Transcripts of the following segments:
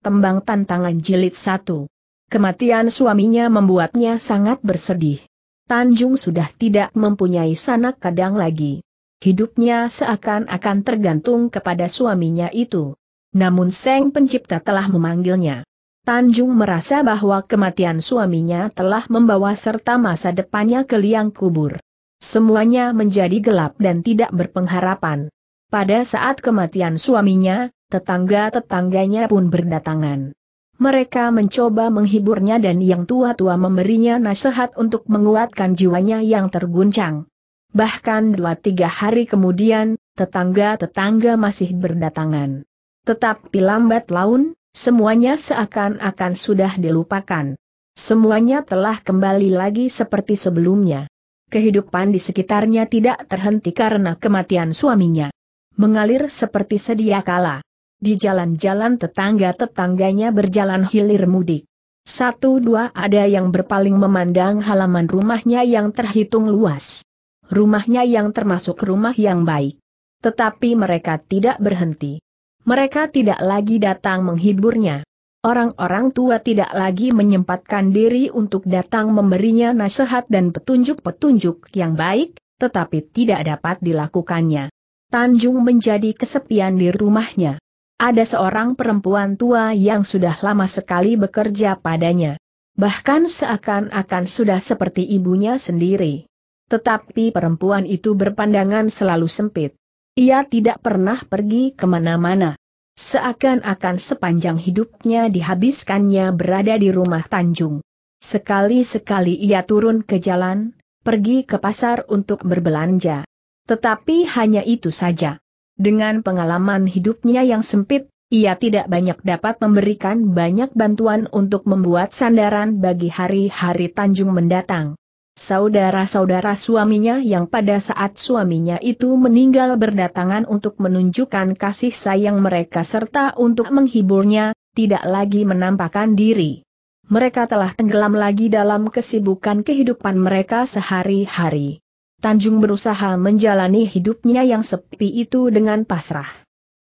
tembang tantangan jilid 1. Kematian suaminya membuatnya sangat bersedih. Tanjung sudah tidak mempunyai sanak kadang lagi. Hidupnya seakan-akan tergantung kepada suaminya itu. Namun Seng Pencipta telah memanggilnya. Tanjung merasa bahwa kematian suaminya telah membawa serta masa depannya ke liang kubur. Semuanya menjadi gelap dan tidak berpengharapan. Pada saat kematian suaminya, Tetangga-tetangganya pun berdatangan. Mereka mencoba menghiburnya dan yang tua-tua memberinya nasihat untuk menguatkan jiwanya yang terguncang. Bahkan dua tiga hari kemudian, tetangga-tetangga masih berdatangan. Tetapi lambat laun, semuanya seakan-akan sudah dilupakan. Semuanya telah kembali lagi seperti sebelumnya. Kehidupan di sekitarnya tidak terhenti karena kematian suaminya. Mengalir seperti sedia kala. Di jalan-jalan tetangga-tetangganya berjalan hilir mudik. Satu dua ada yang berpaling memandang halaman rumahnya yang terhitung luas. Rumahnya yang termasuk rumah yang baik. Tetapi mereka tidak berhenti. Mereka tidak lagi datang menghiburnya. Orang-orang tua tidak lagi menyempatkan diri untuk datang memberinya nasihat dan petunjuk-petunjuk yang baik, tetapi tidak dapat dilakukannya. Tanjung menjadi kesepian di rumahnya. Ada seorang perempuan tua yang sudah lama sekali bekerja padanya. Bahkan seakan-akan sudah seperti ibunya sendiri. Tetapi perempuan itu berpandangan selalu sempit. Ia tidak pernah pergi kemana-mana. Seakan-akan sepanjang hidupnya dihabiskannya berada di rumah Tanjung. Sekali-sekali ia turun ke jalan, pergi ke pasar untuk berbelanja. Tetapi hanya itu saja. Dengan pengalaman hidupnya yang sempit, ia tidak banyak dapat memberikan banyak bantuan untuk membuat sandaran bagi hari-hari Tanjung mendatang. Saudara-saudara suaminya yang pada saat suaminya itu meninggal berdatangan untuk menunjukkan kasih sayang mereka serta untuk menghiburnya, tidak lagi menampakkan diri. Mereka telah tenggelam lagi dalam kesibukan kehidupan mereka sehari-hari. Tanjung berusaha menjalani hidupnya yang sepi itu dengan pasrah.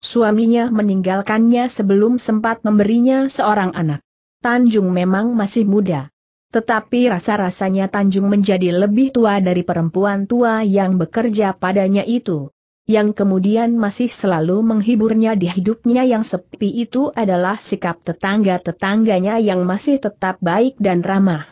Suaminya meninggalkannya sebelum sempat memberinya seorang anak. Tanjung memang masih muda. Tetapi rasa-rasanya Tanjung menjadi lebih tua dari perempuan tua yang bekerja padanya itu. Yang kemudian masih selalu menghiburnya di hidupnya yang sepi itu adalah sikap tetangga-tetangganya yang masih tetap baik dan ramah.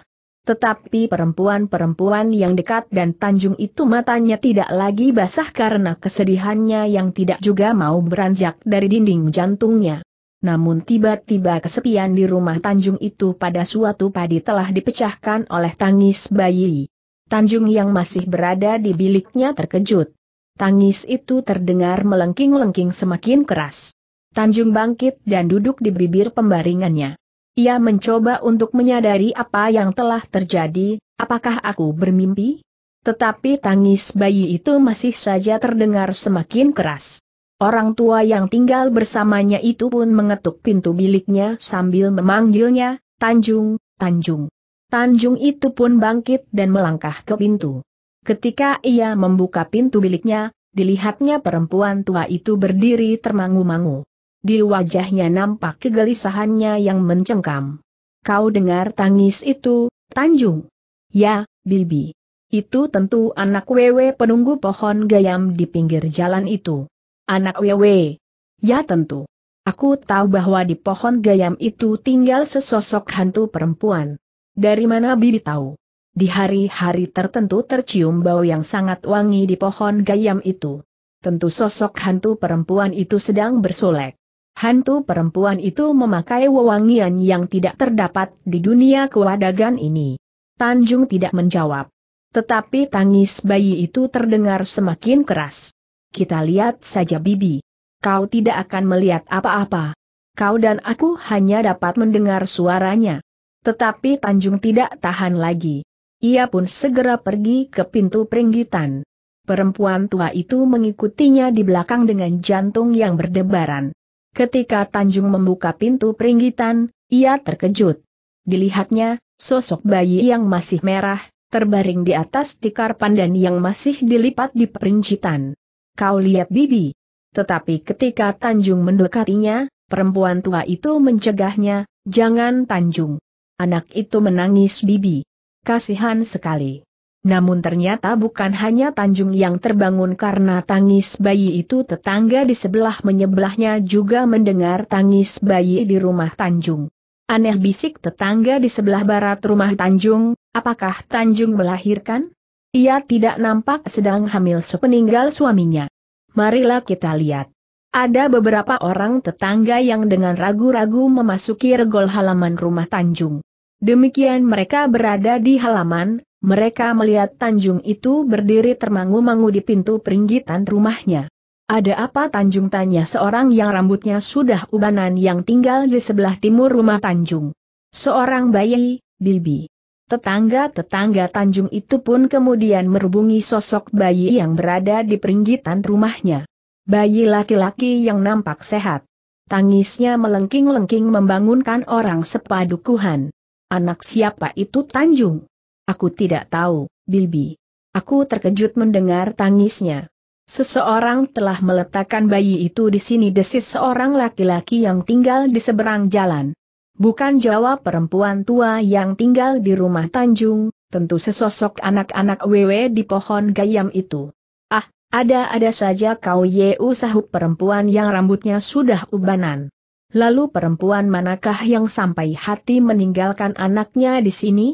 Tetapi perempuan-perempuan yang dekat dan Tanjung itu matanya tidak lagi basah karena kesedihannya yang tidak juga mau beranjak dari dinding jantungnya. Namun tiba-tiba kesepian di rumah Tanjung itu pada suatu padi telah dipecahkan oleh tangis bayi. Tanjung yang masih berada di biliknya terkejut. Tangis itu terdengar melengking-lengking semakin keras. Tanjung bangkit dan duduk di bibir pembaringannya. Ia mencoba untuk menyadari apa yang telah terjadi, apakah aku bermimpi? Tetapi tangis bayi itu masih saja terdengar semakin keras. Orang tua yang tinggal bersamanya itu pun mengetuk pintu biliknya sambil memanggilnya, Tanjung, Tanjung. Tanjung itu pun bangkit dan melangkah ke pintu. Ketika ia membuka pintu biliknya, dilihatnya perempuan tua itu berdiri termangu-mangu di wajahnya nampak kegelisahannya yang mencengkam. Kau dengar tangis itu, Tanjung? Ya, Bibi. Itu tentu anak Wewe penunggu pohon gayam di pinggir jalan itu. Anak Wewe. Ya tentu. Aku tahu bahwa di pohon gayam itu tinggal sesosok hantu perempuan. Dari mana Bibi tahu? Di hari-hari tertentu tercium bau yang sangat wangi di pohon gayam itu. Tentu sosok hantu perempuan itu sedang bersolek. Hantu perempuan itu memakai wewangian yang tidak terdapat di dunia kewadagan ini. Tanjung tidak menjawab. Tetapi tangis bayi itu terdengar semakin keras. Kita lihat saja Bibi. Kau tidak akan melihat apa-apa. Kau dan aku hanya dapat mendengar suaranya. Tetapi Tanjung tidak tahan lagi. Ia pun segera pergi ke pintu peringgitan. Perempuan tua itu mengikutinya di belakang dengan jantung yang berdebaran. Ketika Tanjung membuka pintu peringgitan, ia terkejut. Dilihatnya, sosok bayi yang masih merah, terbaring di atas tikar pandan yang masih dilipat di perincitan. Kau lihat Bibi. Tetapi ketika Tanjung mendekatinya, perempuan tua itu mencegahnya, jangan Tanjung. Anak itu menangis Bibi. Kasihan sekali. Namun ternyata bukan hanya Tanjung yang terbangun karena tangis bayi itu tetangga di sebelah menyebelahnya juga mendengar tangis bayi di rumah Tanjung. Aneh bisik tetangga di sebelah barat rumah Tanjung, apakah Tanjung melahirkan? Ia tidak nampak sedang hamil sepeninggal suaminya. Marilah kita lihat. Ada beberapa orang tetangga yang dengan ragu-ragu memasuki regol halaman rumah Tanjung. Demikian mereka berada di halaman, mereka melihat Tanjung itu berdiri termangu-mangu di pintu peringgitan rumahnya. Ada apa Tanjung tanya seorang yang rambutnya sudah ubanan yang tinggal di sebelah timur rumah Tanjung. Seorang bayi, Bibi. Tetangga-tetangga Tanjung itu pun kemudian merubungi sosok bayi yang berada di peringgitan rumahnya. Bayi laki-laki yang nampak sehat. Tangisnya melengking-lengking membangunkan orang sepadukuhan. Anak siapa itu Tanjung? Aku tidak tahu, Bibi. Aku terkejut mendengar tangisnya. Seseorang telah meletakkan bayi itu di sini desis seorang laki-laki yang tinggal di seberang jalan. Bukan jawab perempuan tua yang tinggal di rumah Tanjung, tentu sesosok anak-anak wewe di pohon gayam itu. Ah, ada-ada saja kau Yeu sahut perempuan yang rambutnya sudah ubanan. Lalu perempuan manakah yang sampai hati meninggalkan anaknya di sini?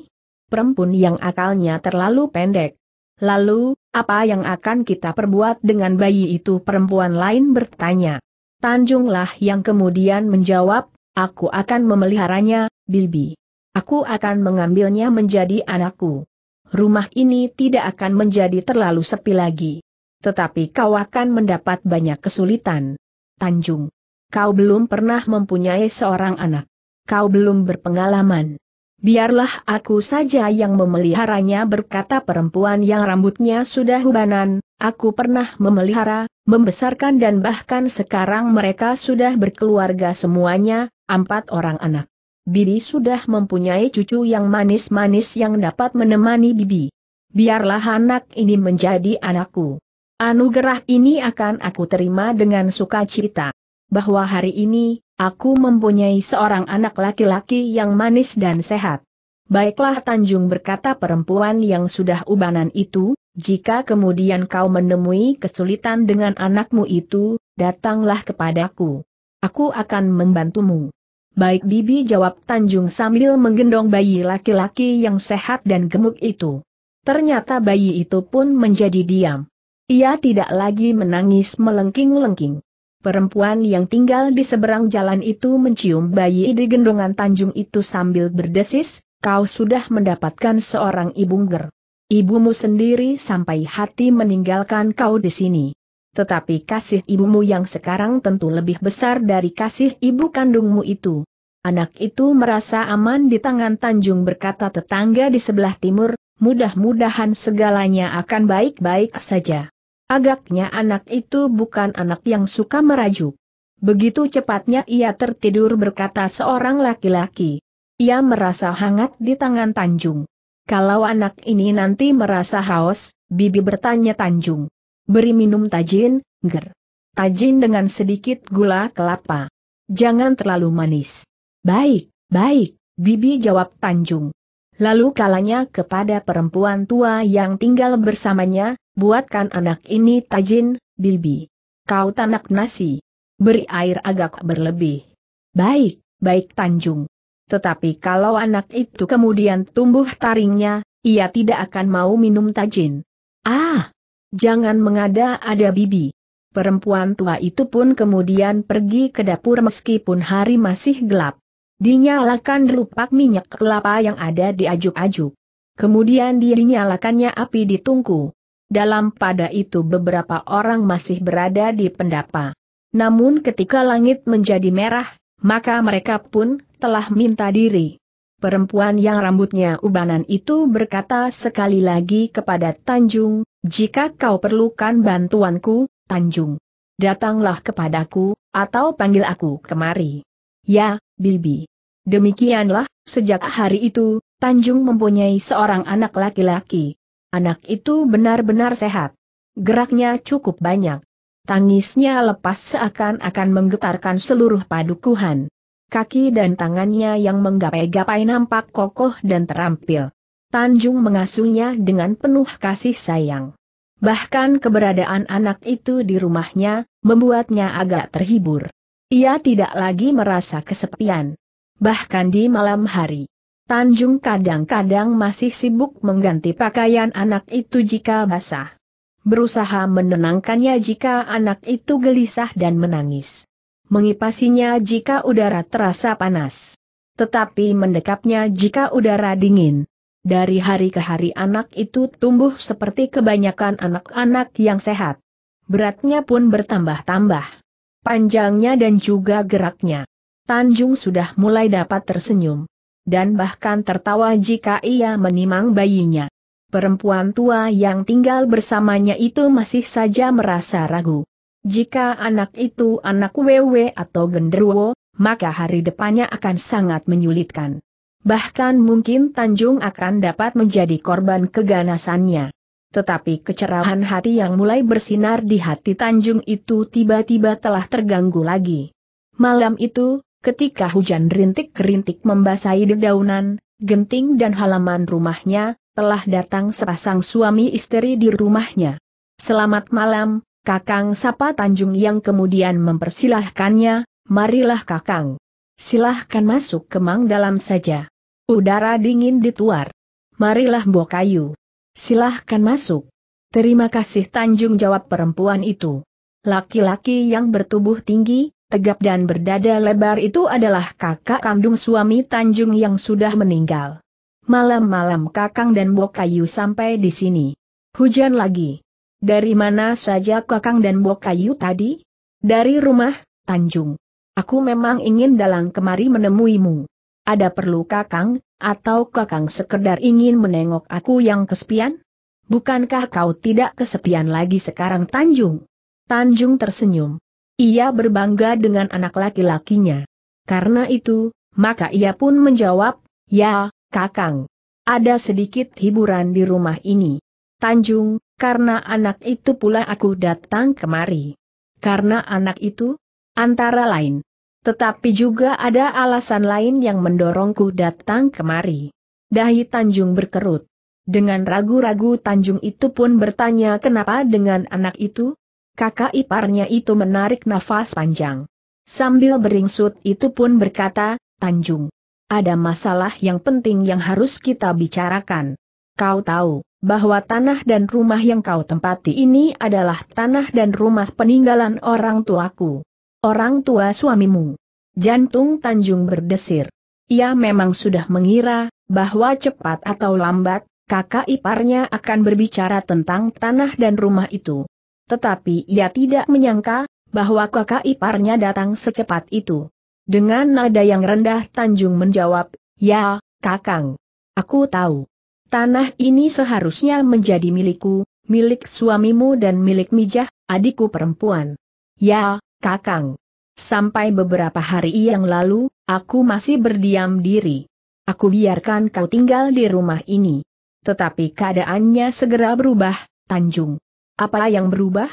perempuan yang akalnya terlalu pendek. Lalu, apa yang akan kita perbuat dengan bayi itu perempuan lain bertanya. Tanjunglah yang kemudian menjawab, aku akan memeliharanya, Bibi. Aku akan mengambilnya menjadi anakku. Rumah ini tidak akan menjadi terlalu sepi lagi. Tetapi kau akan mendapat banyak kesulitan. Tanjung. Kau belum pernah mempunyai seorang anak. Kau belum berpengalaman. Biarlah aku saja yang memeliharanya berkata perempuan yang rambutnya sudah hubanan, aku pernah memelihara, membesarkan dan bahkan sekarang mereka sudah berkeluarga semuanya, empat orang anak. Bibi sudah mempunyai cucu yang manis-manis yang dapat menemani Bibi. Biarlah anak ini menjadi anakku. Anugerah ini akan aku terima dengan sukacita. Bahwa hari ini, Aku mempunyai seorang anak laki-laki yang manis dan sehat. Baiklah Tanjung berkata perempuan yang sudah ubanan itu, jika kemudian kau menemui kesulitan dengan anakmu itu, datanglah kepadaku. Aku akan membantumu. Baik Bibi jawab Tanjung sambil menggendong bayi laki-laki yang sehat dan gemuk itu. Ternyata bayi itu pun menjadi diam. Ia tidak lagi menangis melengking-lengking. Perempuan yang tinggal di seberang jalan itu mencium bayi di gendongan Tanjung itu sambil berdesis, kau sudah mendapatkan seorang ibu ger. Ibumu sendiri sampai hati meninggalkan kau di sini. Tetapi kasih ibumu yang sekarang tentu lebih besar dari kasih ibu kandungmu itu. Anak itu merasa aman di tangan Tanjung berkata tetangga di sebelah timur, mudah-mudahan segalanya akan baik-baik saja. Agaknya anak itu bukan anak yang suka merajuk. Begitu cepatnya ia tertidur berkata seorang laki-laki. Ia merasa hangat di tangan Tanjung. Kalau anak ini nanti merasa haus, Bibi bertanya Tanjung. Beri minum tajin, ger. Tajin dengan sedikit gula kelapa. Jangan terlalu manis. Baik, baik, Bibi jawab Tanjung. Lalu kalanya kepada perempuan tua yang tinggal bersamanya, Buatkan anak ini tajin, bibi. Kau tanak nasi. Beri air agak berlebih. Baik, baik Tanjung. Tetapi kalau anak itu kemudian tumbuh taringnya, ia tidak akan mau minum tajin. Ah! Jangan mengada-ada bibi. Perempuan tua itu pun kemudian pergi ke dapur meskipun hari masih gelap. Dinyalakan lupak minyak kelapa yang ada di ajuk-ajuk. Kemudian dinyalakannya api di tungku dalam pada itu beberapa orang masih berada di pendapa. Namun ketika langit menjadi merah, maka mereka pun telah minta diri. Perempuan yang rambutnya ubanan itu berkata sekali lagi kepada Tanjung, jika kau perlukan bantuanku, Tanjung, datanglah kepadaku, atau panggil aku kemari. Ya, Bibi. Demikianlah, sejak hari itu, Tanjung mempunyai seorang anak laki-laki. Anak itu benar-benar sehat. Geraknya cukup banyak. Tangisnya lepas seakan-akan menggetarkan seluruh padukuhan. Kaki dan tangannya yang menggapai-gapai nampak kokoh dan terampil. Tanjung mengasuhnya dengan penuh kasih sayang. Bahkan keberadaan anak itu di rumahnya, membuatnya agak terhibur. Ia tidak lagi merasa kesepian. Bahkan di malam hari. Tanjung kadang-kadang masih sibuk mengganti pakaian anak itu jika basah. Berusaha menenangkannya jika anak itu gelisah dan menangis. Mengipasinya jika udara terasa panas. Tetapi mendekapnya jika udara dingin. Dari hari ke hari anak itu tumbuh seperti kebanyakan anak-anak yang sehat. Beratnya pun bertambah-tambah. Panjangnya dan juga geraknya. Tanjung sudah mulai dapat tersenyum dan bahkan tertawa jika ia menimang bayinya. Perempuan tua yang tinggal bersamanya itu masih saja merasa ragu. Jika anak itu anak wewe atau genderuwo, maka hari depannya akan sangat menyulitkan. Bahkan mungkin Tanjung akan dapat menjadi korban keganasannya. Tetapi kecerahan hati yang mulai bersinar di hati Tanjung itu tiba-tiba telah terganggu lagi. Malam itu, Ketika hujan rintik-rintik membasahi dedaunan, genting dan halaman rumahnya, telah datang sepasang suami istri di rumahnya. Selamat malam, Kakang Sapa Tanjung yang kemudian mempersilahkannya, marilah Kakang. Silahkan masuk ke mang dalam saja. Udara dingin dituar. Marilah kayu. Silahkan masuk. Terima kasih Tanjung jawab perempuan itu. Laki-laki yang bertubuh tinggi, tegap dan berdada lebar itu adalah kakak kandung suami Tanjung yang sudah meninggal. Malam-malam Kakang dan Bokayu sampai di sini. Hujan lagi. Dari mana saja Kakang dan Bokayu tadi? Dari rumah, Tanjung. Aku memang ingin dalang kemari menemuimu. Ada perlu Kakang, atau Kakang sekedar ingin menengok aku yang kesepian? Bukankah kau tidak kesepian lagi sekarang Tanjung? Tanjung tersenyum. Ia berbangga dengan anak laki-lakinya. Karena itu, maka ia pun menjawab, ya, kakang. Ada sedikit hiburan di rumah ini. Tanjung, karena anak itu pula aku datang kemari. Karena anak itu, antara lain. Tetapi juga ada alasan lain yang mendorongku datang kemari. Dahi Tanjung berkerut. Dengan ragu-ragu Tanjung itu pun bertanya kenapa dengan anak itu? kakak iparnya itu menarik nafas panjang. Sambil beringsut itu pun berkata, Tanjung. Ada masalah yang penting yang harus kita bicarakan. Kau tahu, bahwa tanah dan rumah yang kau tempati ini adalah tanah dan rumah peninggalan orang tuaku. Orang tua suamimu. Jantung Tanjung berdesir. Ia memang sudah mengira, bahwa cepat atau lambat, kakak iparnya akan berbicara tentang tanah dan rumah itu. Tetapi ia tidak menyangka, bahwa kakak iparnya datang secepat itu. Dengan nada yang rendah Tanjung menjawab, Ya, kakang. Aku tahu. Tanah ini seharusnya menjadi milikku, milik suamimu dan milik Mijah, adikku perempuan. Ya, kakang. Sampai beberapa hari yang lalu, aku masih berdiam diri. Aku biarkan kau tinggal di rumah ini. Tetapi keadaannya segera berubah, Tanjung. Apa yang berubah?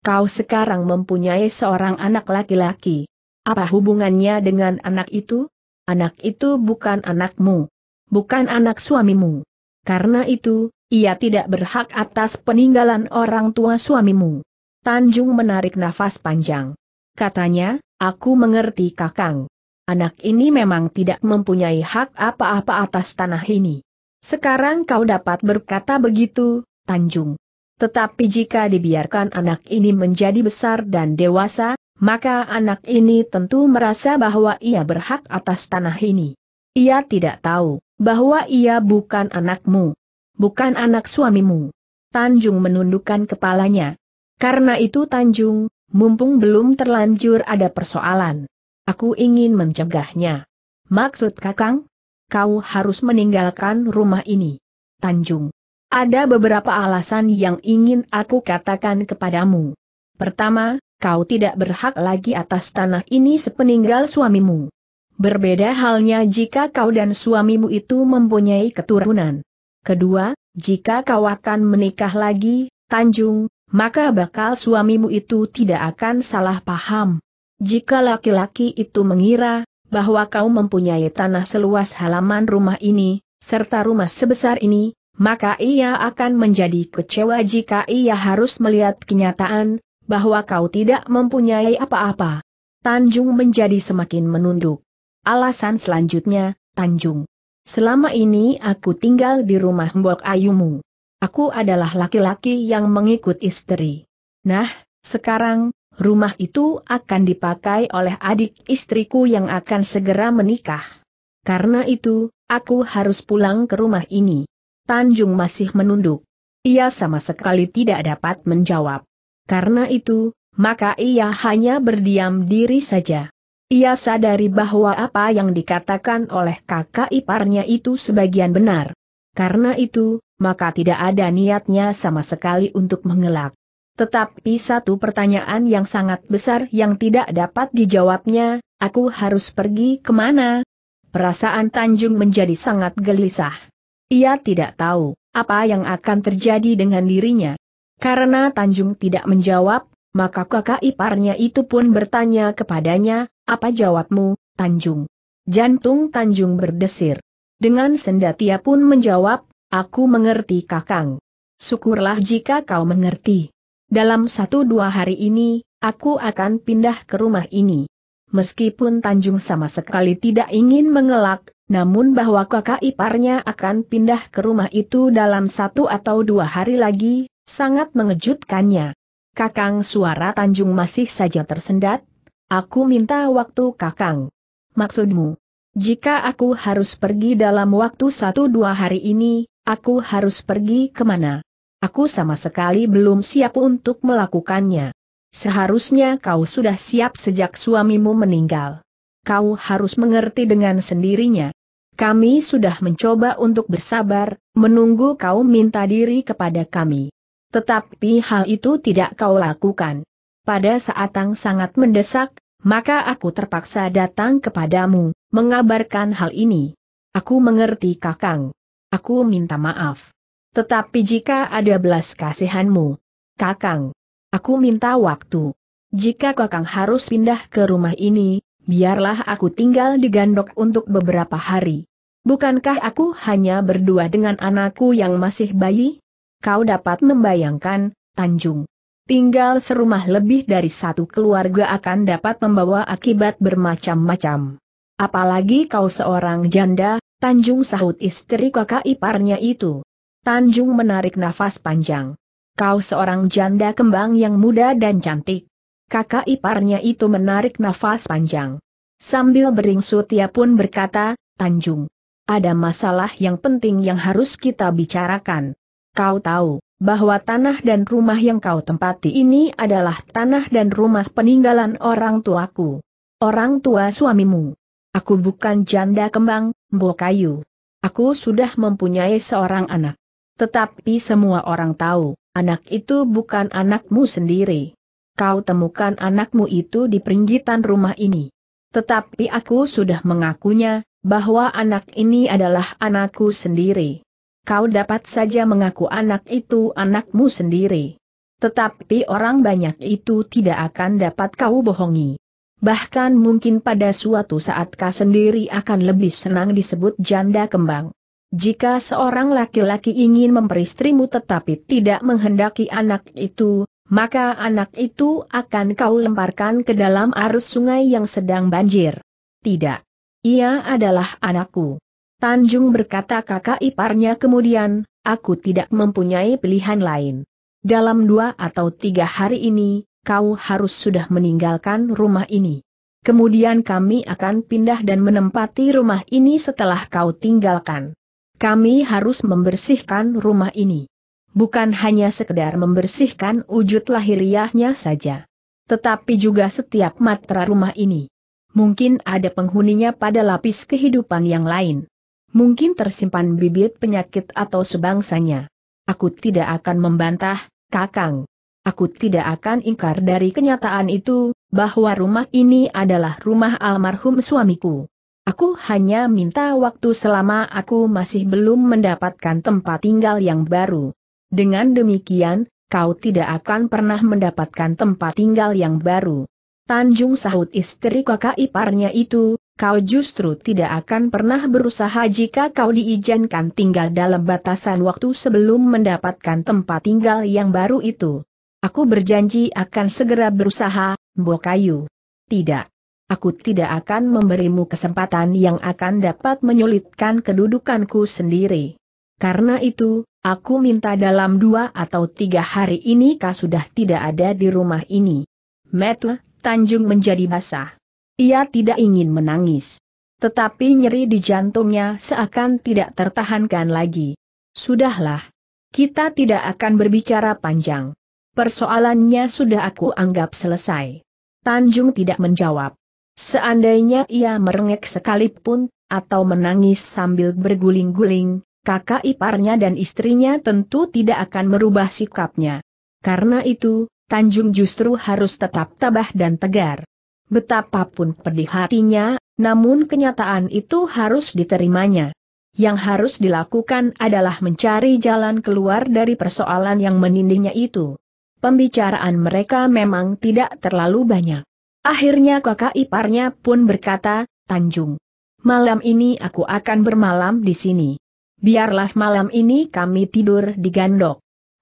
Kau sekarang mempunyai seorang anak laki-laki. Apa hubungannya dengan anak itu? Anak itu bukan anakmu. Bukan anak suamimu. Karena itu, ia tidak berhak atas peninggalan orang tua suamimu. Tanjung menarik nafas panjang. Katanya, aku mengerti kakang. Anak ini memang tidak mempunyai hak apa-apa atas tanah ini. Sekarang kau dapat berkata begitu, Tanjung. Tetapi jika dibiarkan anak ini menjadi besar dan dewasa, maka anak ini tentu merasa bahwa ia berhak atas tanah ini. Ia tidak tahu bahwa ia bukan anakmu, bukan anak suamimu. Tanjung menundukkan kepalanya. Karena itu Tanjung, mumpung belum terlanjur ada persoalan. Aku ingin mencegahnya. Maksud kakang? Kau harus meninggalkan rumah ini. Tanjung. Ada beberapa alasan yang ingin aku katakan kepadamu. Pertama, kau tidak berhak lagi atas tanah ini sepeninggal suamimu. Berbeda halnya jika kau dan suamimu itu mempunyai keturunan. Kedua, jika kau akan menikah lagi, Tanjung, maka bakal suamimu itu tidak akan salah paham. Jika laki-laki itu mengira bahwa kau mempunyai tanah seluas halaman rumah ini, serta rumah sebesar ini, maka ia akan menjadi kecewa jika ia harus melihat kenyataan, bahwa kau tidak mempunyai apa-apa. Tanjung menjadi semakin menunduk. Alasan selanjutnya, Tanjung. Selama ini aku tinggal di rumah Mbok Ayumu. Aku adalah laki-laki yang mengikut istri. Nah, sekarang, rumah itu akan dipakai oleh adik istriku yang akan segera menikah. Karena itu, aku harus pulang ke rumah ini. Tanjung masih menunduk. Ia sama sekali tidak dapat menjawab. Karena itu, maka ia hanya berdiam diri saja. Ia sadari bahwa apa yang dikatakan oleh kakak iparnya itu sebagian benar. Karena itu, maka tidak ada niatnya sama sekali untuk mengelak. Tetapi satu pertanyaan yang sangat besar yang tidak dapat dijawabnya, aku harus pergi kemana? Perasaan Tanjung menjadi sangat gelisah. Ia tidak tahu apa yang akan terjadi dengan dirinya. Karena Tanjung tidak menjawab, maka kakak iparnya itu pun bertanya kepadanya, apa jawabmu, Tanjung? Jantung Tanjung berdesir. Dengan senda ia pun menjawab, aku mengerti kakang. Syukurlah jika kau mengerti. Dalam satu dua hari ini, aku akan pindah ke rumah ini. Meskipun Tanjung sama sekali tidak ingin mengelak, namun bahwa kakak iparnya akan pindah ke rumah itu dalam satu atau dua hari lagi, sangat mengejutkannya. Kakang suara Tanjung masih saja tersendat, aku minta waktu kakang. Maksudmu, jika aku harus pergi dalam waktu satu dua hari ini, aku harus pergi kemana? Aku sama sekali belum siap untuk melakukannya. Seharusnya kau sudah siap sejak suamimu meninggal. Kau harus mengerti dengan sendirinya. Kami sudah mencoba untuk bersabar, menunggu kau minta diri kepada kami. Tetapi hal itu tidak kau lakukan. Pada saat yang sangat mendesak, maka aku terpaksa datang kepadamu, mengabarkan hal ini. Aku mengerti Kakang. Aku minta maaf. Tetapi jika ada belas kasihanmu, Kakang, aku minta waktu. Jika Kakang harus pindah ke rumah ini, biarlah aku tinggal di Gandok untuk beberapa hari. Bukankah aku hanya berdua dengan anakku yang masih bayi? Kau dapat membayangkan, Tanjung. Tinggal serumah lebih dari satu keluarga akan dapat membawa akibat bermacam-macam. Apalagi kau seorang janda, Tanjung sahut istri kakak iparnya itu. Tanjung menarik nafas panjang. Kau seorang janda kembang yang muda dan cantik kakak iparnya itu menarik nafas panjang. Sambil beringsut ia pun berkata, Tanjung, ada masalah yang penting yang harus kita bicarakan. Kau tahu, bahwa tanah dan rumah yang kau tempati ini adalah tanah dan rumah peninggalan orang tuaku. Orang tua suamimu. Aku bukan janda kembang, mbok kayu. Aku sudah mempunyai seorang anak. Tetapi semua orang tahu, anak itu bukan anakmu sendiri kau temukan anakmu itu di peringgitan rumah ini. Tetapi aku sudah mengakunya, bahwa anak ini adalah anakku sendiri. Kau dapat saja mengaku anak itu anakmu sendiri. Tetapi orang banyak itu tidak akan dapat kau bohongi. Bahkan mungkin pada suatu saat kau sendiri akan lebih senang disebut janda kembang. Jika seorang laki-laki ingin memperistrimu tetapi tidak menghendaki anak itu, maka anak itu akan kau lemparkan ke dalam arus sungai yang sedang banjir. Tidak. Ia adalah anakku. Tanjung berkata kakak iparnya kemudian, aku tidak mempunyai pilihan lain. Dalam dua atau tiga hari ini, kau harus sudah meninggalkan rumah ini. Kemudian kami akan pindah dan menempati rumah ini setelah kau tinggalkan. Kami harus membersihkan rumah ini bukan hanya sekedar membersihkan wujud lahiriahnya saja. Tetapi juga setiap matra rumah ini. Mungkin ada penghuninya pada lapis kehidupan yang lain. Mungkin tersimpan bibit penyakit atau sebangsanya. Aku tidak akan membantah, Kakang. Aku tidak akan ingkar dari kenyataan itu, bahwa rumah ini adalah rumah almarhum suamiku. Aku hanya minta waktu selama aku masih belum mendapatkan tempat tinggal yang baru. Dengan demikian, kau tidak akan pernah mendapatkan tempat tinggal yang baru. Tanjung sahut istri kakak iparnya itu, kau justru tidak akan pernah berusaha jika kau diizinkan tinggal dalam batasan waktu sebelum mendapatkan tempat tinggal yang baru itu. Aku berjanji akan segera berusaha, Bokayu. Tidak. Aku tidak akan memberimu kesempatan yang akan dapat menyulitkan kedudukanku sendiri. Karena itu, aku minta dalam dua atau tiga hari ini kau sudah tidak ada di rumah ini. Metu, Tanjung menjadi basah. Ia tidak ingin menangis. Tetapi nyeri di jantungnya seakan tidak tertahankan lagi. Sudahlah. Kita tidak akan berbicara panjang. Persoalannya sudah aku anggap selesai. Tanjung tidak menjawab. Seandainya ia merengek sekalipun, atau menangis sambil berguling-guling, kakak iparnya dan istrinya tentu tidak akan merubah sikapnya. Karena itu, Tanjung justru harus tetap tabah dan tegar. Betapapun pedih hatinya, namun kenyataan itu harus diterimanya. Yang harus dilakukan adalah mencari jalan keluar dari persoalan yang menindihnya itu. Pembicaraan mereka memang tidak terlalu banyak. Akhirnya kakak iparnya pun berkata, Tanjung, malam ini aku akan bermalam di sini biarlah malam ini kami tidur di gandok.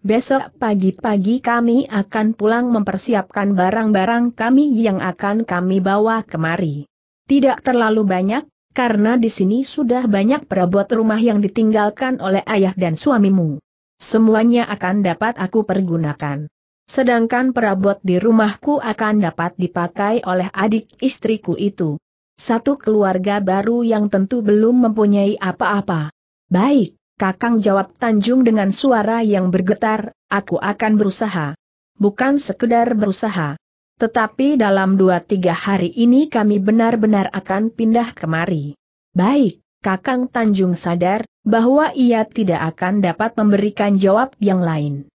Besok pagi-pagi kami akan pulang mempersiapkan barang-barang kami yang akan kami bawa kemari. Tidak terlalu banyak, karena di sini sudah banyak perabot rumah yang ditinggalkan oleh ayah dan suamimu. Semuanya akan dapat aku pergunakan. Sedangkan perabot di rumahku akan dapat dipakai oleh adik istriku itu. Satu keluarga baru yang tentu belum mempunyai apa-apa. Baik, Kakang jawab Tanjung dengan suara yang bergetar, aku akan berusaha. Bukan sekedar berusaha. Tetapi dalam dua tiga hari ini kami benar-benar akan pindah kemari. Baik, Kakang Tanjung sadar bahwa ia tidak akan dapat memberikan jawab yang lain.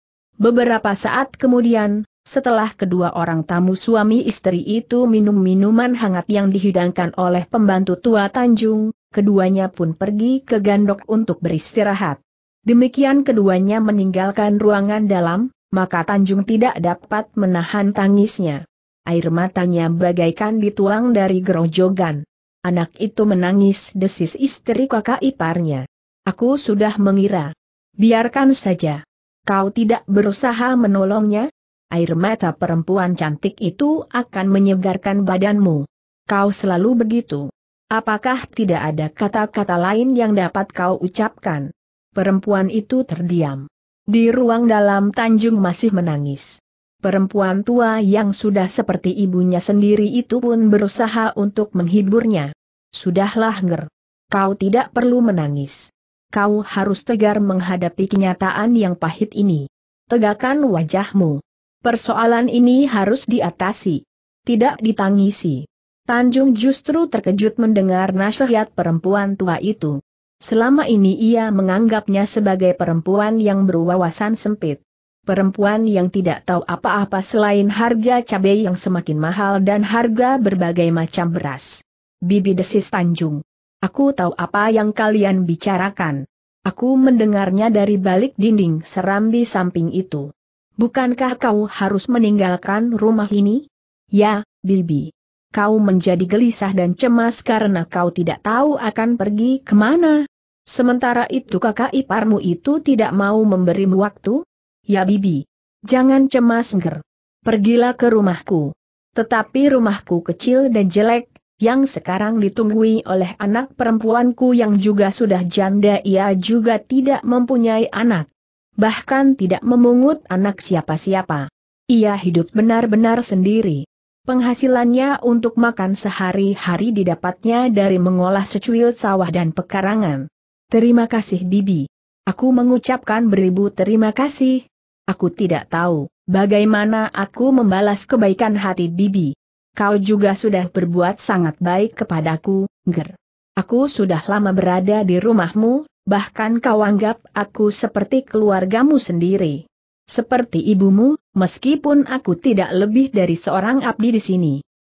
Beberapa saat kemudian, setelah kedua orang tamu suami istri itu minum minuman hangat yang dihidangkan oleh pembantu tua Tanjung, keduanya pun pergi ke gandok untuk beristirahat. Demikian keduanya meninggalkan ruangan dalam, maka Tanjung tidak dapat menahan tangisnya. Air matanya bagaikan dituang dari gerojogan. Anak itu menangis desis istri kakak iparnya. Aku sudah mengira. Biarkan saja. Kau tidak berusaha menolongnya? Air mata perempuan cantik itu akan menyegarkan badanmu. Kau selalu begitu. Apakah tidak ada kata-kata lain yang dapat kau ucapkan? Perempuan itu terdiam. Di ruang dalam Tanjung masih menangis. Perempuan tua yang sudah seperti ibunya sendiri itu pun berusaha untuk menghiburnya. Sudahlah Nger. Kau tidak perlu menangis. Kau harus tegar menghadapi kenyataan yang pahit ini. Tegakkan wajahmu. Persoalan ini harus diatasi. Tidak ditangisi. Tanjung justru terkejut mendengar nasihat perempuan tua itu. Selama ini ia menganggapnya sebagai perempuan yang berwawasan sempit. Perempuan yang tidak tahu apa-apa selain harga cabai yang semakin mahal dan harga berbagai macam beras. Bibi desis Tanjung. Aku tahu apa yang kalian bicarakan. Aku mendengarnya dari balik dinding serambi samping itu. Bukankah kau harus meninggalkan rumah ini? Ya, Bibi kau menjadi gelisah dan cemas karena kau tidak tahu akan pergi kemana. Sementara itu kakak iparmu itu tidak mau memberimu waktu? Ya bibi. Jangan cemas nger. Pergilah ke rumahku. Tetapi rumahku kecil dan jelek, yang sekarang ditunggui oleh anak perempuanku yang juga sudah janda ia juga tidak mempunyai anak. Bahkan tidak memungut anak siapa-siapa. Ia hidup benar-benar sendiri. Penghasilannya untuk makan sehari-hari didapatnya dari mengolah secuil sawah dan pekarangan. Terima kasih Bibi. Aku mengucapkan beribu terima kasih. Aku tidak tahu bagaimana aku membalas kebaikan hati Bibi. Kau juga sudah berbuat sangat baik kepadaku, Ger. Aku sudah lama berada di rumahmu, bahkan kau anggap aku seperti keluargamu sendiri. Seperti ibumu, meskipun aku tidak lebih dari seorang abdi di sini.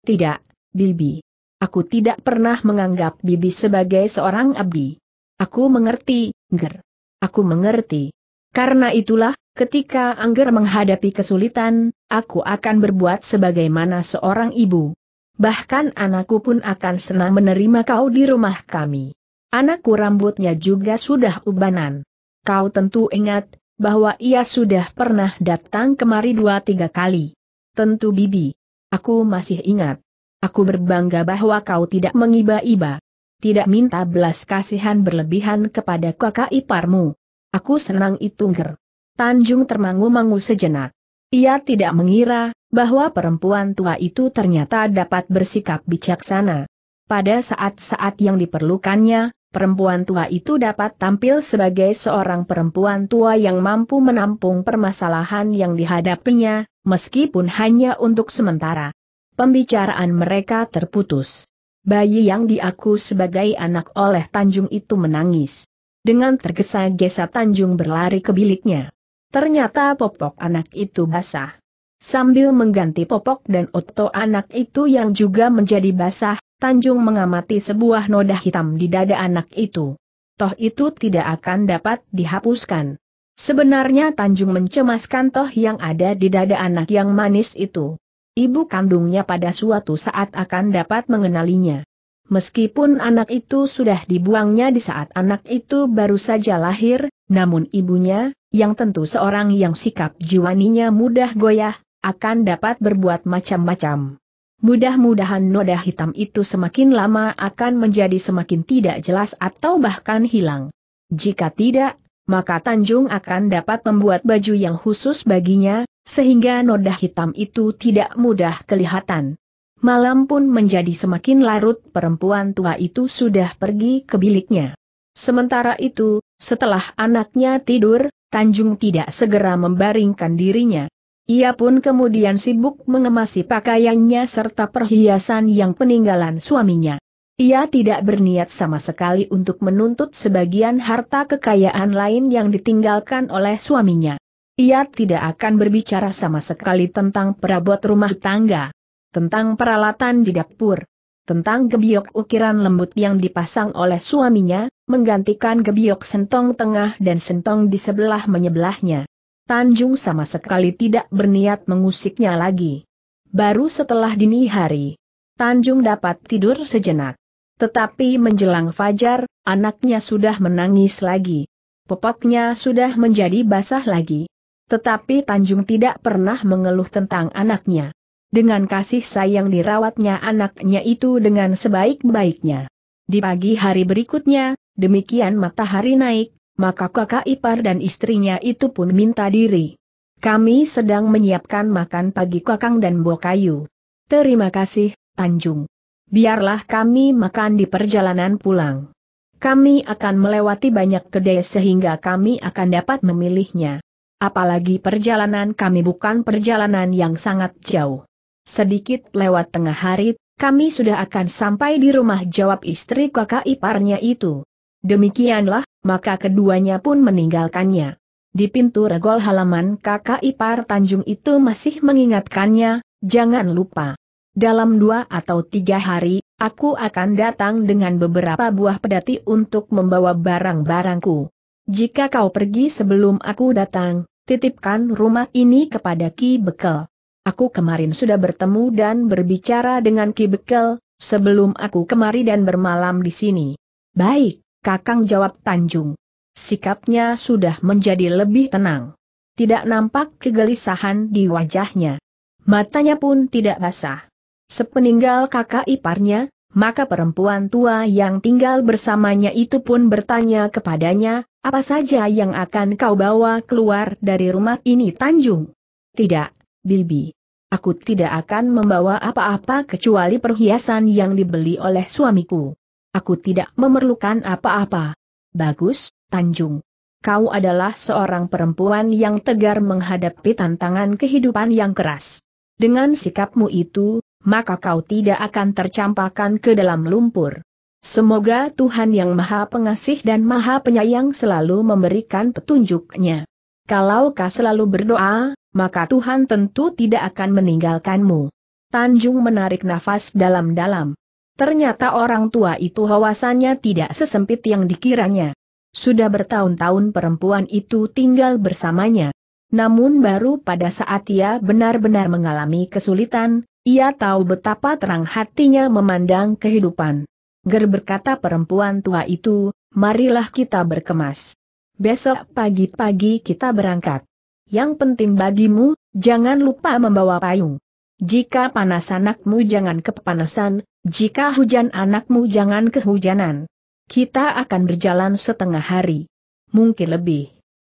Tidak, Bibi. Aku tidak pernah menganggap Bibi sebagai seorang abdi. Aku mengerti, Ger. Aku mengerti. Karena itulah, ketika Angger menghadapi kesulitan, aku akan berbuat sebagaimana seorang ibu. Bahkan anakku pun akan senang menerima kau di rumah kami. Anakku rambutnya juga sudah ubanan. Kau tentu ingat, bahwa ia sudah pernah datang kemari dua tiga kali. Tentu Bibi. Aku masih ingat. Aku berbangga bahwa kau tidak mengiba-iba. Tidak minta belas kasihan berlebihan kepada kakak iparmu. Aku senang itu ger. Tanjung termangu-mangu sejenak. Ia tidak mengira, bahwa perempuan tua itu ternyata dapat bersikap bijaksana. Pada saat-saat yang diperlukannya, perempuan tua itu dapat tampil sebagai seorang perempuan tua yang mampu menampung permasalahan yang dihadapinya, meskipun hanya untuk sementara. Pembicaraan mereka terputus. Bayi yang diaku sebagai anak oleh Tanjung itu menangis. Dengan tergesa-gesa Tanjung berlari ke biliknya. Ternyata popok anak itu basah. Sambil mengganti popok dan oto anak itu yang juga menjadi basah, Tanjung mengamati sebuah noda hitam di dada anak itu. Toh itu tidak akan dapat dihapuskan. Sebenarnya Tanjung mencemaskan toh yang ada di dada anak yang manis itu. Ibu kandungnya pada suatu saat akan dapat mengenalinya. Meskipun anak itu sudah dibuangnya di saat anak itu baru saja lahir, namun ibunya, yang tentu seorang yang sikap jiwaninya mudah goyah, akan dapat berbuat macam-macam. Mudah-mudahan noda hitam itu semakin lama akan menjadi semakin tidak jelas atau bahkan hilang. Jika tidak, maka Tanjung akan dapat membuat baju yang khusus baginya, sehingga noda hitam itu tidak mudah kelihatan. Malam pun menjadi semakin larut perempuan tua itu sudah pergi ke biliknya. Sementara itu, setelah anaknya tidur, Tanjung tidak segera membaringkan dirinya. Ia pun kemudian sibuk mengemasi pakaiannya serta perhiasan yang peninggalan suaminya. Ia tidak berniat sama sekali untuk menuntut sebagian harta kekayaan lain yang ditinggalkan oleh suaminya. Ia tidak akan berbicara sama sekali tentang perabot rumah tangga, tentang peralatan di dapur, tentang gebiok ukiran lembut yang dipasang oleh suaminya, menggantikan gebiok sentong tengah dan sentong di sebelah menyebelahnya. Tanjung sama sekali tidak berniat mengusiknya lagi. Baru setelah dini hari, Tanjung dapat tidur sejenak. Tetapi menjelang fajar, anaknya sudah menangis lagi. Popoknya sudah menjadi basah lagi. Tetapi Tanjung tidak pernah mengeluh tentang anaknya. Dengan kasih sayang dirawatnya anaknya itu dengan sebaik-baiknya. Di pagi hari berikutnya, demikian matahari naik, maka kakak ipar dan istrinya itu pun minta diri. Kami sedang menyiapkan makan pagi kakang dan bokayu. Terima kasih, Tanjung. Biarlah kami makan di perjalanan pulang. Kami akan melewati banyak kedai sehingga kami akan dapat memilihnya. Apalagi perjalanan kami bukan perjalanan yang sangat jauh. Sedikit lewat tengah hari, kami sudah akan sampai di rumah jawab istri kakak iparnya itu. Demikianlah, maka keduanya pun meninggalkannya. Di pintu regol halaman kakak ipar Tanjung itu masih mengingatkannya, jangan lupa. Dalam dua atau tiga hari, aku akan datang dengan beberapa buah pedati untuk membawa barang-barangku. Jika kau pergi sebelum aku datang, titipkan rumah ini kepada Ki Bekel. Aku kemarin sudah bertemu dan berbicara dengan Ki Bekel, sebelum aku kemari dan bermalam di sini. Baik, Kakang jawab Tanjung. Sikapnya sudah menjadi lebih tenang. Tidak nampak kegelisahan di wajahnya. Matanya pun tidak basah. Sepeninggal kakak iparnya, maka perempuan tua yang tinggal bersamanya itu pun bertanya kepadanya, apa saja yang akan kau bawa keluar dari rumah ini Tanjung? Tidak, Bibi. Aku tidak akan membawa apa-apa kecuali perhiasan yang dibeli oleh suamiku. Aku tidak memerlukan apa-apa. Bagus, Tanjung. Kau adalah seorang perempuan yang tegar menghadapi tantangan kehidupan yang keras. Dengan sikapmu itu, maka kau tidak akan tercampakkan ke dalam lumpur. Semoga Tuhan yang Maha Pengasih dan Maha Penyayang selalu memberikan petunjuknya. Kalau kau selalu berdoa, maka Tuhan tentu tidak akan meninggalkanmu. Tanjung menarik nafas dalam-dalam. Ternyata orang tua itu hawasannya tidak sesempit yang dikiranya. Sudah bertahun-tahun perempuan itu tinggal bersamanya. Namun baru pada saat ia benar-benar mengalami kesulitan, ia tahu betapa terang hatinya memandang kehidupan. Ger berkata perempuan tua itu, marilah kita berkemas. Besok pagi-pagi kita berangkat. Yang penting bagimu, jangan lupa membawa payung. Jika panas anakmu jangan kepanasan, jika hujan anakmu jangan kehujanan. Kita akan berjalan setengah hari. Mungkin lebih.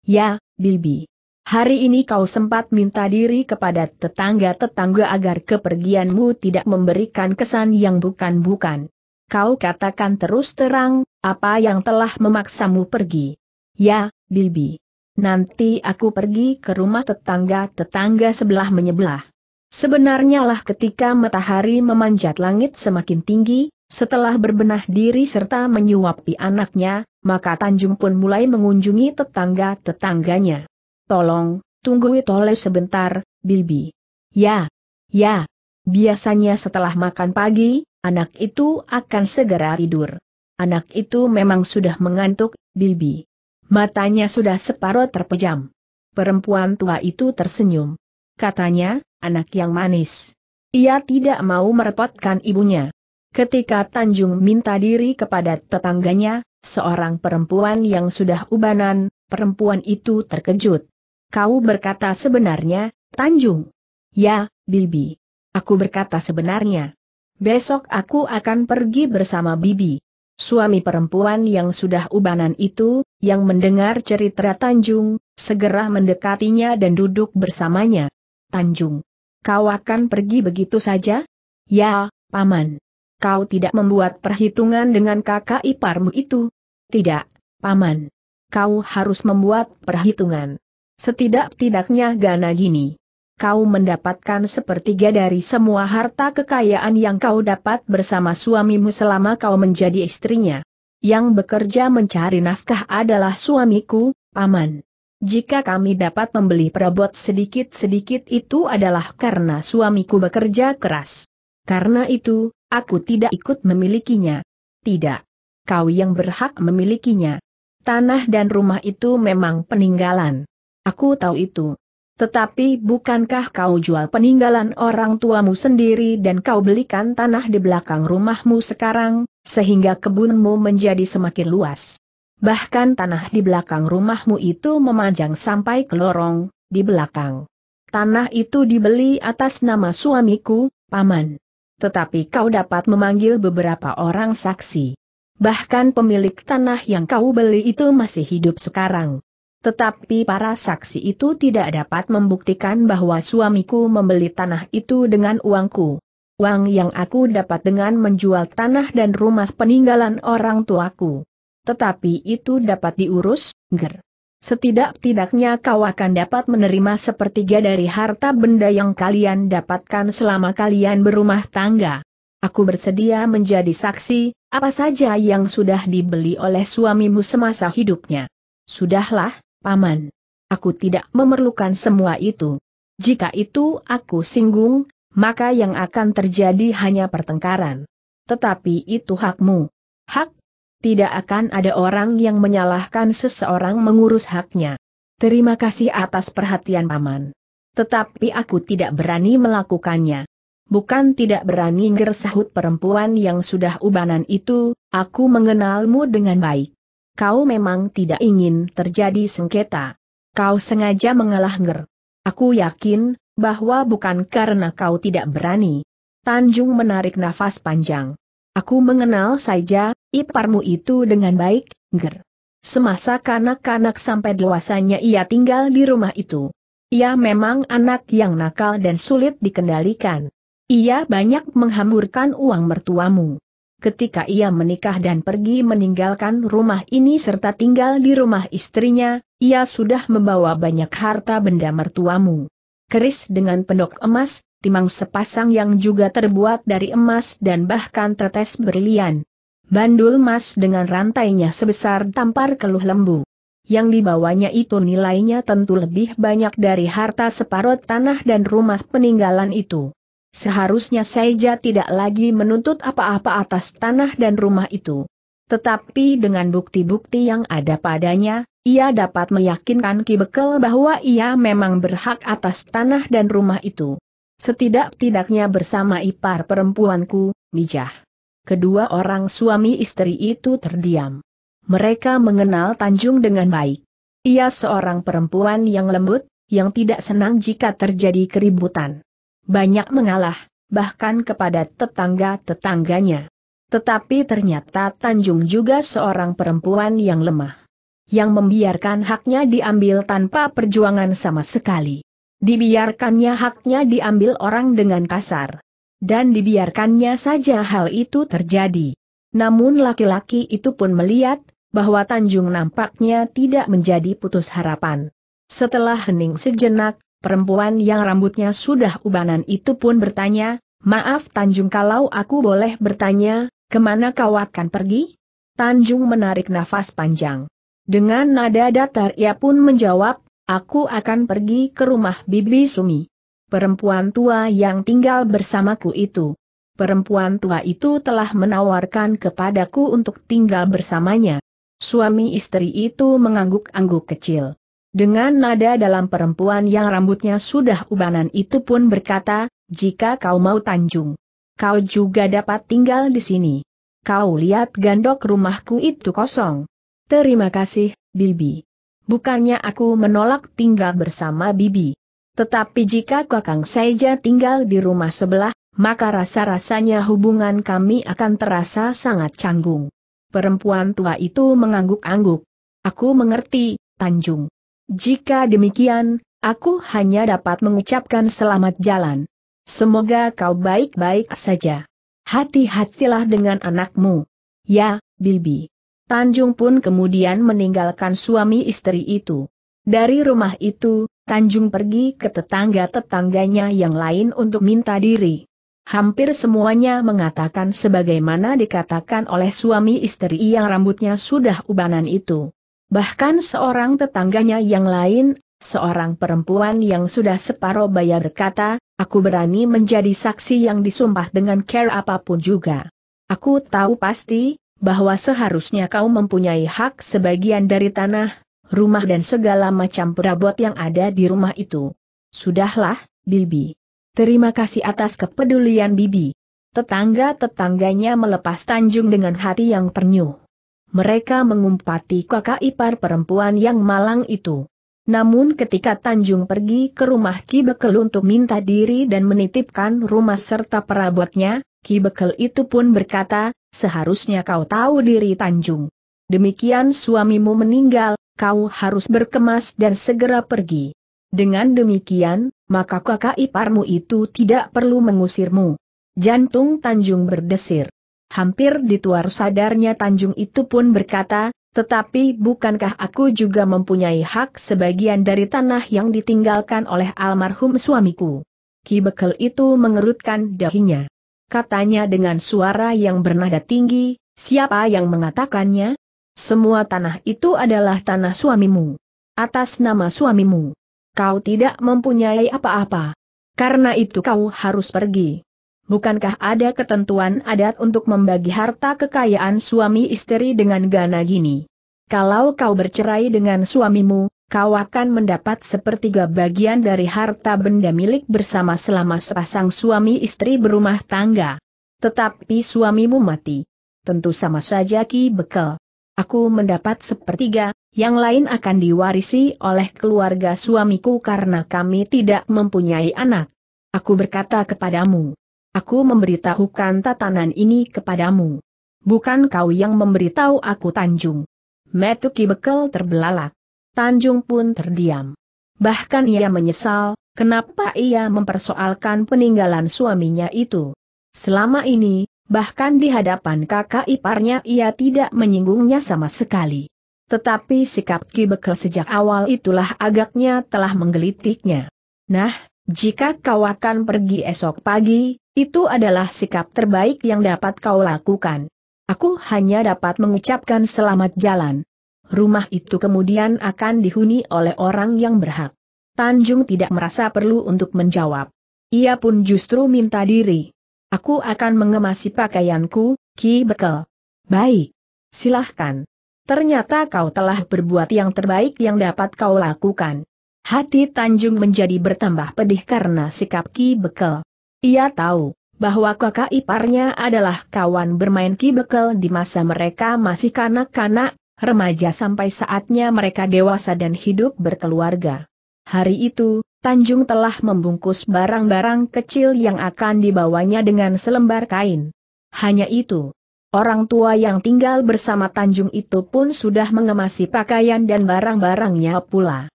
Ya, Bibi. Hari ini kau sempat minta diri kepada tetangga-tetangga agar kepergianmu tidak memberikan kesan yang bukan-bukan. Kau katakan terus terang, apa yang telah memaksamu pergi. Ya, Bibi. Nanti aku pergi ke rumah tetangga-tetangga sebelah menyebelah. Sebenarnya lah ketika matahari memanjat langit semakin tinggi, setelah berbenah diri serta menyuapi anaknya, maka Tanjung pun mulai mengunjungi tetangga-tetangganya. Tolong, tunggu Tole sebentar, Bibi. Ya, ya. Biasanya setelah makan pagi, anak itu akan segera tidur. Anak itu memang sudah mengantuk, Bibi. Matanya sudah separuh terpejam. Perempuan tua itu tersenyum. Katanya, anak yang manis. Ia tidak mau merepotkan ibunya. Ketika Tanjung minta diri kepada tetangganya, seorang perempuan yang sudah ubanan, perempuan itu terkejut. Kau berkata sebenarnya, Tanjung. Ya, Bibi. Aku berkata sebenarnya. Besok aku akan pergi bersama Bibi. Suami perempuan yang sudah ubanan itu, yang mendengar cerita Tanjung, segera mendekatinya dan duduk bersamanya. Tanjung. Kau akan pergi begitu saja? Ya, Paman. Kau tidak membuat perhitungan dengan kakak iparmu itu? Tidak, Paman. Kau harus membuat perhitungan. Setidak-tidaknya Gana gini. Kau mendapatkan sepertiga dari semua harta kekayaan yang kau dapat bersama suamimu selama kau menjadi istrinya. Yang bekerja mencari nafkah adalah suamiku, Paman. Jika kami dapat membeli perabot sedikit-sedikit itu adalah karena suamiku bekerja keras. Karena itu, aku tidak ikut memilikinya. Tidak. Kau yang berhak memilikinya. Tanah dan rumah itu memang peninggalan. Aku tahu itu. Tetapi bukankah kau jual peninggalan orang tuamu sendiri dan kau belikan tanah di belakang rumahmu sekarang, sehingga kebunmu menjadi semakin luas? Bahkan tanah di belakang rumahmu itu memanjang sampai ke lorong, di belakang. Tanah itu dibeli atas nama suamiku, Paman. Tetapi kau dapat memanggil beberapa orang saksi. Bahkan pemilik tanah yang kau beli itu masih hidup sekarang. Tetapi para saksi itu tidak dapat membuktikan bahwa suamiku membeli tanah itu dengan uangku. Uang yang aku dapat dengan menjual tanah dan rumah peninggalan orang tuaku tetapi itu dapat diurus, ger. Setidak-tidaknya kau akan dapat menerima sepertiga dari harta benda yang kalian dapatkan selama kalian berumah tangga. Aku bersedia menjadi saksi, apa saja yang sudah dibeli oleh suamimu semasa hidupnya. Sudahlah, Paman. Aku tidak memerlukan semua itu. Jika itu aku singgung, maka yang akan terjadi hanya pertengkaran. Tetapi itu hakmu. Hak tidak akan ada orang yang menyalahkan seseorang mengurus haknya. Terima kasih atas perhatian Paman. Tetapi aku tidak berani melakukannya. Bukan tidak berani ngersahut perempuan yang sudah ubanan itu, aku mengenalmu dengan baik. Kau memang tidak ingin terjadi sengketa. Kau sengaja mengalah nger. Aku yakin, bahwa bukan karena kau tidak berani. Tanjung menarik nafas panjang. Aku mengenal saja, iparmu itu dengan baik, ger. Semasa kanak-kanak sampai dewasanya ia tinggal di rumah itu. Ia memang anak yang nakal dan sulit dikendalikan. Ia banyak menghamburkan uang mertuamu. Ketika ia menikah dan pergi meninggalkan rumah ini serta tinggal di rumah istrinya, ia sudah membawa banyak harta benda mertuamu. Keris dengan pendok emas, timang sepasang yang juga terbuat dari emas dan bahkan tetes berlian. Bandul emas dengan rantainya sebesar tampar keluh lembu. Yang dibawanya itu nilainya tentu lebih banyak dari harta separuh tanah dan rumah peninggalan itu. Seharusnya saya tidak lagi menuntut apa-apa atas tanah dan rumah itu. Tetapi dengan bukti-bukti yang ada padanya, ia dapat meyakinkan Ki Bekel bahwa ia memang berhak atas tanah dan rumah itu. Setidak-tidaknya bersama ipar perempuanku, Mijah kedua orang suami istri itu terdiam. Mereka mengenal Tanjung dengan baik. Ia seorang perempuan yang lembut, yang tidak senang jika terjadi keributan. Banyak mengalah, bahkan kepada tetangga-tetangganya. Tetapi ternyata Tanjung juga seorang perempuan yang lemah. Yang membiarkan haknya diambil tanpa perjuangan sama sekali. Dibiarkannya haknya diambil orang dengan kasar dan dibiarkannya saja hal itu terjadi. Namun laki-laki itu pun melihat, bahwa Tanjung nampaknya tidak menjadi putus harapan. Setelah hening sejenak, perempuan yang rambutnya sudah ubanan itu pun bertanya, Maaf Tanjung kalau aku boleh bertanya, kemana kau akan pergi? Tanjung menarik nafas panjang. Dengan nada datar ia pun menjawab, aku akan pergi ke rumah Bibi Sumi perempuan tua yang tinggal bersamaku itu. Perempuan tua itu telah menawarkan kepadaku untuk tinggal bersamanya. Suami istri itu mengangguk-angguk kecil. Dengan nada dalam perempuan yang rambutnya sudah ubanan itu pun berkata, jika kau mau Tanjung, kau juga dapat tinggal di sini. Kau lihat gandok rumahku itu kosong. Terima kasih, Bibi. Bukannya aku menolak tinggal bersama Bibi. Tetapi jika Kakang saja tinggal di rumah sebelah, maka rasa-rasanya hubungan kami akan terasa sangat canggung. Perempuan tua itu mengangguk-angguk. Aku mengerti, Tanjung. Jika demikian, aku hanya dapat mengucapkan selamat jalan. Semoga kau baik-baik saja. Hati-hatilah dengan anakmu. Ya, Bibi. Tanjung pun kemudian meninggalkan suami istri itu. Dari rumah itu, Tanjung pergi ke tetangga-tetangganya yang lain untuk minta diri. Hampir semuanya mengatakan sebagaimana dikatakan oleh suami istri yang rambutnya sudah ubanan itu. Bahkan seorang tetangganya yang lain, seorang perempuan yang sudah separuh bayar, berkata, aku berani menjadi saksi yang disumpah dengan care apapun juga. Aku tahu pasti, bahwa seharusnya kau mempunyai hak sebagian dari tanah, rumah dan segala macam perabot yang ada di rumah itu. Sudahlah, Bibi. Terima kasih atas kepedulian Bibi. Tetangga-tetangganya melepas Tanjung dengan hati yang ternyuh. Mereka mengumpati kakak ipar perempuan yang malang itu. Namun ketika Tanjung pergi ke rumah Ki Bekel untuk minta diri dan menitipkan rumah serta perabotnya, Ki Bekel itu pun berkata, seharusnya kau tahu diri Tanjung. Demikian suamimu meninggal, kau harus berkemas dan segera pergi. Dengan demikian, maka kakak iparmu itu tidak perlu mengusirmu. Jantung Tanjung berdesir. Hampir dituar sadarnya Tanjung itu pun berkata, tetapi bukankah aku juga mempunyai hak sebagian dari tanah yang ditinggalkan oleh almarhum suamiku? Ki Bekel itu mengerutkan dahinya. Katanya dengan suara yang bernada tinggi, siapa yang mengatakannya? Semua tanah itu adalah tanah suamimu. Atas nama suamimu. Kau tidak mempunyai apa-apa. Karena itu kau harus pergi. Bukankah ada ketentuan adat untuk membagi harta kekayaan suami istri dengan gana gini? Kalau kau bercerai dengan suamimu, kau akan mendapat sepertiga bagian dari harta benda milik bersama selama sepasang suami istri berumah tangga. Tetapi suamimu mati. Tentu sama saja ki bekel. Aku mendapat sepertiga, yang lain akan diwarisi oleh keluarga suamiku karena kami tidak mempunyai anak. Aku berkata kepadamu. Aku memberitahukan tatanan ini kepadamu. Bukan kau yang memberitahu aku Tanjung. Metuki bekel terbelalak. Tanjung pun terdiam. Bahkan ia menyesal, kenapa ia mempersoalkan peninggalan suaminya itu. Selama ini, Bahkan di hadapan kakak iparnya ia tidak menyinggungnya sama sekali. Tetapi sikap Ki Bekel sejak awal itulah agaknya telah menggelitiknya. Nah, jika kau akan pergi esok pagi, itu adalah sikap terbaik yang dapat kau lakukan. Aku hanya dapat mengucapkan selamat jalan. Rumah itu kemudian akan dihuni oleh orang yang berhak. Tanjung tidak merasa perlu untuk menjawab. Ia pun justru minta diri. Aku akan mengemasi pakaianku, Ki Bekel. Baik. Silahkan. Ternyata kau telah berbuat yang terbaik yang dapat kau lakukan. Hati Tanjung menjadi bertambah pedih karena sikap Ki Bekel. Ia tahu bahwa kakak iparnya adalah kawan bermain Ki Bekel di masa mereka masih kanak-kanak, remaja sampai saatnya mereka dewasa dan hidup berkeluarga. Hari itu, Tanjung telah membungkus barang-barang kecil yang akan dibawanya dengan selembar kain. Hanya itu. Orang tua yang tinggal bersama Tanjung itu pun sudah mengemasi pakaian dan barang-barangnya pula.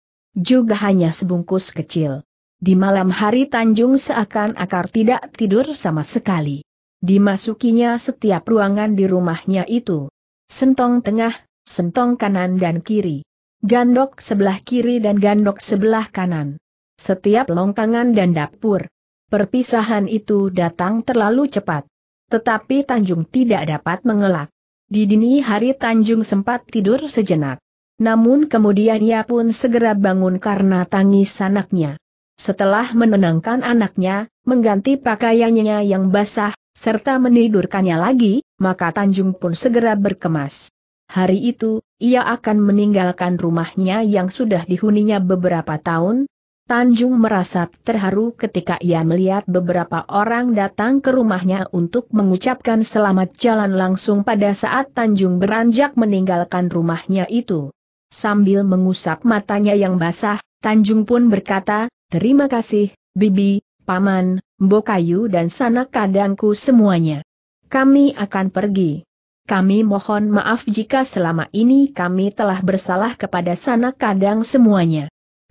Juga hanya sebungkus kecil. Di malam hari Tanjung seakan akar tidak tidur sama sekali. Dimasukinya setiap ruangan di rumahnya itu. Sentong tengah, sentong kanan dan kiri. Gandok sebelah kiri dan gandok sebelah kanan. Setiap longkangan dan dapur. Perpisahan itu datang terlalu cepat. Tetapi Tanjung tidak dapat mengelak. Di dini hari Tanjung sempat tidur sejenak. Namun kemudian ia pun segera bangun karena tangis anaknya. Setelah menenangkan anaknya, mengganti pakaiannya yang basah, serta menidurkannya lagi, maka Tanjung pun segera berkemas. Hari itu, ia akan meninggalkan rumahnya yang sudah dihuninya beberapa tahun, Tanjung merasa terharu ketika ia melihat beberapa orang datang ke rumahnya untuk mengucapkan selamat jalan langsung pada saat Tanjung beranjak meninggalkan rumahnya itu. Sambil mengusap matanya yang basah, Tanjung pun berkata, Terima kasih, Bibi, Paman, Bokayu dan sanak kadangku semuanya. Kami akan pergi. Kami mohon maaf jika selama ini kami telah bersalah kepada sanak kadang semuanya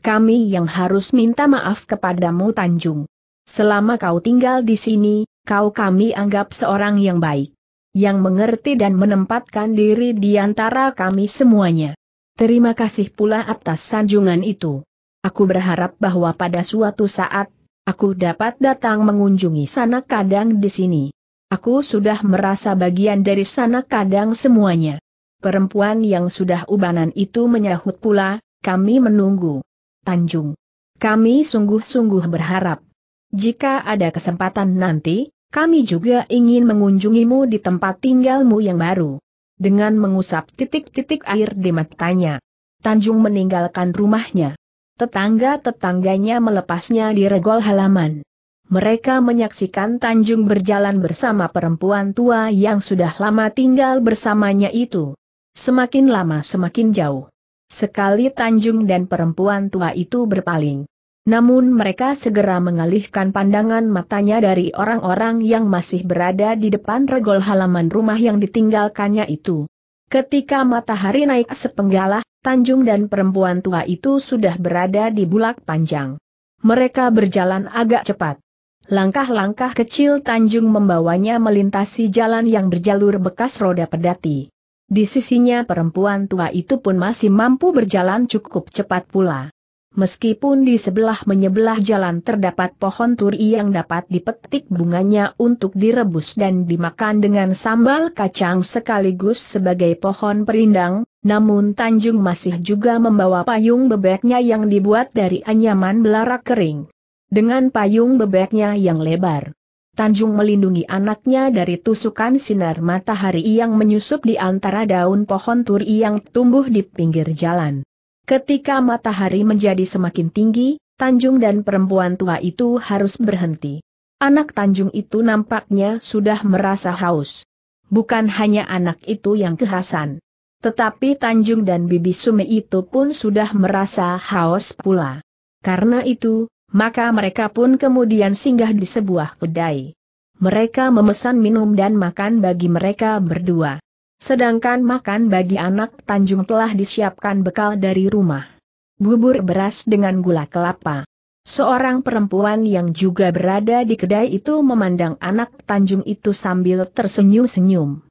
kami yang harus minta maaf kepadamu Tanjung. Selama kau tinggal di sini, kau kami anggap seorang yang baik. Yang mengerti dan menempatkan diri di antara kami semuanya. Terima kasih pula atas sanjungan itu. Aku berharap bahwa pada suatu saat, aku dapat datang mengunjungi sana kadang di sini. Aku sudah merasa bagian dari sana kadang semuanya. Perempuan yang sudah ubanan itu menyahut pula, kami menunggu. Tanjung. Kami sungguh-sungguh berharap. Jika ada kesempatan nanti, kami juga ingin mengunjungimu di tempat tinggalmu yang baru. Dengan mengusap titik-titik air di matanya. Tanjung meninggalkan rumahnya. Tetangga-tetangganya melepasnya di regol halaman. Mereka menyaksikan Tanjung berjalan bersama perempuan tua yang sudah lama tinggal bersamanya itu. Semakin lama semakin jauh. Sekali Tanjung dan perempuan tua itu berpaling. Namun mereka segera mengalihkan pandangan matanya dari orang-orang yang masih berada di depan regol halaman rumah yang ditinggalkannya itu. Ketika matahari naik sepenggalah, Tanjung dan perempuan tua itu sudah berada di bulak panjang. Mereka berjalan agak cepat. Langkah-langkah kecil Tanjung membawanya melintasi jalan yang berjalur bekas roda pedati. Di sisinya perempuan tua itu pun masih mampu berjalan cukup cepat pula. Meskipun di sebelah menyebelah jalan terdapat pohon turi yang dapat dipetik bunganya untuk direbus dan dimakan dengan sambal kacang sekaligus sebagai pohon perindang, namun Tanjung masih juga membawa payung bebeknya yang dibuat dari anyaman belarak kering. Dengan payung bebeknya yang lebar, Tanjung melindungi anaknya dari tusukan sinar matahari yang menyusup di antara daun pohon turi yang tumbuh di pinggir jalan. Ketika matahari menjadi semakin tinggi, Tanjung dan perempuan tua itu harus berhenti. Anak Tanjung itu nampaknya sudah merasa haus. Bukan hanya anak itu yang kehausan, Tetapi Tanjung dan Bibi Sumi itu pun sudah merasa haus pula. Karena itu, maka mereka pun kemudian singgah di sebuah kedai. Mereka memesan minum dan makan bagi mereka berdua. Sedangkan makan bagi anak Tanjung telah disiapkan bekal dari rumah. Bubur beras dengan gula kelapa. Seorang perempuan yang juga berada di kedai itu memandang anak Tanjung itu sambil tersenyum-senyum.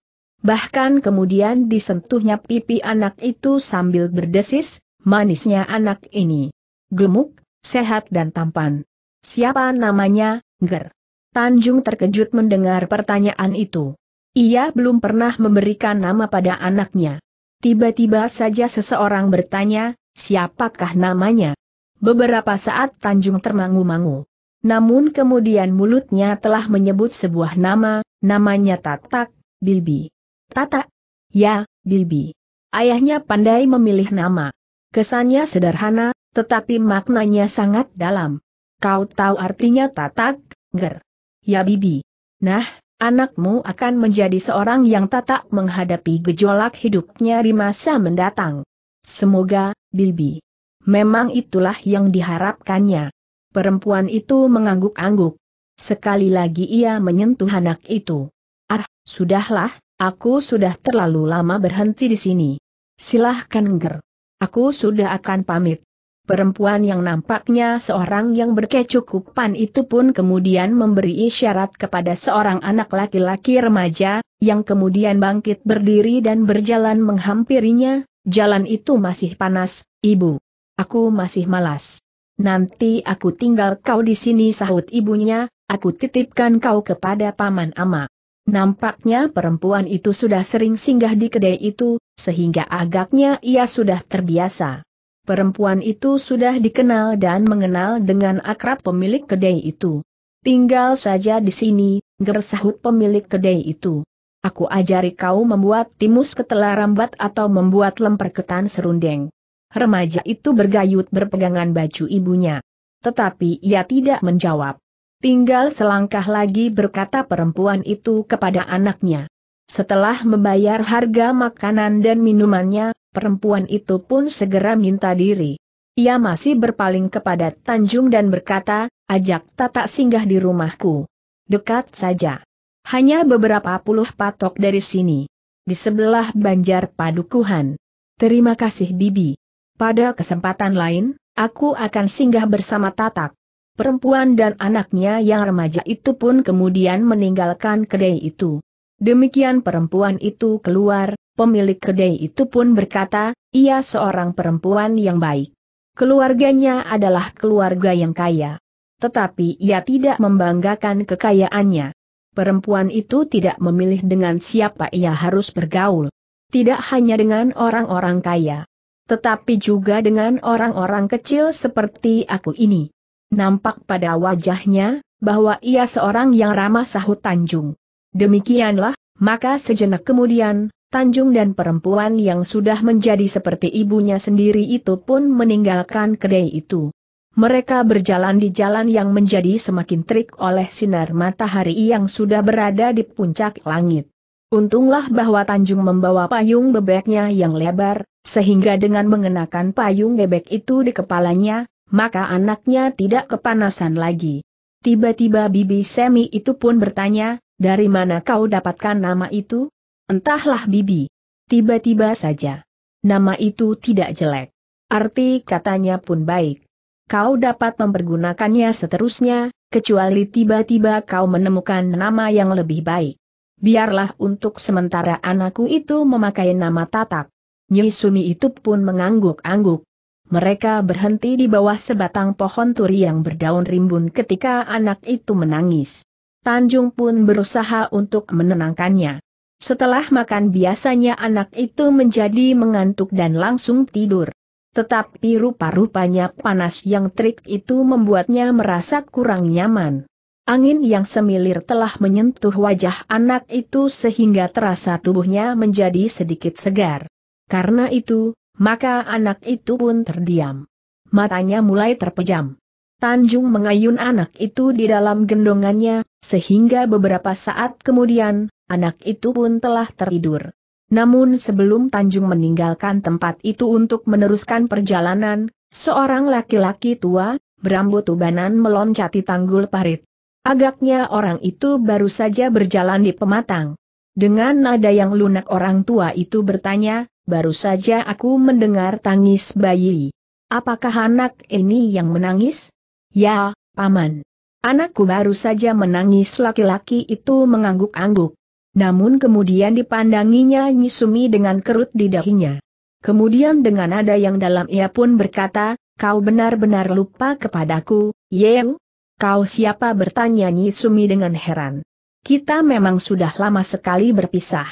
Bahkan kemudian disentuhnya pipi anak itu sambil berdesis, manisnya anak ini. Gemuk, sehat dan tampan. Siapa namanya, Ger? Tanjung terkejut mendengar pertanyaan itu. Ia belum pernah memberikan nama pada anaknya. Tiba-tiba saja seseorang bertanya, siapakah namanya? Beberapa saat Tanjung termangu-mangu. Namun kemudian mulutnya telah menyebut sebuah nama, namanya Tatak, Bilbi. Tatak? Ya, Bilbi. Ayahnya pandai memilih nama. Kesannya sederhana, tetapi maknanya sangat dalam. Kau tahu artinya tatak, ger. Ya bibi. Nah, anakmu akan menjadi seorang yang tatak menghadapi gejolak hidupnya di masa mendatang. Semoga, bibi. Memang itulah yang diharapkannya. Perempuan itu mengangguk-angguk. Sekali lagi ia menyentuh anak itu. Ah, sudahlah, aku sudah terlalu lama berhenti di sini. Silahkan ger. Aku sudah akan pamit. Perempuan yang nampaknya seorang yang berkecukupan itu pun kemudian memberi isyarat kepada seorang anak laki-laki remaja, yang kemudian bangkit berdiri dan berjalan menghampirinya, jalan itu masih panas, ibu. Aku masih malas. Nanti aku tinggal kau di sini sahut ibunya, aku titipkan kau kepada paman ama. Nampaknya perempuan itu sudah sering singgah di kedai itu, sehingga agaknya ia sudah terbiasa. Perempuan itu sudah dikenal dan mengenal dengan akrab pemilik kedai itu. Tinggal saja di sini, gersahut pemilik kedai itu. Aku ajari kau membuat timus ketela rambat atau membuat lemper ketan serundeng. Remaja itu bergayut berpegangan baju ibunya. Tetapi ia tidak menjawab. Tinggal selangkah lagi berkata perempuan itu kepada anaknya. Setelah membayar harga makanan dan minumannya, perempuan itu pun segera minta diri. Ia masih berpaling kepada Tanjung dan berkata, ajak Tata singgah di rumahku. Dekat saja. Hanya beberapa puluh patok dari sini. Di sebelah Banjar Padukuhan. Terima kasih Bibi. Pada kesempatan lain, aku akan singgah bersama Tatak. Perempuan dan anaknya yang remaja itu pun kemudian meninggalkan kedai itu. Demikian perempuan itu keluar, pemilik kedai itu pun berkata, ia seorang perempuan yang baik. Keluarganya adalah keluarga yang kaya. Tetapi ia tidak membanggakan kekayaannya. Perempuan itu tidak memilih dengan siapa ia harus bergaul. Tidak hanya dengan orang-orang kaya. Tetapi juga dengan orang-orang kecil seperti aku ini. Nampak pada wajahnya, bahwa ia seorang yang ramah sahut Tanjung. Demikianlah, maka sejenak kemudian, Tanjung dan perempuan yang sudah menjadi seperti ibunya sendiri itu pun meninggalkan kedai itu. Mereka berjalan di jalan yang menjadi semakin terik oleh sinar matahari yang sudah berada di puncak langit. Untunglah bahwa Tanjung membawa payung bebeknya yang lebar, sehingga dengan mengenakan payung bebek itu di kepalanya, maka anaknya tidak kepanasan lagi. Tiba-tiba Bibi Semi itu pun bertanya, dari mana kau dapatkan nama itu? Entahlah Bibi. Tiba-tiba saja. Nama itu tidak jelek. Arti katanya pun baik. Kau dapat mempergunakannya seterusnya, kecuali tiba-tiba kau menemukan nama yang lebih baik. Biarlah untuk sementara anakku itu memakai nama Tatak. Nyisumi itu pun mengangguk-angguk. Mereka berhenti di bawah sebatang pohon turi yang berdaun rimbun ketika anak itu menangis. Tanjung pun berusaha untuk menenangkannya. Setelah makan biasanya anak itu menjadi mengantuk dan langsung tidur. Tetapi rupa-rupanya panas yang trik itu membuatnya merasa kurang nyaman. Angin yang semilir telah menyentuh wajah anak itu sehingga terasa tubuhnya menjadi sedikit segar. Karena itu, maka anak itu pun terdiam. Matanya mulai terpejam. Tanjung mengayun anak itu di dalam gendongannya, sehingga beberapa saat kemudian, anak itu pun telah tertidur. Namun sebelum Tanjung meninggalkan tempat itu untuk meneruskan perjalanan, seorang laki-laki tua, berambut ubanan meloncati tanggul parit. Agaknya orang itu baru saja berjalan di pematang. Dengan nada yang lunak orang tua itu bertanya, baru saja aku mendengar tangis bayi. Apakah anak ini yang menangis? Ya, paman. Anakku baru saja menangis laki-laki itu mengangguk-angguk. Namun kemudian dipandanginya Nyisumi dengan kerut di dahinya. Kemudian dengan nada yang dalam ia pun berkata, kau benar-benar lupa kepadaku, Yeu? Kau siapa bertanya Nyisumi dengan heran. Kita memang sudah lama sekali berpisah.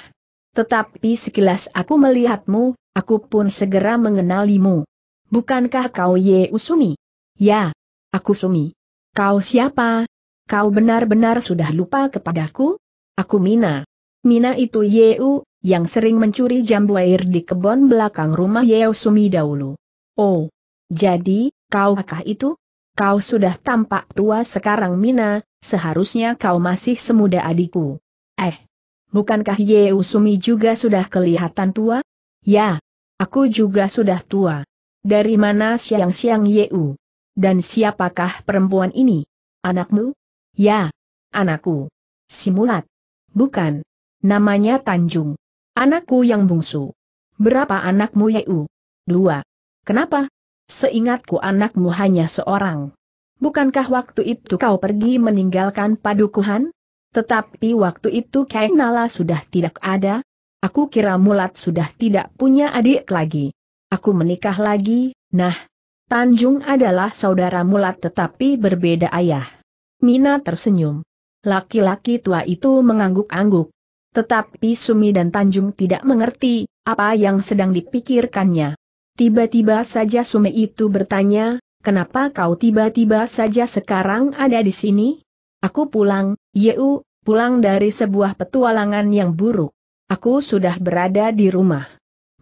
Tetapi sekilas aku melihatmu, aku pun segera mengenalimu. Bukankah kau Yeu Sumi? Ya, Aku Sumi. Kau siapa? Kau benar-benar sudah lupa kepadaku? Aku Mina. Mina itu Yeu, yang sering mencuri jambu air di kebun belakang rumah Yeu Sumi dahulu. Oh, jadi, kau akah itu? Kau sudah tampak tua sekarang Mina, seharusnya kau masih semuda adikku. Eh, bukankah Yeu Sumi juga sudah kelihatan tua? Ya, aku juga sudah tua. Dari mana siang-siang Yeu? Dan siapakah perempuan ini? Anakmu? Ya, anakku. Simulat. Bukan. Namanya Tanjung. Anakku yang bungsu. Berapa anakmu Yeu? Dua. Kenapa? Seingatku anakmu hanya seorang. Bukankah waktu itu kau pergi meninggalkan padukuhan? Tetapi waktu itu Kain Nala sudah tidak ada. Aku kira Mulat sudah tidak punya adik lagi. Aku menikah lagi, nah, Tanjung adalah saudara mulat tetapi berbeda ayah. Mina tersenyum. Laki-laki tua itu mengangguk-angguk. Tetapi Sumi dan Tanjung tidak mengerti apa yang sedang dipikirkannya. Tiba-tiba saja Sumi itu bertanya, kenapa kau tiba-tiba saja sekarang ada di sini? Aku pulang, Yeu, pulang dari sebuah petualangan yang buruk. Aku sudah berada di rumah.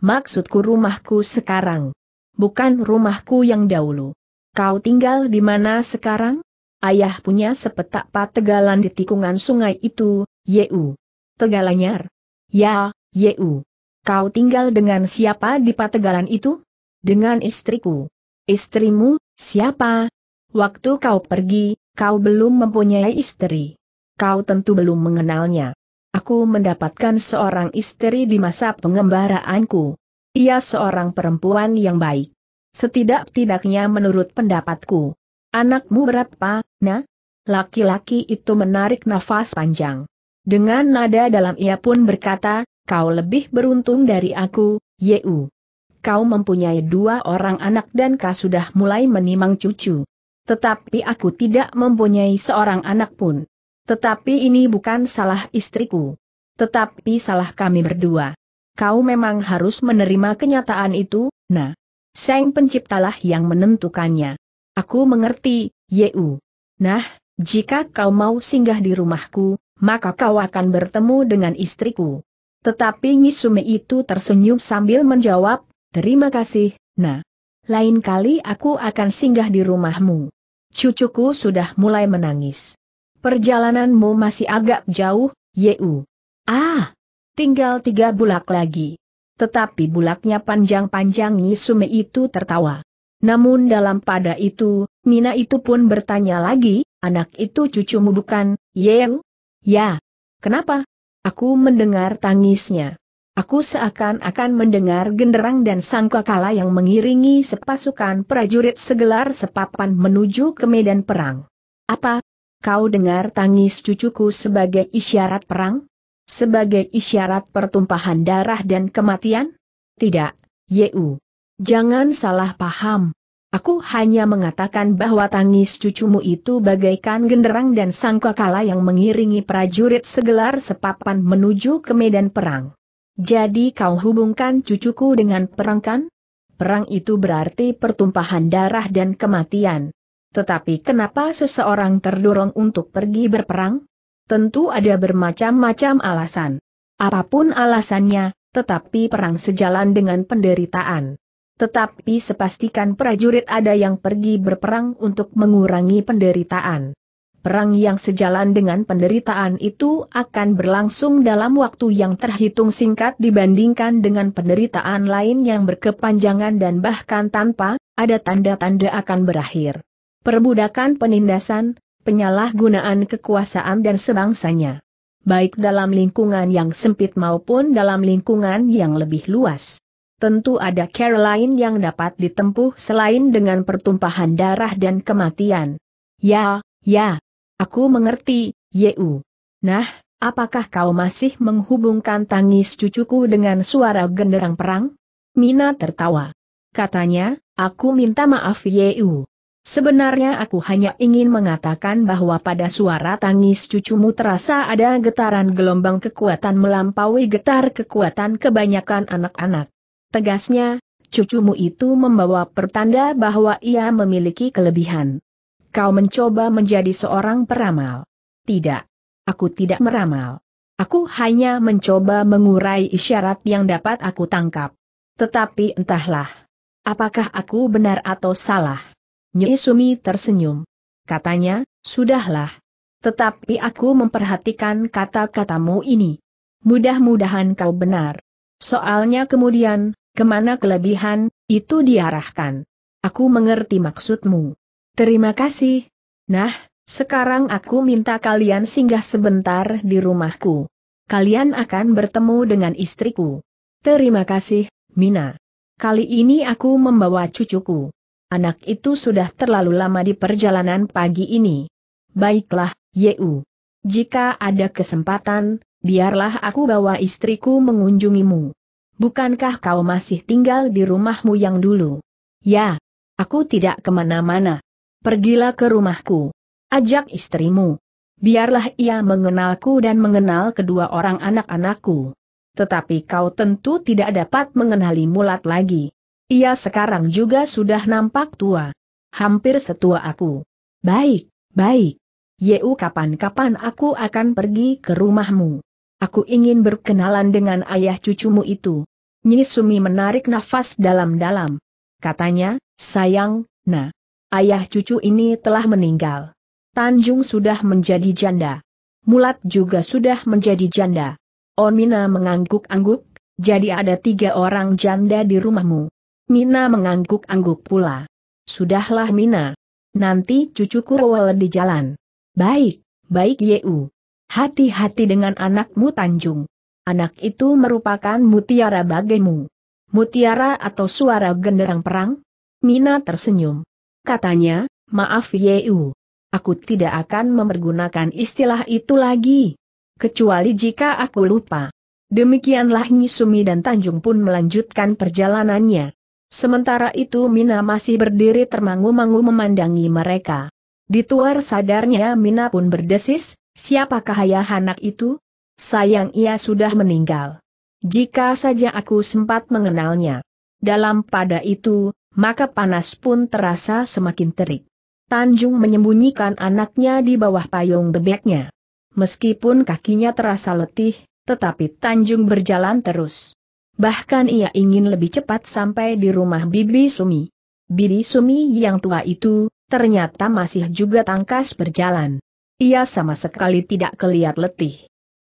Maksudku rumahku sekarang bukan rumahku yang dahulu. Kau tinggal di mana sekarang? Ayah punya sepetak pategalan di tikungan sungai itu, Yeu. Tegalanyar. Ya, Yeu. Kau tinggal dengan siapa di pategalan itu? Dengan istriku. Istrimu, siapa? Waktu kau pergi, kau belum mempunyai istri. Kau tentu belum mengenalnya. Aku mendapatkan seorang istri di masa pengembaraanku. Ia seorang perempuan yang baik. Setidak-tidaknya menurut pendapatku. Anakmu berapa, nah? Laki-laki itu menarik nafas panjang. Dengan nada dalam ia pun berkata, kau lebih beruntung dari aku, Yeu. Kau mempunyai dua orang anak dan kau sudah mulai menimang cucu. Tetapi aku tidak mempunyai seorang anak pun. Tetapi ini bukan salah istriku. Tetapi salah kami berdua. Kau memang harus menerima kenyataan itu, nah. Seng penciptalah yang menentukannya. Aku mengerti, Yeu. Nah, jika kau mau singgah di rumahku, maka kau akan bertemu dengan istriku. Tetapi Nyisume itu tersenyum sambil menjawab, terima kasih, nah. Lain kali aku akan singgah di rumahmu. Cucuku sudah mulai menangis. Perjalananmu masih agak jauh, Yeu. Ah, Tinggal tiga bulak lagi. Tetapi bulaknya panjang-panjang Nisume itu tertawa. Namun dalam pada itu, Mina itu pun bertanya lagi, anak itu cucumu bukan, Yeu? Ya. Kenapa? Aku mendengar tangisnya. Aku seakan-akan mendengar genderang dan sangkakala yang mengiringi sepasukan prajurit segelar sepapan menuju ke medan perang. Apa? Kau dengar tangis cucuku sebagai isyarat perang? Sebagai isyarat pertumpahan darah dan kematian? Tidak, Yeu. Jangan salah paham. Aku hanya mengatakan bahwa tangis cucumu itu bagaikan genderang dan sangkakala yang mengiringi prajurit segelar sepapan menuju ke medan perang. Jadi kau hubungkan cucuku dengan perang kan? Perang itu berarti pertumpahan darah dan kematian. Tetapi kenapa seseorang terdorong untuk pergi berperang? tentu ada bermacam-macam alasan. Apapun alasannya, tetapi perang sejalan dengan penderitaan. Tetapi sepastikan prajurit ada yang pergi berperang untuk mengurangi penderitaan. Perang yang sejalan dengan penderitaan itu akan berlangsung dalam waktu yang terhitung singkat dibandingkan dengan penderitaan lain yang berkepanjangan dan bahkan tanpa, ada tanda-tanda akan berakhir. Perbudakan penindasan, penyalahgunaan kekuasaan dan sebangsanya. Baik dalam lingkungan yang sempit maupun dalam lingkungan yang lebih luas. Tentu ada cara lain yang dapat ditempuh selain dengan pertumpahan darah dan kematian. Ya, ya. Aku mengerti, Yeu. Nah, apakah kau masih menghubungkan tangis cucuku dengan suara genderang perang? Mina tertawa. Katanya, aku minta maaf Yeu. Sebenarnya aku hanya ingin mengatakan bahwa pada suara tangis cucumu terasa ada getaran gelombang kekuatan melampaui getar kekuatan kebanyakan anak-anak. Tegasnya, cucumu itu membawa pertanda bahwa ia memiliki kelebihan. Kau mencoba menjadi seorang peramal. Tidak. Aku tidak meramal. Aku hanya mencoba mengurai isyarat yang dapat aku tangkap. Tetapi entahlah. Apakah aku benar atau salah? Sumi tersenyum. Katanya, sudahlah. Tetapi aku memperhatikan kata-katamu ini. Mudah-mudahan kau benar. Soalnya kemudian, kemana kelebihan, itu diarahkan. Aku mengerti maksudmu. Terima kasih. Nah, sekarang aku minta kalian singgah sebentar di rumahku. Kalian akan bertemu dengan istriku. Terima kasih, Mina. Kali ini aku membawa cucuku. Anak itu sudah terlalu lama di perjalanan pagi ini. Baiklah, Yeu. Jika ada kesempatan, biarlah aku bawa istriku mengunjungimu. Bukankah kau masih tinggal di rumahmu yang dulu? Ya, aku tidak kemana-mana. Pergilah ke rumahku. Ajak istrimu. Biarlah ia mengenalku dan mengenal kedua orang anak-anakku. Tetapi kau tentu tidak dapat mengenali mulat lagi. Ia sekarang juga sudah nampak tua. Hampir setua aku. Baik, baik. Yeu kapan-kapan aku akan pergi ke rumahmu. Aku ingin berkenalan dengan ayah cucumu itu. Nyi Sumi menarik nafas dalam-dalam. Katanya, sayang, nah. Ayah cucu ini telah meninggal. Tanjung sudah menjadi janda. Mulat juga sudah menjadi janda. Onmina mengangguk-angguk, jadi ada tiga orang janda di rumahmu. Mina mengangguk-angguk pula. Sudahlah Mina. Nanti cucuku rewel di jalan. Baik, baik Yeu. Hati-hati dengan anakmu Tanjung. Anak itu merupakan mutiara bagimu. Mutiara atau suara genderang perang? Mina tersenyum. Katanya, maaf Yeu. Aku tidak akan mempergunakan istilah itu lagi. Kecuali jika aku lupa. Demikianlah Nyisumi dan Tanjung pun melanjutkan perjalanannya. Sementara itu Mina masih berdiri termangu-mangu memandangi mereka. Di tuar sadarnya Mina pun berdesis, siapakah ayah anak itu? Sayang ia sudah meninggal. Jika saja aku sempat mengenalnya. Dalam pada itu, maka panas pun terasa semakin terik. Tanjung menyembunyikan anaknya di bawah payung bebeknya. Meskipun kakinya terasa letih, tetapi Tanjung berjalan terus. Bahkan ia ingin lebih cepat sampai di rumah Bibi Sumi. Bibi Sumi yang tua itu, ternyata masih juga tangkas berjalan. Ia sama sekali tidak keliat letih.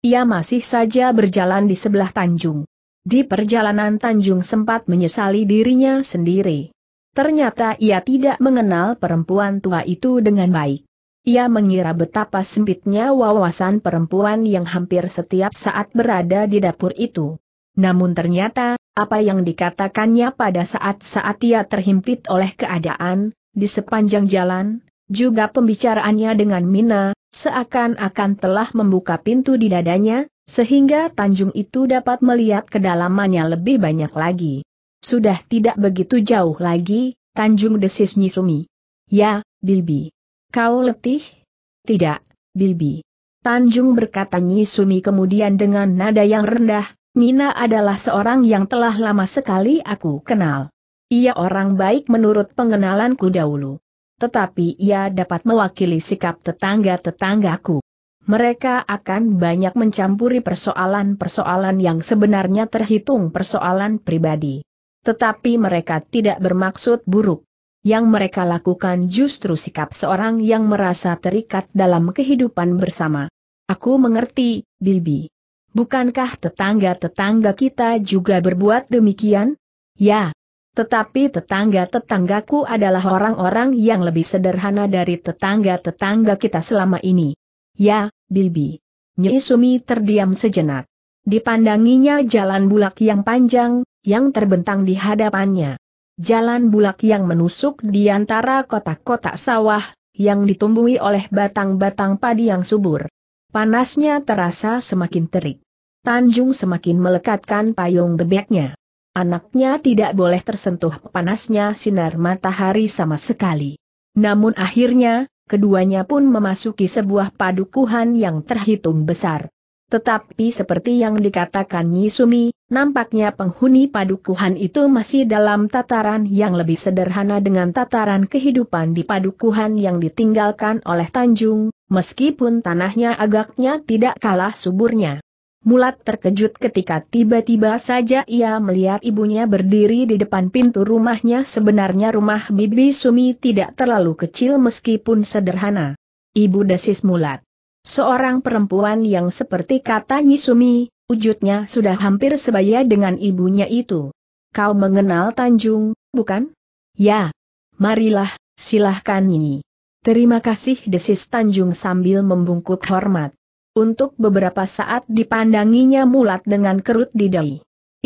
Ia masih saja berjalan di sebelah Tanjung. Di perjalanan Tanjung sempat menyesali dirinya sendiri. Ternyata ia tidak mengenal perempuan tua itu dengan baik. Ia mengira betapa sempitnya wawasan perempuan yang hampir setiap saat berada di dapur itu. Namun ternyata, apa yang dikatakannya pada saat-saat ia terhimpit oleh keadaan, di sepanjang jalan, juga pembicaraannya dengan Mina, seakan-akan telah membuka pintu di dadanya, sehingga Tanjung itu dapat melihat kedalamannya lebih banyak lagi. Sudah tidak begitu jauh lagi, Tanjung desis Nyisumi. Ya, Bibi. Kau letih? Tidak, Bibi. Tanjung berkata Nyisumi kemudian dengan nada yang rendah, Mina adalah seorang yang telah lama sekali aku kenal. Ia orang baik menurut pengenalanku dahulu. Tetapi ia dapat mewakili sikap tetangga-tetanggaku. Mereka akan banyak mencampuri persoalan-persoalan yang sebenarnya terhitung persoalan pribadi. Tetapi mereka tidak bermaksud buruk. Yang mereka lakukan justru sikap seorang yang merasa terikat dalam kehidupan bersama. Aku mengerti, Bibi. Bukankah tetangga-tetangga kita juga berbuat demikian? Ya. Tetapi tetangga-tetanggaku adalah orang-orang yang lebih sederhana dari tetangga-tetangga kita selama ini. Ya, Bibi. Nyi Sumi terdiam sejenak. Dipandanginya jalan bulak yang panjang, yang terbentang di hadapannya. Jalan bulak yang menusuk di antara kotak-kotak sawah, yang ditumbuhi oleh batang-batang padi yang subur. Panasnya terasa semakin terik. Tanjung semakin melekatkan payung bebeknya. Anaknya tidak boleh tersentuh panasnya sinar matahari sama sekali. Namun akhirnya, keduanya pun memasuki sebuah padukuhan yang terhitung besar. Tetapi seperti yang dikatakan Sumi, nampaknya penghuni padukuhan itu masih dalam tataran yang lebih sederhana dengan tataran kehidupan di padukuhan yang ditinggalkan oleh Tanjung, meskipun tanahnya agaknya tidak kalah suburnya. Mulat terkejut ketika tiba-tiba saja ia melihat ibunya berdiri di depan pintu rumahnya sebenarnya rumah Bibi Sumi tidak terlalu kecil meskipun sederhana. Ibu desis Mulat. Seorang perempuan yang seperti kata Nyi Sumi, wujudnya sudah hampir sebaya dengan ibunya itu. Kau mengenal Tanjung, bukan? Ya. Marilah, silahkan Nyi. Terima kasih desis Tanjung sambil membungkuk hormat untuk beberapa saat dipandanginya mulat dengan kerut di dahi.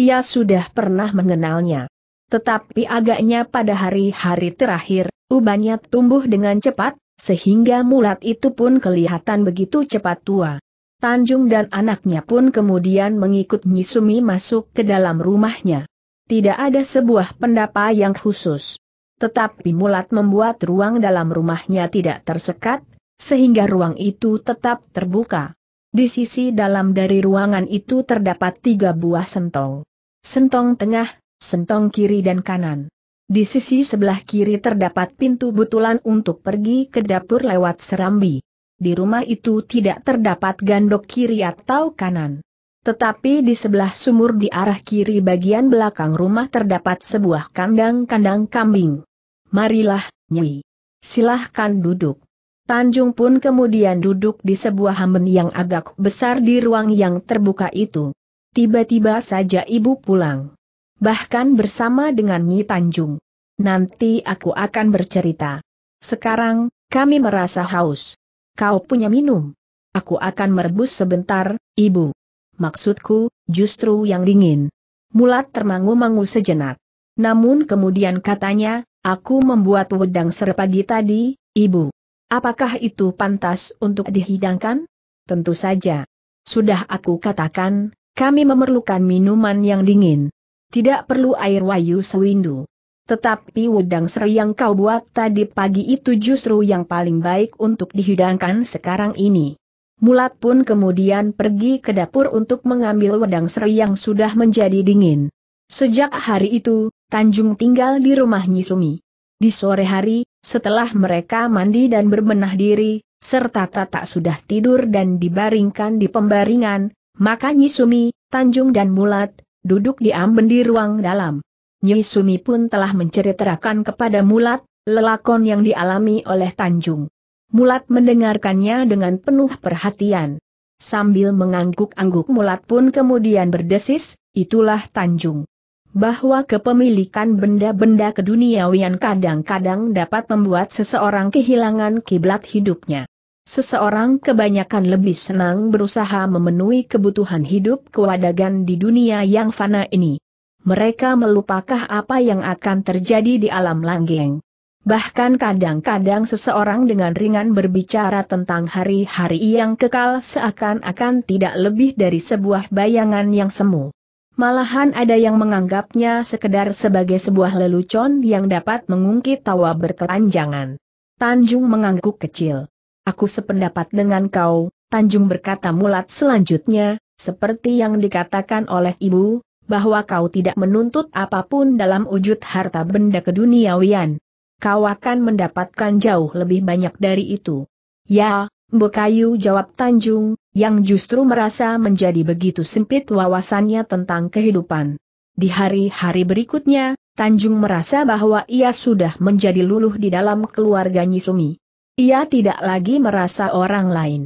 Ia sudah pernah mengenalnya. Tetapi agaknya pada hari-hari terakhir, ubannya tumbuh dengan cepat, sehingga mulat itu pun kelihatan begitu cepat tua. Tanjung dan anaknya pun kemudian mengikut Nyisumi masuk ke dalam rumahnya. Tidak ada sebuah pendapa yang khusus. Tetapi Mulat membuat ruang dalam rumahnya tidak tersekat, sehingga ruang itu tetap terbuka. Di sisi dalam dari ruangan itu terdapat tiga buah sentong. Sentong tengah, sentong kiri dan kanan. Di sisi sebelah kiri terdapat pintu butulan untuk pergi ke dapur lewat serambi. Di rumah itu tidak terdapat gandok kiri atau kanan. Tetapi di sebelah sumur di arah kiri bagian belakang rumah terdapat sebuah kandang-kandang kambing. Marilah, Nyi. Silahkan duduk. Tanjung pun kemudian duduk di sebuah hamben yang agak besar di ruang yang terbuka itu. Tiba-tiba saja ibu pulang. Bahkan bersama dengan Nyi Tanjung. Nanti aku akan bercerita. Sekarang, kami merasa haus. Kau punya minum? Aku akan merebus sebentar, ibu. Maksudku, justru yang dingin. Mulat termangu-mangu sejenak. Namun kemudian katanya, aku membuat wedang serpagi tadi, ibu. Apakah itu pantas untuk dihidangkan? Tentu saja. Sudah aku katakan, kami memerlukan minuman yang dingin. Tidak perlu air wayu sewindu. Tetapi wedang seri yang kau buat tadi pagi itu justru yang paling baik untuk dihidangkan sekarang ini. Mulat pun kemudian pergi ke dapur untuk mengambil wedang seri yang sudah menjadi dingin. Sejak hari itu, Tanjung tinggal di rumah Nyisumi. Di sore hari, setelah mereka mandi dan berbenah diri, serta Tata sudah tidur dan dibaringkan di pembaringan, maka Nyisumi, Tanjung dan Mulat, duduk amben di ruang dalam. Nyisumi pun telah menceritakan kepada Mulat, lelakon yang dialami oleh Tanjung. Mulat mendengarkannya dengan penuh perhatian. Sambil mengangguk-angguk Mulat pun kemudian berdesis, itulah Tanjung bahwa kepemilikan benda-benda keduniawian kadang-kadang dapat membuat seseorang kehilangan kiblat hidupnya. Seseorang kebanyakan lebih senang berusaha memenuhi kebutuhan hidup kewadagan di dunia yang fana ini. Mereka melupakah apa yang akan terjadi di alam langgeng. Bahkan kadang-kadang seseorang dengan ringan berbicara tentang hari-hari yang kekal seakan-akan tidak lebih dari sebuah bayangan yang semu. Malahan ada yang menganggapnya sekedar sebagai sebuah lelucon yang dapat mengungkit tawa berkelanjangan. Tanjung mengangguk kecil. Aku sependapat dengan kau, Tanjung berkata mulat selanjutnya, seperti yang dikatakan oleh ibu, bahwa kau tidak menuntut apapun dalam wujud harta benda keduniawian. Kau akan mendapatkan jauh lebih banyak dari itu. Ya, Bekayu jawab Tanjung, yang justru merasa menjadi begitu sempit wawasannya tentang kehidupan. Di hari-hari berikutnya, Tanjung merasa bahwa ia sudah menjadi luluh di dalam keluarga Nyisumi. Ia tidak lagi merasa orang lain.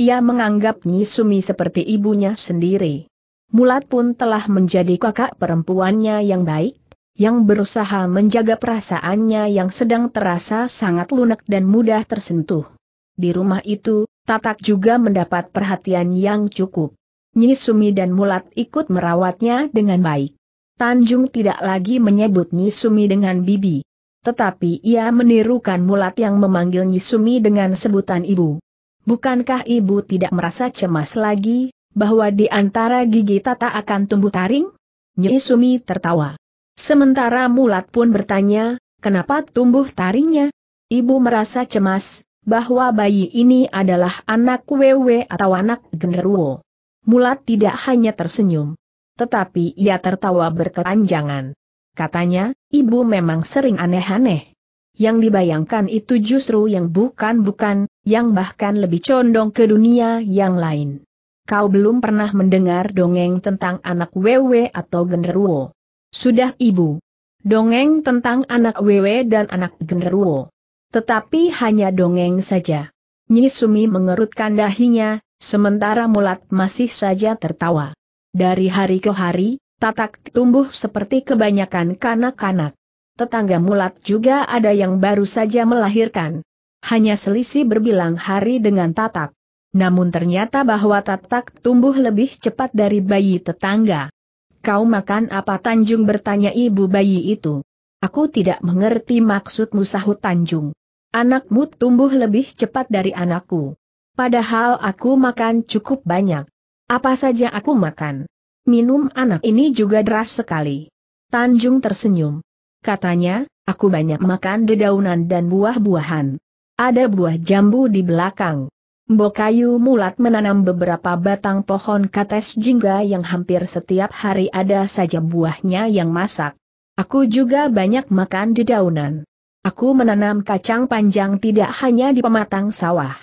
Ia menganggap Nyisumi seperti ibunya sendiri. Mulat pun telah menjadi kakak perempuannya yang baik, yang berusaha menjaga perasaannya yang sedang terasa sangat lunak dan mudah tersentuh di rumah itu, Tatak juga mendapat perhatian yang cukup. Nyi Sumi dan Mulat ikut merawatnya dengan baik. Tanjung tidak lagi menyebut Nyi Sumi dengan bibi. Tetapi ia menirukan Mulat yang memanggil Nyi Sumi dengan sebutan ibu. Bukankah ibu tidak merasa cemas lagi, bahwa di antara gigi Tata akan tumbuh taring? Nyi Sumi tertawa. Sementara Mulat pun bertanya, kenapa tumbuh taringnya? Ibu merasa cemas, bahwa bayi ini adalah anak Wewe atau anak genderuwo. Mulat tidak hanya tersenyum, tetapi ia tertawa berkepanjangan. Katanya, ibu memang sering aneh-aneh. Yang dibayangkan itu justru yang bukan-bukan, yang bahkan lebih condong ke dunia yang lain. Kau belum pernah mendengar dongeng tentang anak wewe atau genderuwo. Sudah ibu. Dongeng tentang anak wewe dan anak genderuwo. Tetapi hanya dongeng saja. Nyi Sumi mengerutkan dahinya, sementara Mulat masih saja tertawa. Dari hari ke hari, Tatak tumbuh seperti kebanyakan kanak-kanak. Tetangga Mulat juga ada yang baru saja melahirkan. Hanya selisih berbilang hari dengan Tatak. Namun ternyata bahwa Tatak tumbuh lebih cepat dari bayi tetangga. Kau makan apa Tanjung bertanya ibu bayi itu. Aku tidak mengerti maksudmu sahut Tanjung. Anakmu tumbuh lebih cepat dari anakku. Padahal aku makan cukup banyak. Apa saja aku makan. Minum anak ini juga deras sekali. Tanjung tersenyum. Katanya, aku banyak makan dedaunan dan buah-buahan. Ada buah jambu di belakang. Bokayu mulat menanam beberapa batang pohon kates jingga yang hampir setiap hari ada saja buahnya yang masak. Aku juga banyak makan dedaunan. Aku menanam kacang panjang tidak hanya di pematang sawah,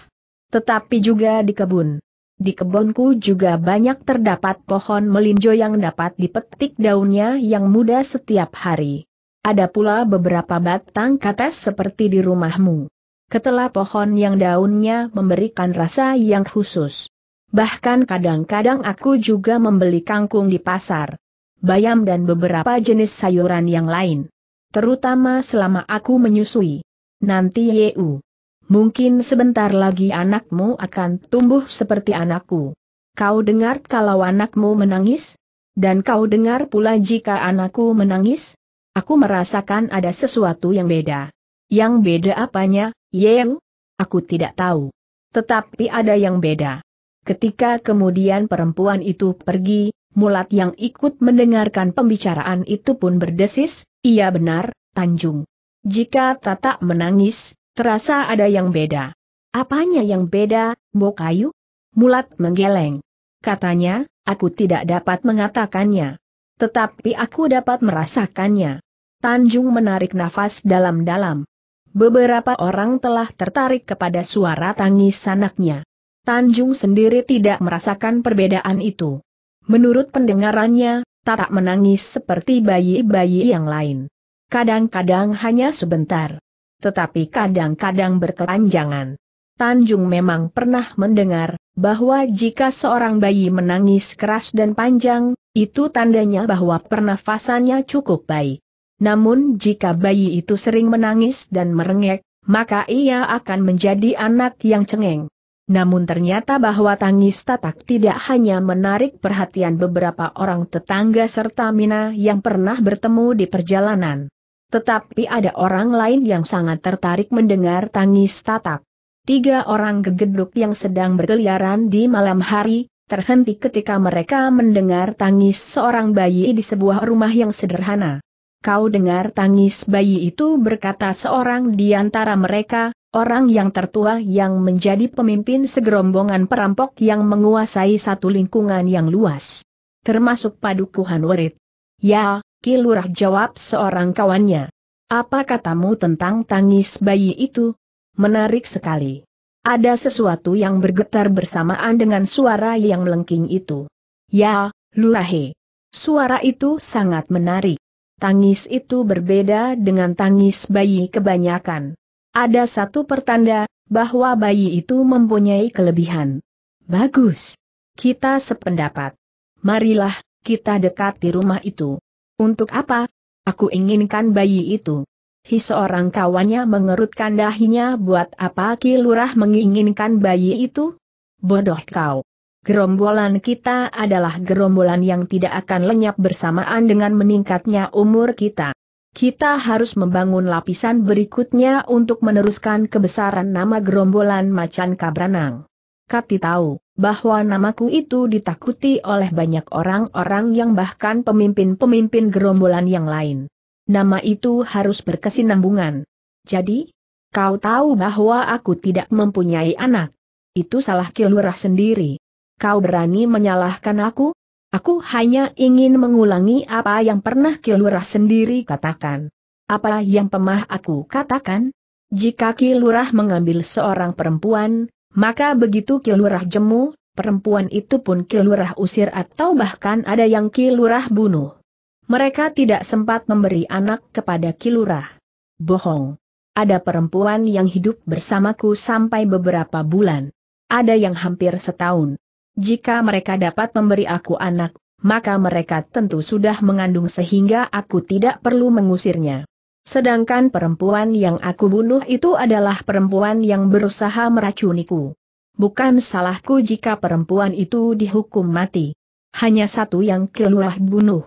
tetapi juga di kebun. Di kebunku juga banyak terdapat pohon melinjo yang dapat dipetik daunnya yang muda setiap hari. Ada pula beberapa batang kates seperti di rumahmu. Ketela pohon yang daunnya memberikan rasa yang khusus. Bahkan kadang-kadang aku juga membeli kangkung di pasar. Bayam dan beberapa jenis sayuran yang lain terutama selama aku menyusui. Nanti Yeu. Mungkin sebentar lagi anakmu akan tumbuh seperti anakku. Kau dengar kalau anakmu menangis? Dan kau dengar pula jika anakku menangis? Aku merasakan ada sesuatu yang beda. Yang beda apanya, Yeu? Aku tidak tahu. Tetapi ada yang beda. Ketika kemudian perempuan itu pergi, Mulat yang ikut mendengarkan pembicaraan itu pun berdesis, iya benar, Tanjung. Jika Tata menangis, terasa ada yang beda. Apanya yang beda, Bokayu? Mulat menggeleng. Katanya, aku tidak dapat mengatakannya. Tetapi aku dapat merasakannya. Tanjung menarik nafas dalam-dalam. Beberapa orang telah tertarik kepada suara tangis anaknya. Tanjung sendiri tidak merasakan perbedaan itu. Menurut pendengarannya, Tata menangis seperti bayi-bayi yang lain. Kadang-kadang hanya sebentar. Tetapi kadang-kadang berkelanjangan. Tanjung memang pernah mendengar, bahwa jika seorang bayi menangis keras dan panjang, itu tandanya bahwa pernafasannya cukup baik. Namun jika bayi itu sering menangis dan merengek, maka ia akan menjadi anak yang cengeng. Namun ternyata bahwa tangis tatak tidak hanya menarik perhatian beberapa orang tetangga serta Mina yang pernah bertemu di perjalanan. Tetapi ada orang lain yang sangat tertarik mendengar tangis tatak. Tiga orang gegeduk yang sedang berkeliaran di malam hari, terhenti ketika mereka mendengar tangis seorang bayi di sebuah rumah yang sederhana. Kau dengar tangis bayi itu berkata seorang di antara mereka, Orang yang tertua yang menjadi pemimpin segerombongan perampok yang menguasai satu lingkungan yang luas. Termasuk padukuhan Werit. Ya, Kilurah jawab seorang kawannya. Apa katamu tentang tangis bayi itu? Menarik sekali. Ada sesuatu yang bergetar bersamaan dengan suara yang melengking itu. Ya, Lurahe. Suara itu sangat menarik. Tangis itu berbeda dengan tangis bayi kebanyakan. Ada satu pertanda, bahwa bayi itu mempunyai kelebihan. Bagus. Kita sependapat. Marilah, kita dekat di rumah itu. Untuk apa? Aku inginkan bayi itu. Hi seorang kawannya mengerutkan dahinya buat apa Ki Lurah menginginkan bayi itu? Bodoh kau. Gerombolan kita adalah gerombolan yang tidak akan lenyap bersamaan dengan meningkatnya umur kita. Kita harus membangun lapisan berikutnya untuk meneruskan kebesaran nama gerombolan macan kabranang. Kati tahu bahwa namaku itu ditakuti oleh banyak orang-orang yang bahkan pemimpin-pemimpin gerombolan yang lain. Nama itu harus berkesinambungan. Jadi, kau tahu bahwa aku tidak mempunyai anak. Itu salah kilurah sendiri. Kau berani menyalahkan aku? Aku hanya ingin mengulangi apa yang pernah Kilurah sendiri katakan. Apa yang pemah aku katakan? Jika Kilurah mengambil seorang perempuan, maka begitu Kilurah jemu, perempuan itu pun Kilurah usir atau bahkan ada yang Kilurah bunuh. Mereka tidak sempat memberi anak kepada Kilurah. Bohong. Ada perempuan yang hidup bersamaku sampai beberapa bulan. Ada yang hampir setahun. Jika mereka dapat memberi aku anak, maka mereka tentu sudah mengandung sehingga aku tidak perlu mengusirnya. Sedangkan perempuan yang aku bunuh itu adalah perempuan yang berusaha meracuniku. Bukan salahku jika perempuan itu dihukum mati. Hanya satu yang keluar bunuh.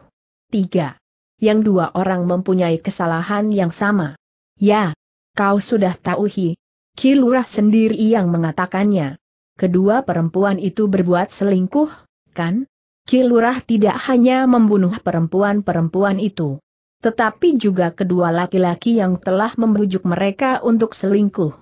Tiga. Yang dua orang mempunyai kesalahan yang sama. Ya, kau sudah tahu Hi. Kilurah sendiri yang mengatakannya kedua perempuan itu berbuat selingkuh, kan? Kilurah tidak hanya membunuh perempuan-perempuan itu, tetapi juga kedua laki-laki yang telah membujuk mereka untuk selingkuh.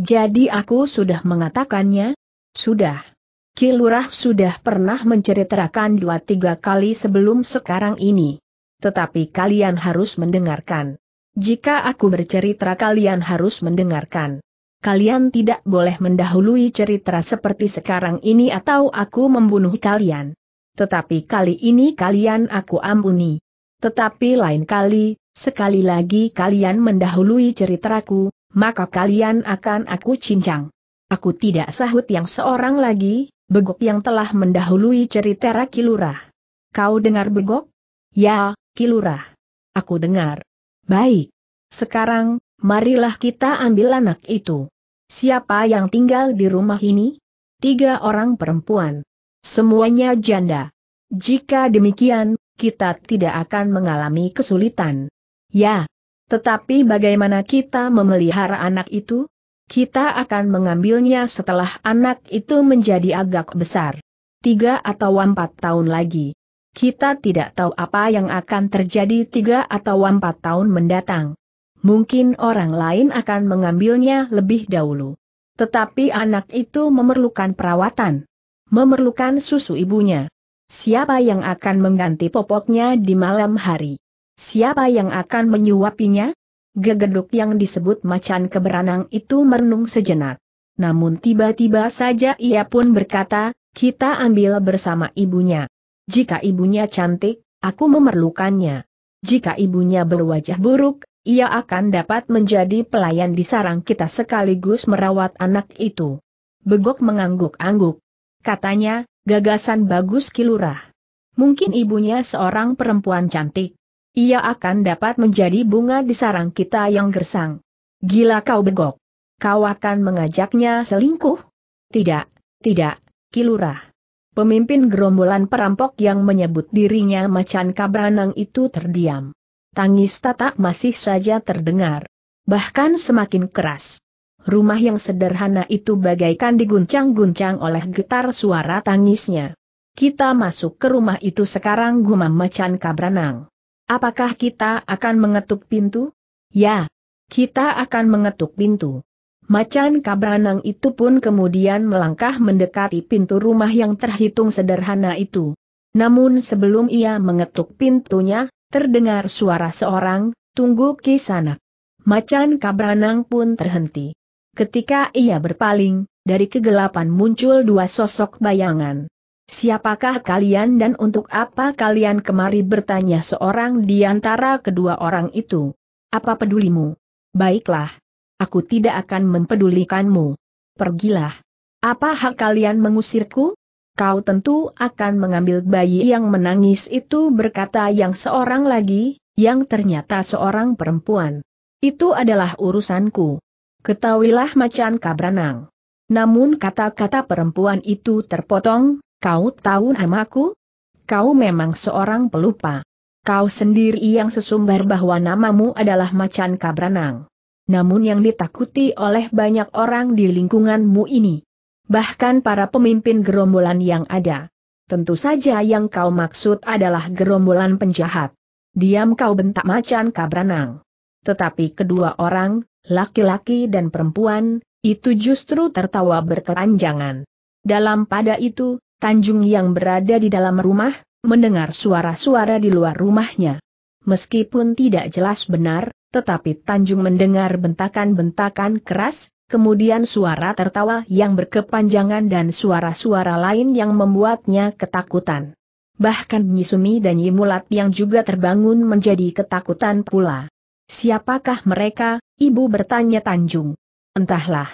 Jadi aku sudah mengatakannya? Sudah. Kilurah sudah pernah menceritakan dua tiga kali sebelum sekarang ini. Tetapi kalian harus mendengarkan. Jika aku bercerita kalian harus mendengarkan kalian tidak boleh mendahului cerita seperti sekarang ini atau aku membunuh kalian. Tetapi kali ini kalian aku ampuni. Tetapi lain kali, sekali lagi kalian mendahului ceritaku, maka kalian akan aku cincang. Aku tidak sahut yang seorang lagi, Begok yang telah mendahului cerita Kilurah. Kau dengar Begok? Ya, Kilurah. Aku dengar. Baik. Sekarang, marilah kita ambil anak itu. Siapa yang tinggal di rumah ini? Tiga orang perempuan. Semuanya janda. Jika demikian, kita tidak akan mengalami kesulitan. Ya. Tetapi bagaimana kita memelihara anak itu? Kita akan mengambilnya setelah anak itu menjadi agak besar. Tiga atau empat tahun lagi. Kita tidak tahu apa yang akan terjadi tiga atau empat tahun mendatang mungkin orang lain akan mengambilnya lebih dahulu. Tetapi anak itu memerlukan perawatan, memerlukan susu ibunya. Siapa yang akan mengganti popoknya di malam hari? Siapa yang akan menyuapinya? Gegeduk yang disebut macan keberanang itu merenung sejenak. Namun tiba-tiba saja ia pun berkata, kita ambil bersama ibunya. Jika ibunya cantik, aku memerlukannya. Jika ibunya berwajah buruk, ia akan dapat menjadi pelayan di sarang kita sekaligus merawat anak itu. Begok mengangguk-angguk. Katanya, gagasan bagus kilurah. Mungkin ibunya seorang perempuan cantik. Ia akan dapat menjadi bunga di sarang kita yang gersang. Gila kau begok. Kau akan mengajaknya selingkuh? Tidak, tidak, kilurah. Pemimpin gerombolan perampok yang menyebut dirinya macan kabranang itu terdiam. Tangis Tata masih saja terdengar. Bahkan semakin keras. Rumah yang sederhana itu bagaikan diguncang-guncang oleh getar suara tangisnya. Kita masuk ke rumah itu sekarang gumam macan kabranang. Apakah kita akan mengetuk pintu? Ya, kita akan mengetuk pintu. Macan kabranang itu pun kemudian melangkah mendekati pintu rumah yang terhitung sederhana itu. Namun sebelum ia mengetuk pintunya, terdengar suara seorang, tunggu kisanak. Macan kabranang pun terhenti. Ketika ia berpaling, dari kegelapan muncul dua sosok bayangan. Siapakah kalian dan untuk apa kalian kemari bertanya seorang di antara kedua orang itu? Apa pedulimu? Baiklah. Aku tidak akan mempedulikanmu. Pergilah. Apa hak kalian mengusirku? Kau tentu akan mengambil bayi yang menangis itu berkata yang seorang lagi, yang ternyata seorang perempuan. Itu adalah urusanku. Ketahuilah macan kabranang. Namun kata-kata perempuan itu terpotong, kau tahu namaku? Kau memang seorang pelupa. Kau sendiri yang sesumbar bahwa namamu adalah macan kabranang. Namun yang ditakuti oleh banyak orang di lingkunganmu ini bahkan para pemimpin gerombolan yang ada. Tentu saja yang kau maksud adalah gerombolan penjahat. Diam kau bentak macan kabranang. Tetapi kedua orang, laki-laki dan perempuan, itu justru tertawa berkepanjangan. Dalam pada itu, Tanjung yang berada di dalam rumah, mendengar suara-suara di luar rumahnya. Meskipun tidak jelas benar, tetapi Tanjung mendengar bentakan-bentakan keras, kemudian suara tertawa yang berkepanjangan dan suara-suara lain yang membuatnya ketakutan. Bahkan Nyisumi dan Yimulat yang juga terbangun menjadi ketakutan pula. Siapakah mereka? Ibu bertanya Tanjung. Entahlah.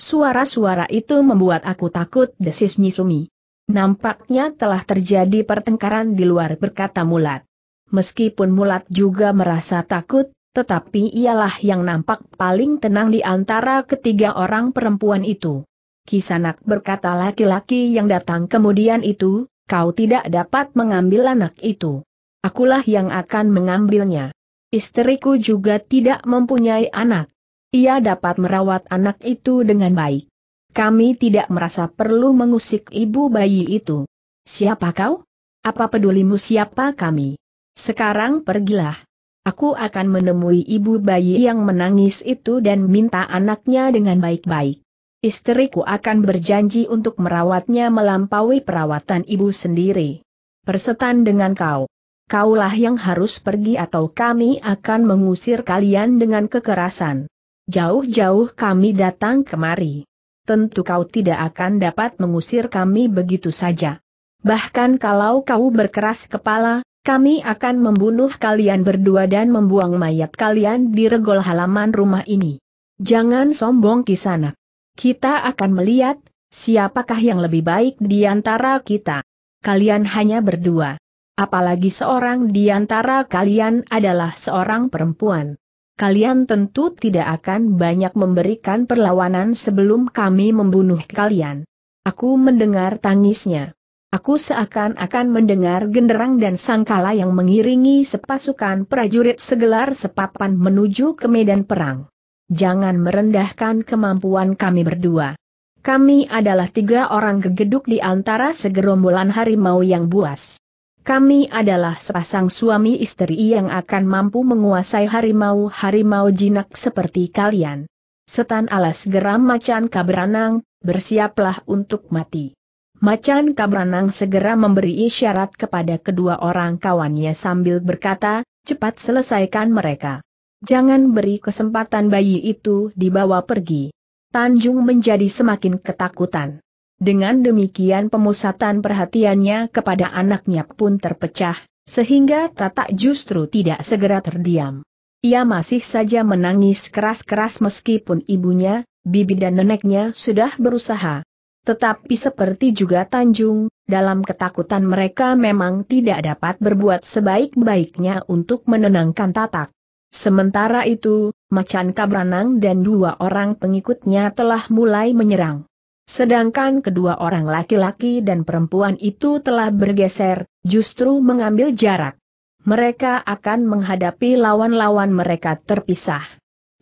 Suara-suara itu membuat aku takut desis Nyisumi. Nampaknya telah terjadi pertengkaran di luar berkata Mulat. Meskipun Mulat juga merasa takut, tetapi ialah yang nampak paling tenang di antara ketiga orang perempuan itu. Kisanak berkata laki-laki yang datang kemudian itu, kau tidak dapat mengambil anak itu. Akulah yang akan mengambilnya. Istriku juga tidak mempunyai anak. Ia dapat merawat anak itu dengan baik. Kami tidak merasa perlu mengusik ibu bayi itu. Siapa kau? Apa pedulimu siapa kami? Sekarang pergilah. Aku akan menemui ibu bayi yang menangis itu dan minta anaknya dengan baik-baik. Istriku akan berjanji untuk merawatnya melampaui perawatan ibu sendiri. Persetan dengan kau. Kaulah yang harus pergi atau kami akan mengusir kalian dengan kekerasan. Jauh-jauh kami datang kemari. Tentu kau tidak akan dapat mengusir kami begitu saja. Bahkan kalau kau berkeras kepala, kami akan membunuh kalian berdua dan membuang mayat kalian di regol halaman rumah ini. Jangan sombong kisanak. Kita akan melihat, siapakah yang lebih baik di antara kita. Kalian hanya berdua. Apalagi seorang di antara kalian adalah seorang perempuan. Kalian tentu tidak akan banyak memberikan perlawanan sebelum kami membunuh kalian. Aku mendengar tangisnya. Aku seakan-akan mendengar genderang dan sangkala yang mengiringi sepasukan prajurit segelar sepapan menuju ke medan perang. Jangan merendahkan kemampuan kami berdua. Kami adalah tiga orang gegeduk di antara segerombolan harimau yang buas. Kami adalah sepasang suami istri yang akan mampu menguasai harimau-harimau jinak seperti kalian. Setan alas geram macan kabranang, bersiaplah untuk mati. Macan Kabranang segera memberi isyarat kepada kedua orang kawannya sambil berkata, cepat selesaikan mereka. Jangan beri kesempatan bayi itu dibawa pergi. Tanjung menjadi semakin ketakutan. Dengan demikian pemusatan perhatiannya kepada anaknya pun terpecah, sehingga Tata justru tidak segera terdiam. Ia masih saja menangis keras-keras meskipun ibunya, bibi dan neneknya sudah berusaha tetapi seperti juga Tanjung, dalam ketakutan mereka memang tidak dapat berbuat sebaik-baiknya untuk menenangkan Tatak. Sementara itu, Macan Kabranang dan dua orang pengikutnya telah mulai menyerang. Sedangkan kedua orang laki-laki dan perempuan itu telah bergeser, justru mengambil jarak. Mereka akan menghadapi lawan-lawan mereka terpisah.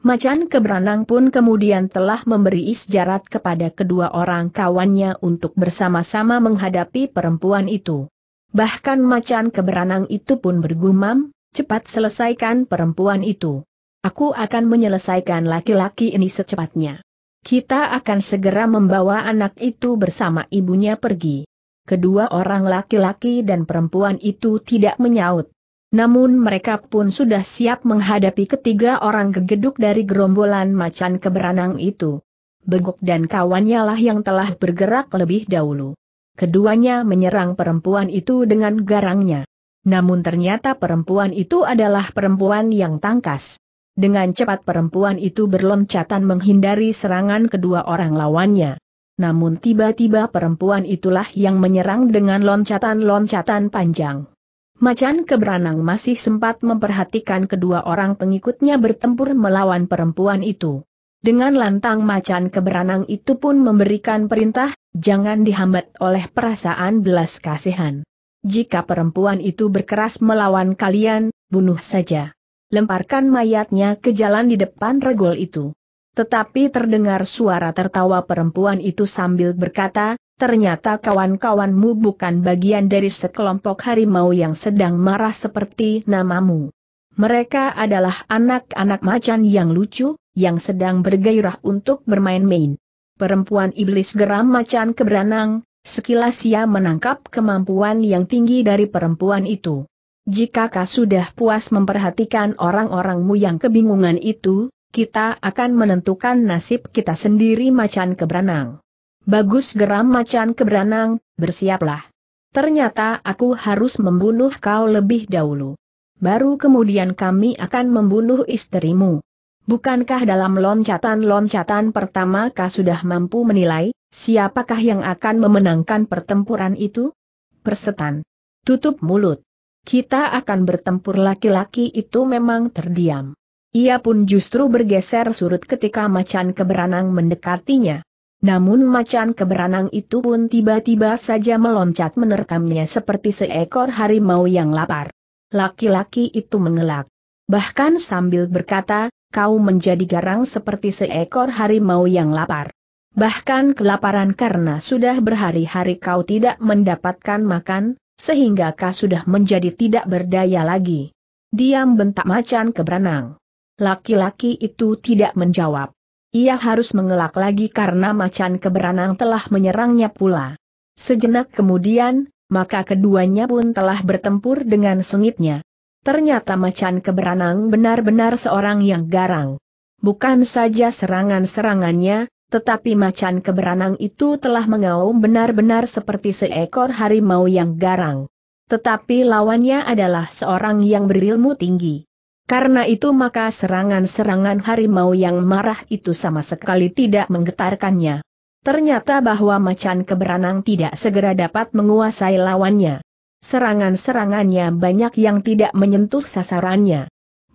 Macan keberanang pun kemudian telah memberi isyarat kepada kedua orang kawannya untuk bersama-sama menghadapi perempuan itu. Bahkan macan keberanang itu pun bergumam, cepat selesaikan perempuan itu. Aku akan menyelesaikan laki-laki ini secepatnya. Kita akan segera membawa anak itu bersama ibunya pergi. Kedua orang laki-laki dan perempuan itu tidak menyaut. Namun mereka pun sudah siap menghadapi ketiga orang gegeduk dari gerombolan macan keberanang itu. Beguk dan kawannya lah yang telah bergerak lebih dahulu. Keduanya menyerang perempuan itu dengan garangnya. Namun ternyata perempuan itu adalah perempuan yang tangkas. Dengan cepat perempuan itu berloncatan menghindari serangan kedua orang lawannya. Namun tiba-tiba perempuan itulah yang menyerang dengan loncatan-loncatan panjang. Macan keberanang masih sempat memperhatikan kedua orang pengikutnya bertempur melawan perempuan itu. Dengan lantang macan keberanang itu pun memberikan perintah, jangan dihambat oleh perasaan belas kasihan. Jika perempuan itu berkeras melawan kalian, bunuh saja. Lemparkan mayatnya ke jalan di depan regol itu. Tetapi terdengar suara tertawa perempuan itu sambil berkata, ternyata kawan-kawanmu bukan bagian dari sekelompok harimau yang sedang marah seperti namamu. Mereka adalah anak-anak macan yang lucu, yang sedang bergairah untuk bermain-main. Perempuan iblis geram macan keberanang, sekilas ia menangkap kemampuan yang tinggi dari perempuan itu. Jika kau sudah puas memperhatikan orang-orangmu yang kebingungan itu, kita akan menentukan nasib kita sendiri macan keberanang. Bagus geram macan keberanang, bersiaplah. Ternyata aku harus membunuh kau lebih dahulu. Baru kemudian kami akan membunuh istrimu. Bukankah dalam loncatan-loncatan pertama kau sudah mampu menilai, siapakah yang akan memenangkan pertempuran itu? Persetan. Tutup mulut. Kita akan bertempur laki-laki itu memang terdiam. Ia pun justru bergeser surut ketika macan keberanang mendekatinya. Namun macan keberanang itu pun tiba-tiba saja meloncat menerkamnya seperti seekor harimau yang lapar. Laki-laki itu mengelak. Bahkan sambil berkata, kau menjadi garang seperti seekor harimau yang lapar. Bahkan kelaparan karena sudah berhari-hari kau tidak mendapatkan makan, sehingga kau sudah menjadi tidak berdaya lagi. Diam bentak macan keberanang. Laki-laki itu tidak menjawab. Ia harus mengelak lagi karena macan keberanang telah menyerangnya pula. Sejenak kemudian, maka keduanya pun telah bertempur dengan sengitnya. Ternyata macan keberanang benar-benar seorang yang garang. Bukan saja serangan-serangannya, tetapi macan keberanang itu telah mengaum benar-benar seperti seekor harimau yang garang. Tetapi lawannya adalah seorang yang berilmu tinggi. Karena itu maka serangan-serangan harimau yang marah itu sama sekali tidak menggetarkannya. Ternyata bahwa macan keberanang tidak segera dapat menguasai lawannya. Serangan-serangannya banyak yang tidak menyentuh sasarannya.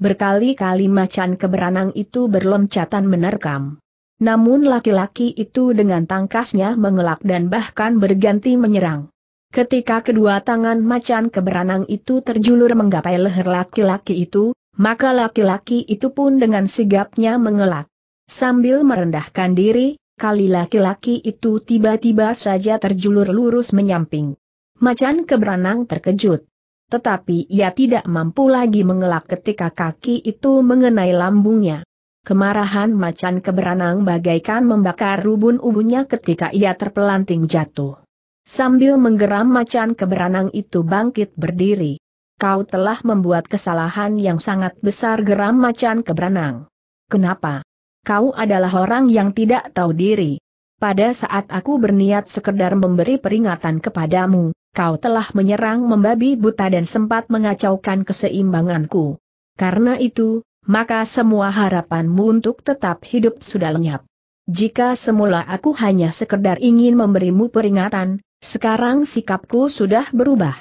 Berkali-kali macan keberanang itu berloncatan menerkam. Namun laki-laki itu dengan tangkasnya mengelak dan bahkan berganti menyerang. Ketika kedua tangan macan keberanang itu terjulur menggapai leher laki-laki itu, maka laki-laki itu pun dengan sigapnya mengelak. Sambil merendahkan diri, kali laki-laki itu tiba-tiba saja terjulur lurus menyamping. Macan keberanang terkejut. Tetapi ia tidak mampu lagi mengelak ketika kaki itu mengenai lambungnya. Kemarahan macan keberanang bagaikan membakar rubun ubunnya ketika ia terpelanting jatuh. Sambil menggeram macan keberanang itu bangkit berdiri kau telah membuat kesalahan yang sangat besar geram macan keberanang. Kenapa? Kau adalah orang yang tidak tahu diri. Pada saat aku berniat sekedar memberi peringatan kepadamu, kau telah menyerang membabi buta dan sempat mengacaukan keseimbanganku. Karena itu, maka semua harapanmu untuk tetap hidup sudah lenyap. Jika semula aku hanya sekedar ingin memberimu peringatan, sekarang sikapku sudah berubah.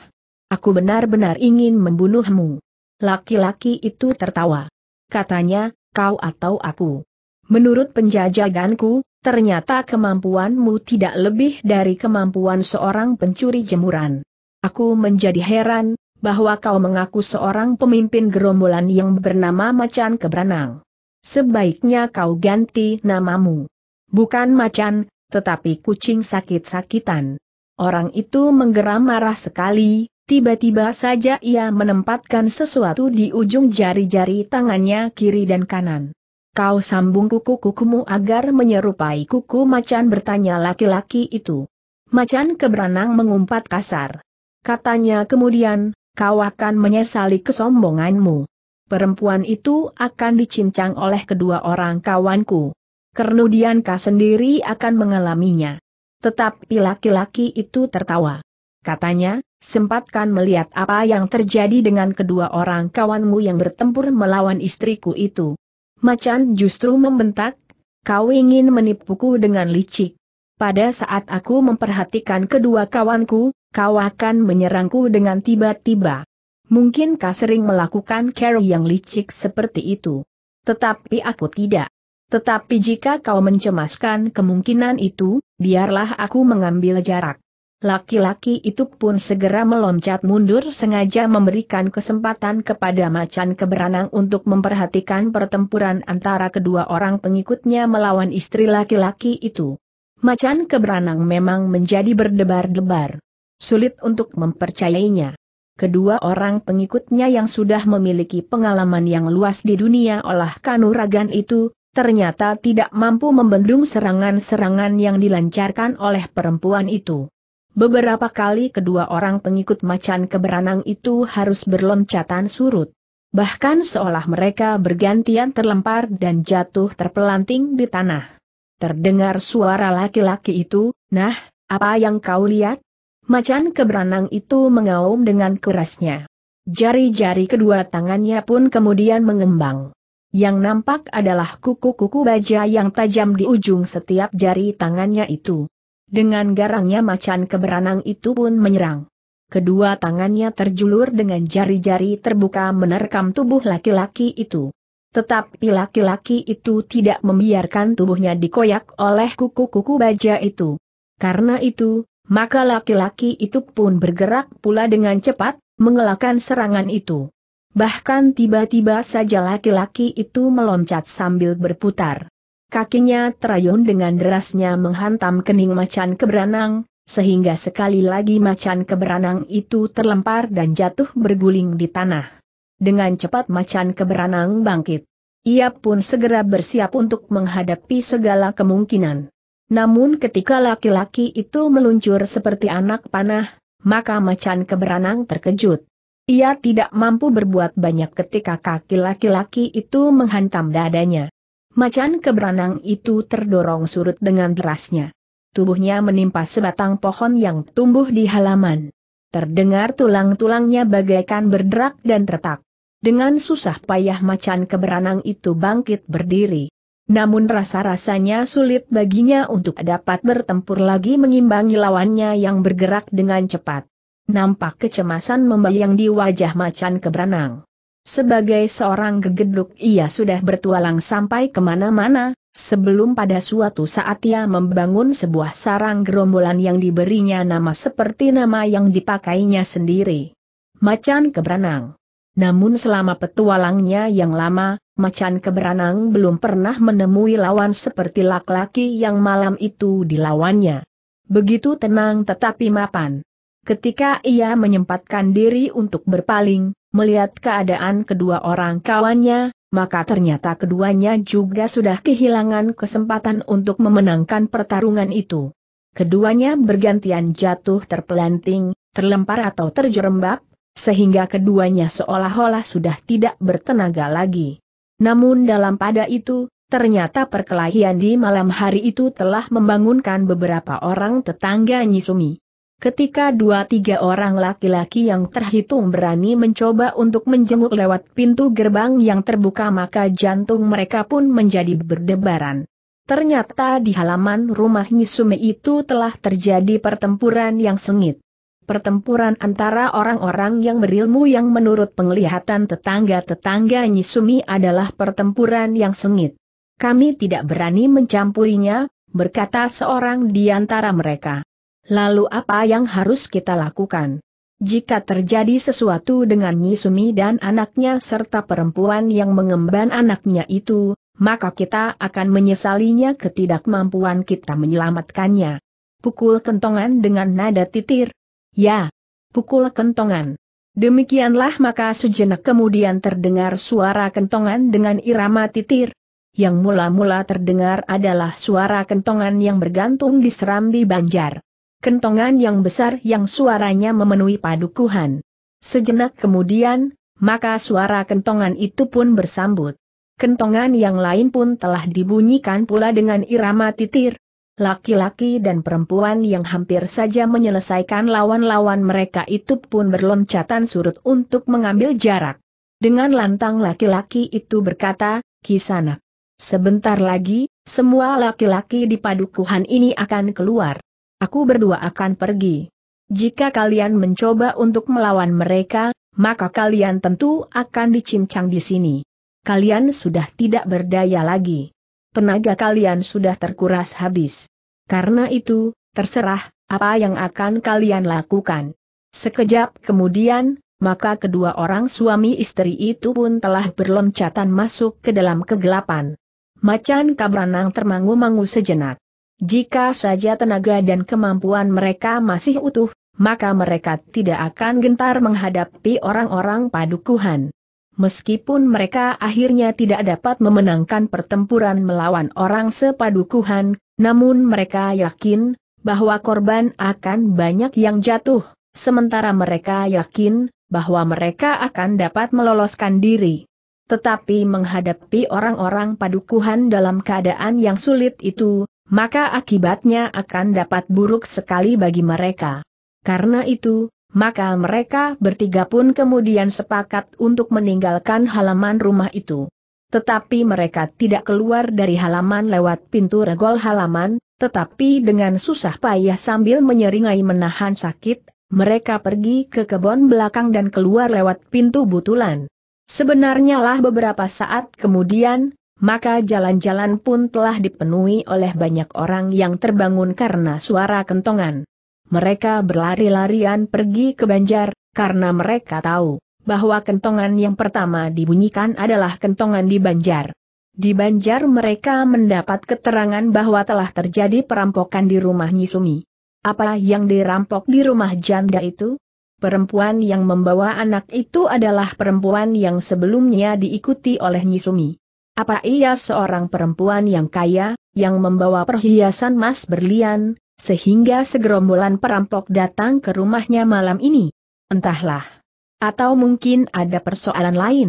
Aku benar-benar ingin membunuhmu. Laki-laki itu tertawa. Katanya, kau atau aku. Menurut penjajaganku, ternyata kemampuanmu tidak lebih dari kemampuan seorang pencuri jemuran. Aku menjadi heran, bahwa kau mengaku seorang pemimpin gerombolan yang bernama Macan Keberanang. Sebaiknya kau ganti namamu. Bukan macan, tetapi kucing sakit-sakitan. Orang itu menggeram marah sekali, Tiba-tiba saja ia menempatkan sesuatu di ujung jari-jari tangannya kiri dan kanan. Kau sambung kuku-kukumu agar menyerupai kuku macan bertanya laki-laki itu. Macan keberanang mengumpat kasar. Katanya kemudian, kau akan menyesali kesombonganmu. Perempuan itu akan dicincang oleh kedua orang kawanku. kau sendiri akan mengalaminya. Tetapi laki-laki itu tertawa. Katanya, sempatkan melihat apa yang terjadi dengan kedua orang kawanmu yang bertempur melawan istriku itu. Macan justru membentak, kau ingin menipuku dengan licik. Pada saat aku memperhatikan kedua kawanku, kau akan menyerangku dengan tiba-tiba. Mungkin kau sering melakukan care yang licik seperti itu. Tetapi aku tidak. Tetapi jika kau mencemaskan kemungkinan itu, biarlah aku mengambil jarak. Laki-laki itu pun segera meloncat mundur sengaja memberikan kesempatan kepada macan keberanang untuk memperhatikan pertempuran antara kedua orang pengikutnya melawan istri laki-laki itu. Macan keberanang memang menjadi berdebar-debar. Sulit untuk mempercayainya. Kedua orang pengikutnya yang sudah memiliki pengalaman yang luas di dunia olah kanuragan itu, ternyata tidak mampu membendung serangan-serangan yang dilancarkan oleh perempuan itu. Beberapa kali kedua orang pengikut macan keberanang itu harus berloncatan surut. Bahkan seolah mereka bergantian terlempar dan jatuh terpelanting di tanah. Terdengar suara laki-laki itu, nah, apa yang kau lihat? Macan keberanang itu mengaum dengan kerasnya. Jari-jari kedua tangannya pun kemudian mengembang. Yang nampak adalah kuku-kuku baja yang tajam di ujung setiap jari tangannya itu. Dengan garangnya macan keberanang itu pun menyerang. Kedua tangannya terjulur dengan jari-jari terbuka menerkam tubuh laki-laki itu. Tetapi laki-laki itu tidak membiarkan tubuhnya dikoyak oleh kuku-kuku baja itu. Karena itu, maka laki-laki itu pun bergerak pula dengan cepat, mengelakkan serangan itu. Bahkan tiba-tiba saja laki-laki itu meloncat sambil berputar. Kakinya terayun dengan derasnya menghantam kening macan keberanang, sehingga sekali lagi macan keberanang itu terlempar dan jatuh berguling di tanah. Dengan cepat macan keberanang bangkit. Ia pun segera bersiap untuk menghadapi segala kemungkinan. Namun ketika laki-laki itu meluncur seperti anak panah, maka macan keberanang terkejut. Ia tidak mampu berbuat banyak ketika kaki laki-laki itu menghantam dadanya. Macan keberanang itu terdorong surut dengan derasnya. Tubuhnya menimpa sebatang pohon yang tumbuh di halaman. Terdengar tulang-tulangnya bagaikan berderak dan retak. Dengan susah payah macan keberanang itu bangkit berdiri. Namun rasa-rasanya sulit baginya untuk dapat bertempur lagi mengimbangi lawannya yang bergerak dengan cepat. Nampak kecemasan membayang di wajah macan keberanang. Sebagai seorang gegeduk ia sudah bertualang sampai kemana-mana, sebelum pada suatu saat ia membangun sebuah sarang gerombolan yang diberinya nama seperti nama yang dipakainya sendiri. Macan Keberanang Namun selama petualangnya yang lama, Macan Keberanang belum pernah menemui lawan seperti laki-laki yang malam itu dilawannya. Begitu tenang tetapi mapan. Ketika ia menyempatkan diri untuk berpaling, Melihat keadaan kedua orang kawannya, maka ternyata keduanya juga sudah kehilangan kesempatan untuk memenangkan pertarungan itu. Keduanya bergantian jatuh terpelanting, terlempar atau terjerembab, sehingga keduanya seolah-olah sudah tidak bertenaga lagi. Namun dalam pada itu, ternyata perkelahian di malam hari itu telah membangunkan beberapa orang tetangga Nyisumi. Ketika dua-tiga orang laki-laki yang terhitung berani mencoba untuk menjenguk lewat pintu gerbang yang terbuka maka jantung mereka pun menjadi berdebaran. Ternyata di halaman rumah Sumi itu telah terjadi pertempuran yang sengit. Pertempuran antara orang-orang yang berilmu yang menurut penglihatan tetangga-tetangga Nyisumi adalah pertempuran yang sengit. Kami tidak berani mencampurinya, berkata seorang di antara mereka. Lalu apa yang harus kita lakukan? Jika terjadi sesuatu dengan Nyisumi dan anaknya serta perempuan yang mengemban anaknya itu, maka kita akan menyesalinya ketidakmampuan kita menyelamatkannya. Pukul kentongan dengan nada titir. Ya, pukul kentongan. Demikianlah maka sejenak kemudian terdengar suara kentongan dengan irama titir. Yang mula-mula terdengar adalah suara kentongan yang bergantung di serambi banjar. Kentongan yang besar yang suaranya memenuhi padukuhan. Sejenak kemudian, maka suara kentongan itu pun bersambut. Kentongan yang lain pun telah dibunyikan pula dengan irama titir. Laki-laki dan perempuan yang hampir saja menyelesaikan lawan-lawan mereka itu pun berloncatan surut untuk mengambil jarak. Dengan lantang laki-laki itu berkata, Kisana, Sebentar lagi, semua laki-laki di padukuhan ini akan keluar. Aku berdua akan pergi. Jika kalian mencoba untuk melawan mereka, maka kalian tentu akan dicincang di sini. Kalian sudah tidak berdaya lagi. Tenaga kalian sudah terkuras habis. Karena itu, terserah, apa yang akan kalian lakukan. Sekejap kemudian, maka kedua orang suami istri itu pun telah berloncatan masuk ke dalam kegelapan. Macan kabranang termangu-mangu sejenak. Jika saja tenaga dan kemampuan mereka masih utuh, maka mereka tidak akan gentar menghadapi orang-orang padukuhan. Meskipun mereka akhirnya tidak dapat memenangkan pertempuran melawan orang sepadukuhan, namun mereka yakin bahwa korban akan banyak yang jatuh, sementara mereka yakin bahwa mereka akan dapat meloloskan diri. Tetapi menghadapi orang-orang padukuhan dalam keadaan yang sulit itu, maka akibatnya akan dapat buruk sekali bagi mereka. Karena itu, maka mereka bertiga pun kemudian sepakat untuk meninggalkan halaman rumah itu. Tetapi mereka tidak keluar dari halaman lewat pintu regol halaman, tetapi dengan susah payah sambil menyeringai menahan sakit, mereka pergi ke kebun belakang dan keluar lewat pintu butulan. Sebenarnya lah beberapa saat kemudian, maka jalan-jalan pun telah dipenuhi oleh banyak orang yang terbangun karena suara kentongan. Mereka berlari-larian pergi ke Banjar, karena mereka tahu bahwa kentongan yang pertama dibunyikan adalah kentongan di Banjar. Di Banjar mereka mendapat keterangan bahwa telah terjadi perampokan di rumah Nyisumi. Apa yang dirampok di rumah janda itu? Perempuan yang membawa anak itu adalah perempuan yang sebelumnya diikuti oleh Nyisumi. Apa ia seorang perempuan yang kaya, yang membawa perhiasan emas berlian, sehingga segerombolan perampok datang ke rumahnya malam ini? Entahlah. Atau mungkin ada persoalan lain?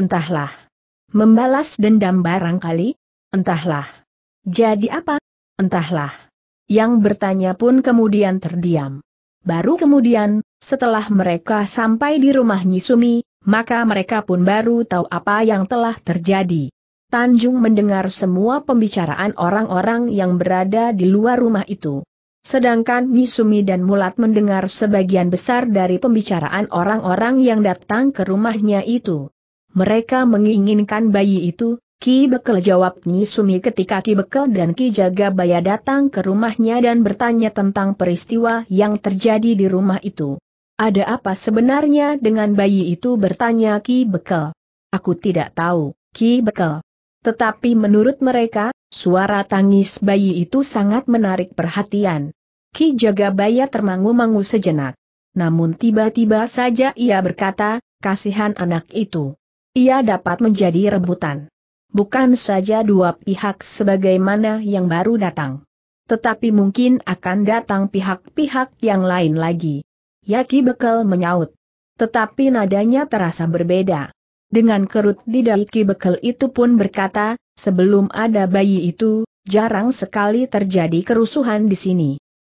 Entahlah. Membalas dendam barangkali? Entahlah. Jadi apa? Entahlah. Yang bertanya pun kemudian terdiam. Baru kemudian, setelah mereka sampai di rumah Nyisumi, maka mereka pun baru tahu apa yang telah terjadi. Tanjung mendengar semua pembicaraan orang-orang yang berada di luar rumah itu. Sedangkan Nisumi dan Mulat mendengar sebagian besar dari pembicaraan orang-orang yang datang ke rumahnya itu. Mereka menginginkan bayi itu, Ki Bekel jawab Nisumi ketika Ki Bekel dan Ki Jaga Jagabaya datang ke rumahnya dan bertanya tentang peristiwa yang terjadi di rumah itu. Ada apa sebenarnya dengan bayi itu bertanya Ki Bekel? Aku tidak tahu, Ki Bekel. Tetapi menurut mereka, suara tangis bayi itu sangat menarik perhatian. Ki Jagabaya termangu-mangu sejenak. Namun tiba-tiba saja ia berkata, kasihan anak itu. Ia dapat menjadi rebutan. Bukan saja dua pihak sebagaimana yang baru datang. Tetapi mungkin akan datang pihak-pihak yang lain lagi. Yaki Bekal menyaut. Tetapi nadanya terasa berbeda. Dengan kerut di Ki Bekel itu pun berkata, sebelum ada bayi itu, jarang sekali terjadi kerusuhan di sini.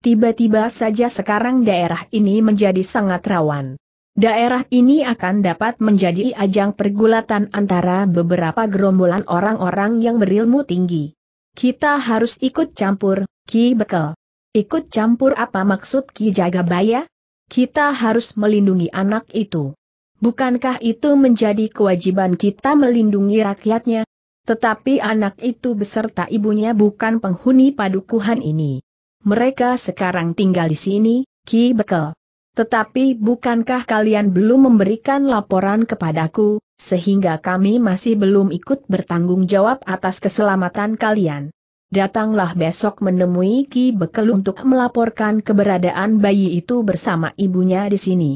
Tiba-tiba saja sekarang daerah ini menjadi sangat rawan. Daerah ini akan dapat menjadi ajang pergulatan antara beberapa gerombolan orang-orang yang berilmu tinggi. Kita harus ikut campur, Ki Bekel. Ikut campur apa maksud Ki Jagabaya? Kita harus melindungi anak itu. Bukankah itu menjadi kewajiban kita melindungi rakyatnya? Tetapi anak itu beserta ibunya bukan penghuni padukuhan ini. Mereka sekarang tinggal di sini, Ki Bekel. Tetapi bukankah kalian belum memberikan laporan kepadaku, sehingga kami masih belum ikut bertanggung jawab atas keselamatan kalian? Datanglah besok menemui Ki Bekel untuk melaporkan keberadaan bayi itu bersama ibunya di sini.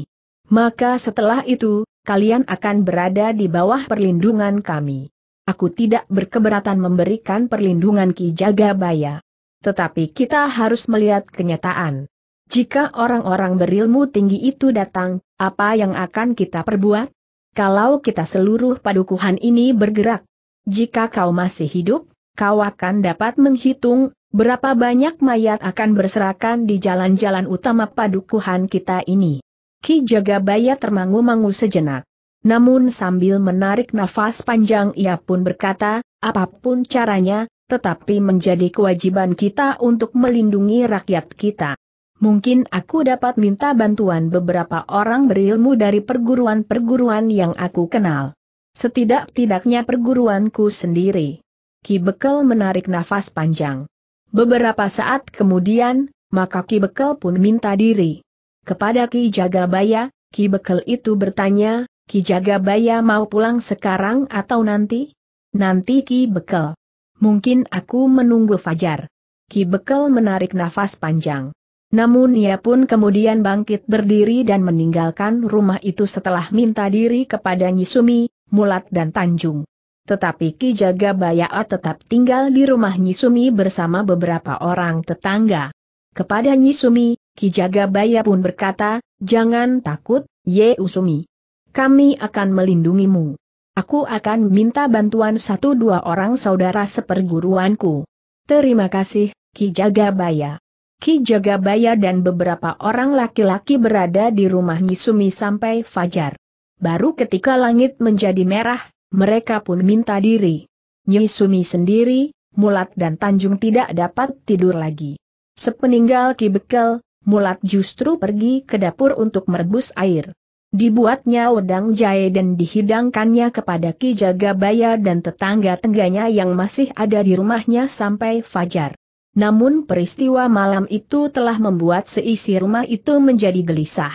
Maka setelah itu, kalian akan berada di bawah perlindungan kami. Aku tidak berkeberatan memberikan perlindungan Ki Jagabaya. Tetapi kita harus melihat kenyataan. Jika orang-orang berilmu tinggi itu datang, apa yang akan kita perbuat? Kalau kita seluruh padukuhan ini bergerak, jika kau masih hidup, kau akan dapat menghitung berapa banyak mayat akan berserakan di jalan-jalan utama padukuhan kita ini. Ki Jagabaya termangu-mangu sejenak. Namun sambil menarik nafas panjang ia pun berkata, apapun caranya, tetapi menjadi kewajiban kita untuk melindungi rakyat kita. Mungkin aku dapat minta bantuan beberapa orang berilmu dari perguruan-perguruan yang aku kenal. Setidak-tidaknya perguruanku sendiri. Ki Bekel menarik nafas panjang. Beberapa saat kemudian, maka Ki Bekel pun minta diri. Kepada Ki Jagabaya, Ki Bekel itu bertanya, Ki Jagabaya mau pulang sekarang atau nanti? Nanti Ki Bekel. Mungkin aku menunggu Fajar. Ki Bekel menarik nafas panjang. Namun ia pun kemudian bangkit berdiri dan meninggalkan rumah itu setelah minta diri kepada Nyisumi, Mulat dan Tanjung. Tetapi Ki Jagabaya tetap tinggal di rumah Nyisumi bersama beberapa orang tetangga. Kepada Nyi Sumi, Ki Jagabaya pun berkata, jangan takut, Ye Usumi. Kami akan melindungimu. Aku akan minta bantuan satu dua orang saudara seperguruanku. Terima kasih, Ki Jagabaya. Ki Jagabaya dan beberapa orang laki-laki berada di rumah Sumi sampai fajar. Baru ketika langit menjadi merah, mereka pun minta diri. Sumi sendiri, Mulat dan Tanjung tidak dapat tidur lagi. Sepeninggal Ki Bekel, Mulat justru pergi ke dapur untuk merebus air. Dibuatnya wedang jahe dan dihidangkannya kepada Ki Jagabaya dan tetangga-tengganya yang masih ada di rumahnya sampai fajar. Namun peristiwa malam itu telah membuat seisi rumah itu menjadi gelisah.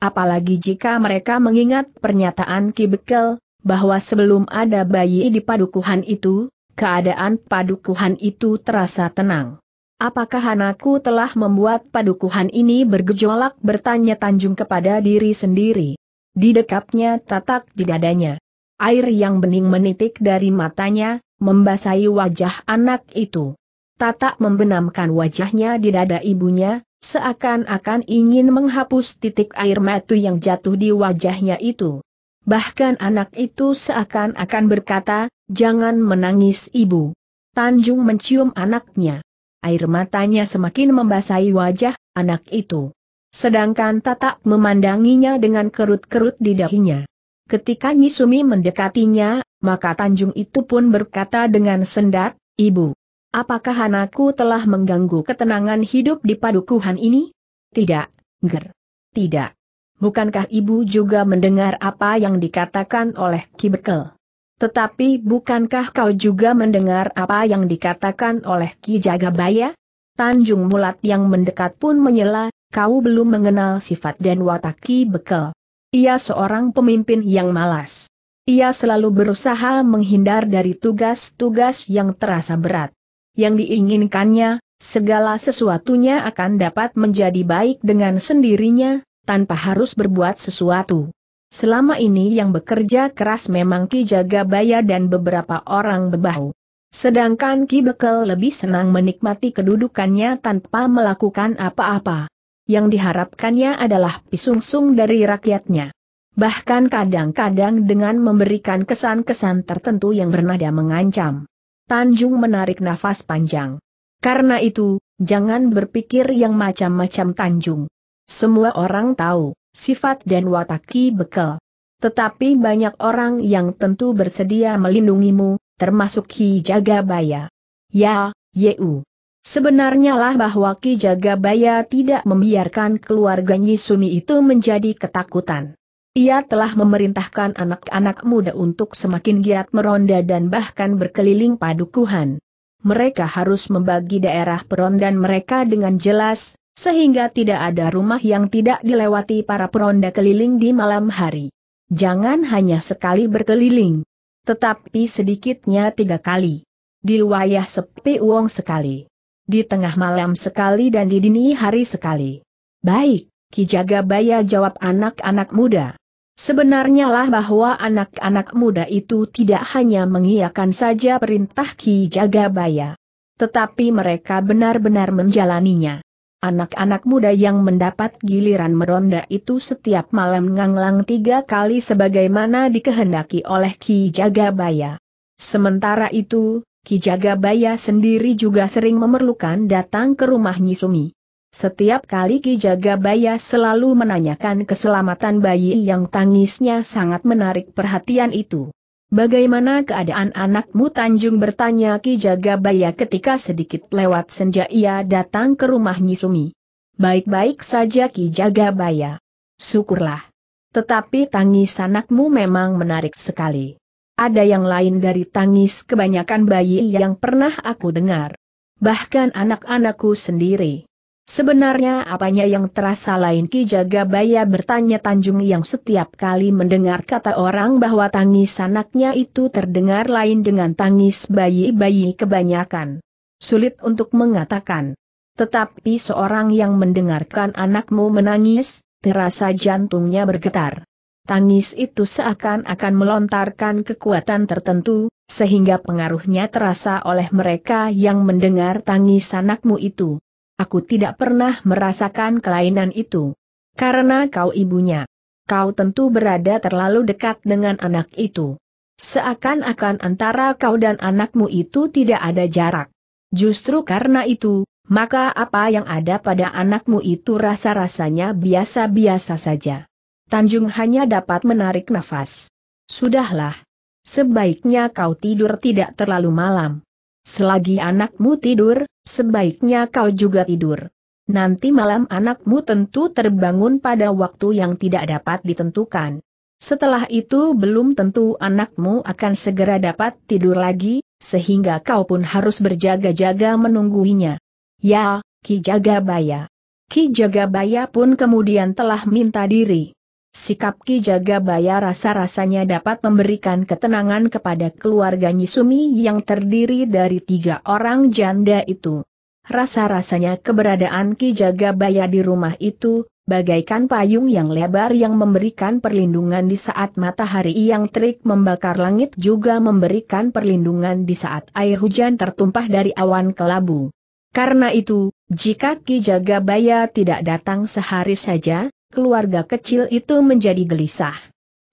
Apalagi jika mereka mengingat pernyataan Ki Bekel, bahwa sebelum ada bayi di padukuhan itu, keadaan padukuhan itu terasa tenang. Apakah anakku telah membuat padukuhan ini bergejolak bertanya Tanjung kepada diri sendiri? Di Didekapnya tatak di dadanya. Air yang bening menitik dari matanya, membasahi wajah anak itu. Tatak membenamkan wajahnya di dada ibunya, seakan-akan ingin menghapus titik air mata yang jatuh di wajahnya itu. Bahkan anak itu seakan-akan berkata, jangan menangis ibu. Tanjung mencium anaknya air matanya semakin membasahi wajah anak itu. Sedangkan Tatak memandanginya dengan kerut-kerut di dahinya. Ketika Sumi mendekatinya, maka Tanjung itu pun berkata dengan sendat, Ibu, apakah anakku telah mengganggu ketenangan hidup di padukuhan ini? Tidak, ger. Tidak. Bukankah ibu juga mendengar apa yang dikatakan oleh Kibekel? Tetapi bukankah kau juga mendengar apa yang dikatakan oleh Ki Jagabaya? Tanjung Mulat yang mendekat pun menyela, kau belum mengenal sifat dan watak Ki Bekel. Ia seorang pemimpin yang malas. Ia selalu berusaha menghindar dari tugas-tugas yang terasa berat. Yang diinginkannya, segala sesuatunya akan dapat menjadi baik dengan sendirinya, tanpa harus berbuat sesuatu. Selama ini yang bekerja keras memang Ki Jagabaya dan beberapa orang bebahu. Sedangkan Ki Bekel lebih senang menikmati kedudukannya tanpa melakukan apa-apa. Yang diharapkannya adalah pisungsung dari rakyatnya. Bahkan kadang-kadang dengan memberikan kesan-kesan tertentu yang bernada mengancam. Tanjung menarik nafas panjang. Karena itu, jangan berpikir yang macam-macam Tanjung. Semua orang tahu, sifat dan wataki bekal. Tetapi banyak orang yang tentu bersedia melindungimu, termasuk Ki Jagabaya. Ya, Yeu. Sebenarnya lah bahwa Ki Jagabaya tidak membiarkan keluarga Sumi itu menjadi ketakutan. Ia telah memerintahkan anak-anak muda untuk semakin giat meronda dan bahkan berkeliling padukuhan. Mereka harus membagi daerah perondan mereka dengan jelas, sehingga tidak ada rumah yang tidak dilewati para peronda keliling di malam hari. Jangan hanya sekali berkeliling, tetapi sedikitnya tiga kali. Di wayah sepi uang sekali. Di tengah malam sekali dan di dini hari sekali. Baik, Ki Jagabaya jawab anak-anak muda. Sebenarnya lah bahwa anak-anak muda itu tidak hanya mengiyakan saja perintah Ki Jagabaya. Tetapi mereka benar-benar menjalaninya. Anak-anak muda yang mendapat giliran meronda itu setiap malam nganglang tiga kali sebagaimana dikehendaki oleh Ki Jagabaya. Sementara itu, Ki Jagabaya sendiri juga sering memerlukan datang ke rumah Nyisumi. Setiap kali Ki Jagabaya selalu menanyakan keselamatan bayi yang tangisnya sangat menarik perhatian itu. Bagaimana keadaan anakmu Tanjung bertanya Ki Jagabaya ketika sedikit lewat senja ia datang ke rumah Nyisumi. Baik-baik saja Ki Jagabaya. Syukurlah. Tetapi tangis anakmu memang menarik sekali. Ada yang lain dari tangis kebanyakan bayi yang pernah aku dengar. Bahkan anak-anakku sendiri. Sebenarnya apanya yang terasa lain Ki Jagabaya bertanya Tanjung yang setiap kali mendengar kata orang bahwa tangis anaknya itu terdengar lain dengan tangis bayi-bayi kebanyakan. Sulit untuk mengatakan. Tetapi seorang yang mendengarkan anakmu menangis, terasa jantungnya bergetar. Tangis itu seakan-akan melontarkan kekuatan tertentu, sehingga pengaruhnya terasa oleh mereka yang mendengar tangis anakmu itu. Aku tidak pernah merasakan kelainan itu. Karena kau ibunya. Kau tentu berada terlalu dekat dengan anak itu. Seakan-akan antara kau dan anakmu itu tidak ada jarak. Justru karena itu, maka apa yang ada pada anakmu itu rasa-rasanya biasa-biasa saja. Tanjung hanya dapat menarik nafas. Sudahlah. Sebaiknya kau tidur tidak terlalu malam. Selagi anakmu tidur, sebaiknya kau juga tidur. Nanti malam anakmu tentu terbangun pada waktu yang tidak dapat ditentukan. Setelah itu belum tentu anakmu akan segera dapat tidur lagi, sehingga kau pun harus berjaga-jaga menungguinya. Ya, Ki Jagabaya. Ki Jagabaya pun kemudian telah minta diri. Sikap Ki Jagabaya rasa-rasanya dapat memberikan ketenangan kepada keluarga Nyisumi yang terdiri dari tiga orang janda itu. Rasa-rasanya keberadaan Ki Jagabaya di rumah itu, bagaikan payung yang lebar yang memberikan perlindungan di saat matahari yang terik membakar langit juga memberikan perlindungan di saat air hujan tertumpah dari awan kelabu. Karena itu, jika Ki Jagabaya tidak datang sehari saja, keluarga kecil itu menjadi gelisah.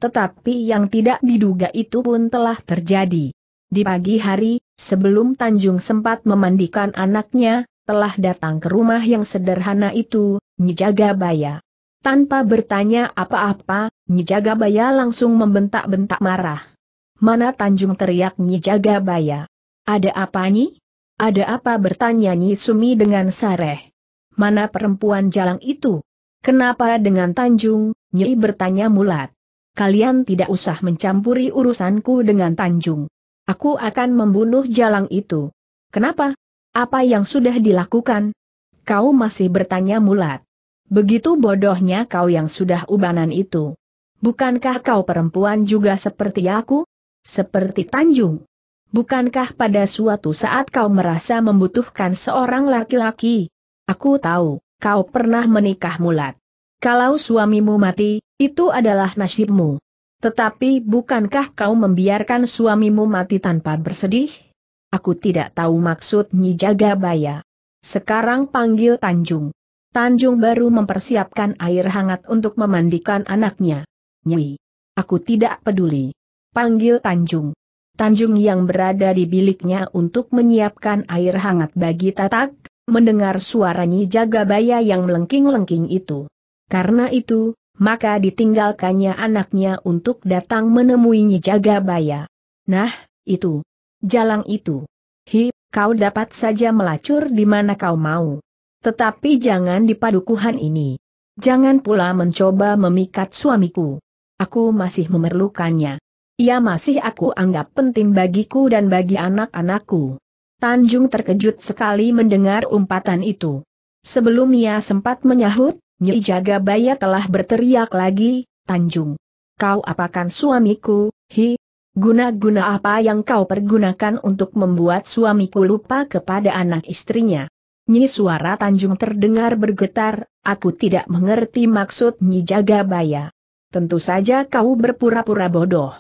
Tetapi yang tidak diduga itu pun telah terjadi. Di pagi hari, sebelum Tanjung sempat memandikan anaknya, telah datang ke rumah yang sederhana itu, Nyijaga Baya. Tanpa bertanya apa-apa, Nyijaga Baya langsung membentak-bentak marah. Mana Tanjung teriak Nyijaga Baya. Ada apa Nyi? Ada apa bertanya Nyi Sumi dengan sareh. Mana perempuan jalang itu? Kenapa dengan Tanjung? Nyi bertanya mulat. Kalian tidak usah mencampuri urusanku dengan Tanjung. Aku akan membunuh jalang itu. Kenapa? Apa yang sudah dilakukan? Kau masih bertanya mulat. Begitu bodohnya kau yang sudah ubanan itu. Bukankah kau perempuan juga seperti aku? Seperti Tanjung. Bukankah pada suatu saat kau merasa membutuhkan seorang laki-laki? Aku tahu kau pernah menikah mulat. Kalau suamimu mati, itu adalah nasibmu. Tetapi bukankah kau membiarkan suamimu mati tanpa bersedih? Aku tidak tahu maksud Nyi Jagabaya. Sekarang panggil Tanjung. Tanjung baru mempersiapkan air hangat untuk memandikan anaknya. Nyi, aku tidak peduli. Panggil Tanjung. Tanjung yang berada di biliknya untuk menyiapkan air hangat bagi Tatak, mendengar suara Nyi Jagabaya yang melengking-lengking itu. Karena itu, maka ditinggalkannya anaknya untuk datang menemui Nyi Jagabaya. Nah, itu. Jalang itu. Hi, kau dapat saja melacur di mana kau mau. Tetapi jangan di padukuhan ini. Jangan pula mencoba memikat suamiku. Aku masih memerlukannya. Ia masih aku anggap penting bagiku dan bagi anak-anakku. Tanjung terkejut sekali mendengar umpatan itu. Sebelum ia sempat menyahut, Nyi Jagabaya telah berteriak lagi, Tanjung. Kau apakan suamiku, hi? Guna-guna apa yang kau pergunakan untuk membuat suamiku lupa kepada anak istrinya? Nyi suara Tanjung terdengar bergetar, aku tidak mengerti maksud Nyi Jagabaya. Tentu saja kau berpura-pura bodoh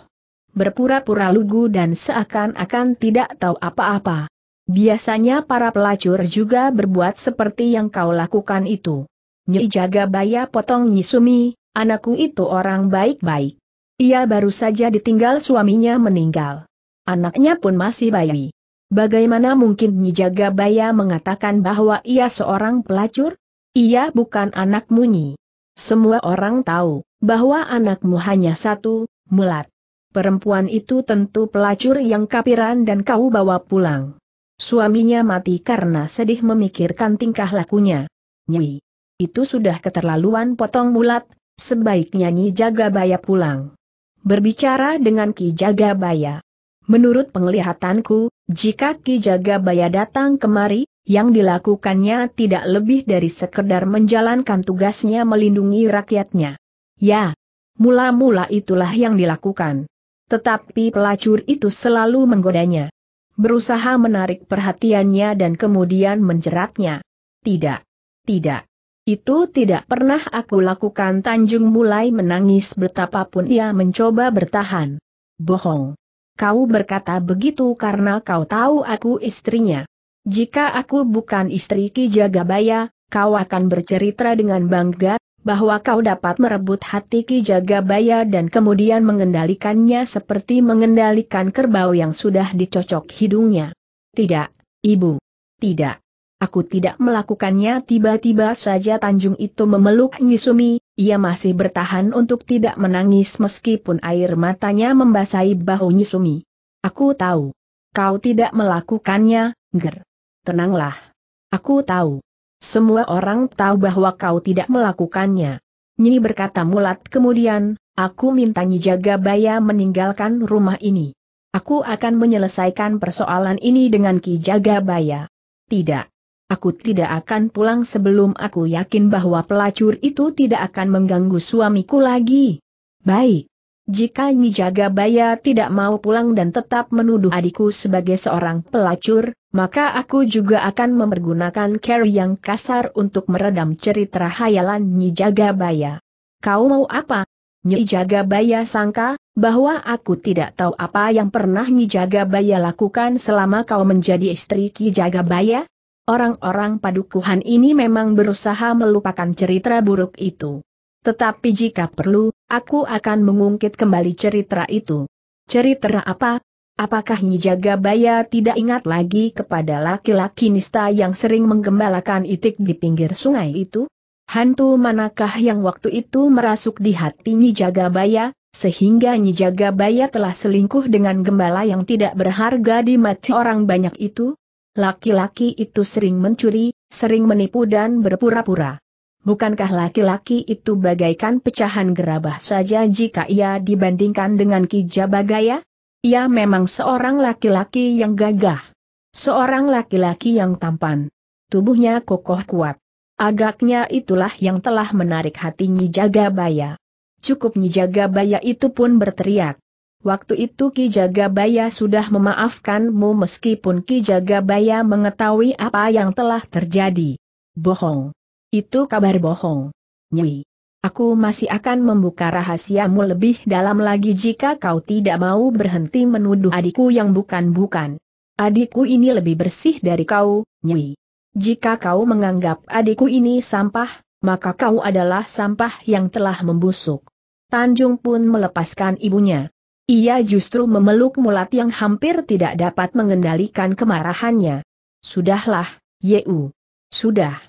berpura-pura lugu dan seakan-akan tidak tahu apa-apa. Biasanya para pelacur juga berbuat seperti yang kau lakukan itu. Nyi jaga baya potong Nyisumi, anakku itu orang baik-baik. Ia baru saja ditinggal suaminya meninggal. Anaknya pun masih bayi. Bagaimana mungkin Nyi jaga baya mengatakan bahwa ia seorang pelacur? Ia bukan anakmu. Munyi. Semua orang tahu bahwa anakmu hanya satu, mulat. Perempuan itu tentu pelacur yang kapiran dan kau bawa pulang. Suaminya mati karena sedih memikirkan tingkah lakunya. Nyi. Itu sudah keterlaluan potong mulat, sebaiknya Nyi Jagabaya pulang. Berbicara dengan Ki Jagabaya. Menurut penglihatanku, jika Ki Jagabaya datang kemari, yang dilakukannya tidak lebih dari sekedar menjalankan tugasnya melindungi rakyatnya. Ya, mula-mula itulah yang dilakukan. Tetapi pelacur itu selalu menggodanya berusaha menarik perhatiannya dan kemudian menjeratnya. Tidak. Tidak. Itu tidak pernah aku lakukan Tanjung mulai menangis betapapun ia mencoba bertahan. Bohong. Kau berkata begitu karena kau tahu aku istrinya. Jika aku bukan istri Ki Jagabaya, kau akan bercerita dengan bangga, bahwa kau dapat merebut hati Ki Jagabaya dan kemudian mengendalikannya seperti mengendalikan kerbau yang sudah dicocok hidungnya. Tidak, Ibu. Tidak. Aku tidak melakukannya tiba-tiba saja Tanjung itu memeluk Nyisumi, ia masih bertahan untuk tidak menangis meskipun air matanya membasahi bahu Nyisumi. Aku tahu. Kau tidak melakukannya, Ger. Tenanglah. Aku tahu. Semua orang tahu bahwa kau tidak melakukannya. Nyi berkata mulat kemudian, aku minta Nyi Jagabaya meninggalkan rumah ini. Aku akan menyelesaikan persoalan ini dengan Ki Jagabaya. Tidak. Aku tidak akan pulang sebelum aku yakin bahwa pelacur itu tidak akan mengganggu suamiku lagi. Baik. Jika Nyi Jagabaya tidak mau pulang dan tetap menuduh adikku sebagai seorang pelacur, maka aku juga akan mempergunakan Carrie yang kasar untuk meredam cerita hayalan Nyi Jagabaya. Kau mau apa? Nyi Jagabaya sangka, bahwa aku tidak tahu apa yang pernah Nyi Jagabaya lakukan selama kau menjadi istri Ki Jagabaya? Orang-orang padukuhan ini memang berusaha melupakan cerita buruk itu. Tetapi jika perlu, aku akan mengungkit kembali cerita itu. Cerita apa? Apakah Nyi Jagabaya tidak ingat lagi kepada laki-laki nista yang sering menggembalakan itik di pinggir sungai itu? Hantu manakah yang waktu itu merasuk di hati Nyijaga sehingga Nyi Jagabaya telah selingkuh dengan gembala yang tidak berharga di mata orang banyak itu? Laki-laki itu sering mencuri, sering menipu dan berpura-pura. Bukankah laki-laki itu bagaikan pecahan gerabah saja jika ia dibandingkan dengan Ki Jabagaya? Ia memang seorang laki-laki yang gagah. Seorang laki-laki yang tampan. Tubuhnya kokoh kuat. Agaknya itulah yang telah menarik hati Nyijaga Baya. Cukup Nyijaga Baya itu pun berteriak. Waktu itu Ki Jagabaya sudah memaafkanmu meskipun Ki Jagabaya mengetahui apa yang telah terjadi. Bohong. Itu kabar bohong. Nyi. Aku masih akan membuka rahasiamu lebih dalam lagi jika kau tidak mau berhenti menuduh adikku yang bukan-bukan. Adikku ini lebih bersih dari kau, Nyi. Jika kau menganggap adikku ini sampah, maka kau adalah sampah yang telah membusuk. Tanjung pun melepaskan ibunya. Ia justru memeluk mulat yang hampir tidak dapat mengendalikan kemarahannya. Sudahlah, Yeu. Sudah.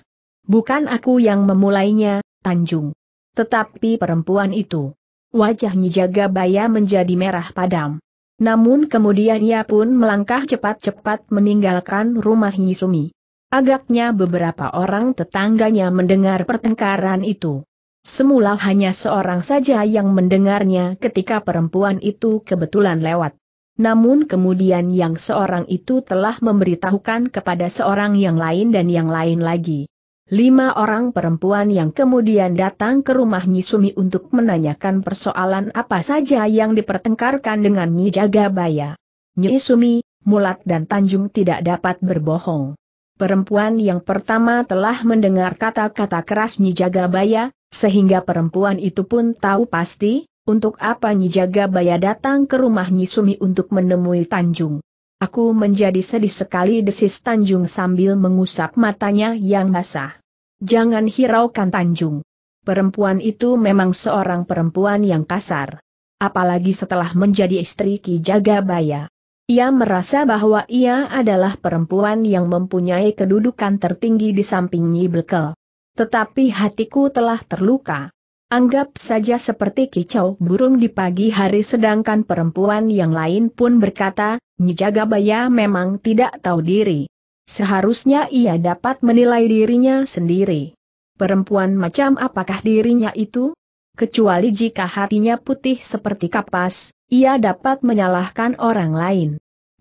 Bukan aku yang memulainya, Tanjung. Tetapi perempuan itu. Wajah Nyijaga Baya menjadi merah padam. Namun kemudian ia pun melangkah cepat-cepat meninggalkan rumah Nyisumi. Agaknya beberapa orang tetangganya mendengar pertengkaran itu. Semula hanya seorang saja yang mendengarnya ketika perempuan itu kebetulan lewat. Namun kemudian yang seorang itu telah memberitahukan kepada seorang yang lain dan yang lain lagi. Lima orang perempuan yang kemudian datang ke rumah Sumi untuk menanyakan persoalan apa saja yang dipertengkarkan dengan Nyi Jagabaya. Nyisumi, Mulat dan Tanjung tidak dapat berbohong. Perempuan yang pertama telah mendengar kata-kata keras Nyi Jagabaya, sehingga perempuan itu pun tahu pasti, untuk apa Nyi Jagabaya datang ke rumah Sumi untuk menemui Tanjung. Aku menjadi sedih sekali desis Tanjung sambil mengusap matanya yang basah. Jangan hiraukan Tanjung. Perempuan itu memang seorang perempuan yang kasar. Apalagi setelah menjadi istri Ki Jagabaya. Ia merasa bahwa ia adalah perempuan yang mempunyai kedudukan tertinggi di samping Nyi Bekel. Tetapi hatiku telah terluka. Anggap saja seperti kicau burung di pagi hari sedangkan perempuan yang lain pun berkata, Nyijagabaya memang tidak tahu diri. Seharusnya ia dapat menilai dirinya sendiri. Perempuan macam apakah dirinya itu? Kecuali jika hatinya putih seperti kapas, ia dapat menyalahkan orang lain.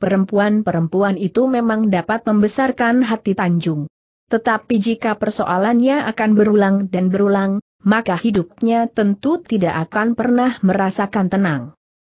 Perempuan-perempuan itu memang dapat membesarkan hati Tanjung. Tetapi jika persoalannya akan berulang dan berulang, maka hidupnya tentu tidak akan pernah merasakan tenang.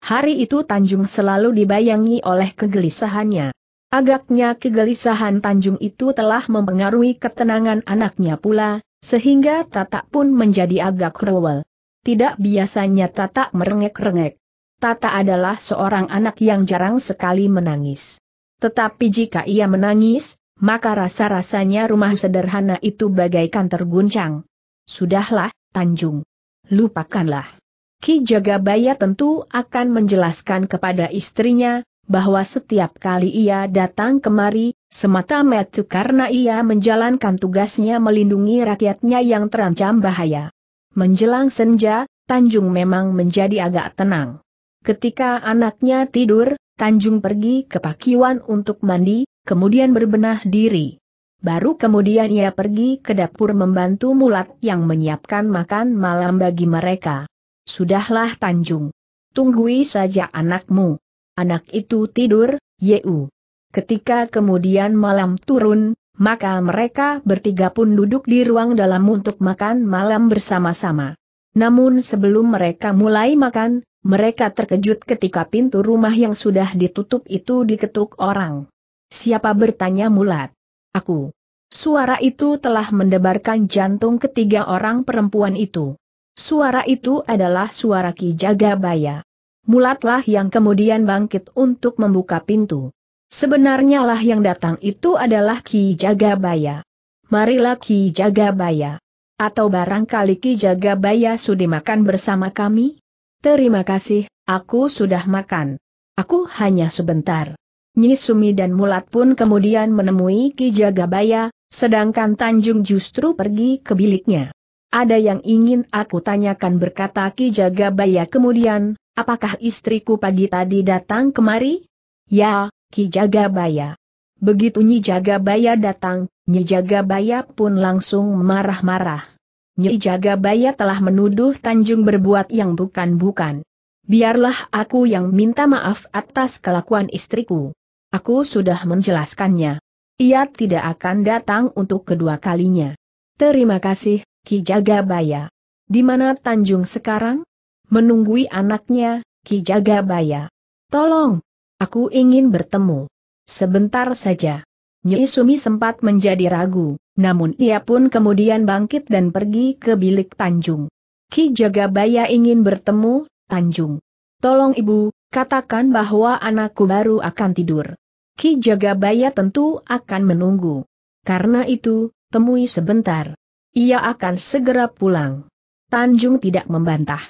Hari itu Tanjung selalu dibayangi oleh kegelisahannya. Agaknya kegelisahan Tanjung itu telah mempengaruhi ketenangan anaknya pula, sehingga Tata pun menjadi agak rewel. Tidak biasanya Tata merengek-rengek. Tata adalah seorang anak yang jarang sekali menangis. Tetapi jika ia menangis, maka rasa-rasanya rumah sederhana itu bagaikan terguncang. Sudahlah, Tanjung. Lupakanlah. Ki Jagabaya tentu akan menjelaskan kepada istrinya, bahwa setiap kali ia datang kemari, semata-mata karena ia menjalankan tugasnya melindungi rakyatnya yang terancam bahaya. Menjelang senja, Tanjung memang menjadi agak tenang. Ketika anaknya tidur, Tanjung pergi ke pakiwan untuk mandi, kemudian berbenah diri. Baru kemudian ia pergi ke dapur membantu mulat yang menyiapkan makan malam bagi mereka. Sudahlah Tanjung. Tunggui saja anakmu. Anak itu tidur, Yeu. Ketika kemudian malam turun, maka mereka bertiga pun duduk di ruang dalam untuk makan malam bersama-sama. Namun sebelum mereka mulai makan, mereka terkejut ketika pintu rumah yang sudah ditutup itu diketuk orang. Siapa bertanya mulat? Aku. Suara itu telah mendebarkan jantung ketiga orang perempuan itu. Suara itu adalah suara Ki Jagabaya. Mulatlah yang kemudian bangkit untuk membuka pintu. Sebenarnya lah yang datang itu adalah Ki Jagabaya. Marilah Ki Jagabaya. Atau barangkali Ki Jagabaya sudah makan bersama kami? Terima kasih, aku sudah makan. Aku hanya sebentar. Nyi Sumi dan Mulat pun kemudian menemui Ki Jagabaya, sedangkan Tanjung justru pergi ke biliknya. Ada yang ingin aku tanyakan berkata Ki Jagabaya kemudian, apakah istriku pagi tadi datang kemari? Ya, Ki Jagabaya. Begitu Nyi Jagabaya datang, Nyi Jagabaya pun langsung marah-marah. Nyi Jagabaya telah menuduh Tanjung berbuat yang bukan-bukan. Biarlah aku yang minta maaf atas kelakuan istriku. Aku sudah menjelaskannya. Ia tidak akan datang untuk kedua kalinya. Terima kasih, Ki Jagabaya. Di mana Tanjung sekarang? Menunggui anaknya, Ki Jagabaya. Tolong, aku ingin bertemu. Sebentar saja. Nyi Sumi sempat menjadi ragu, namun ia pun kemudian bangkit dan pergi ke bilik Tanjung. Ki Jagabaya ingin bertemu, Tanjung. Tolong ibu, katakan bahwa anakku baru akan tidur. Ki Jagabaya tentu akan menunggu. Karena itu, temui sebentar. Ia akan segera pulang. Tanjung tidak membantah.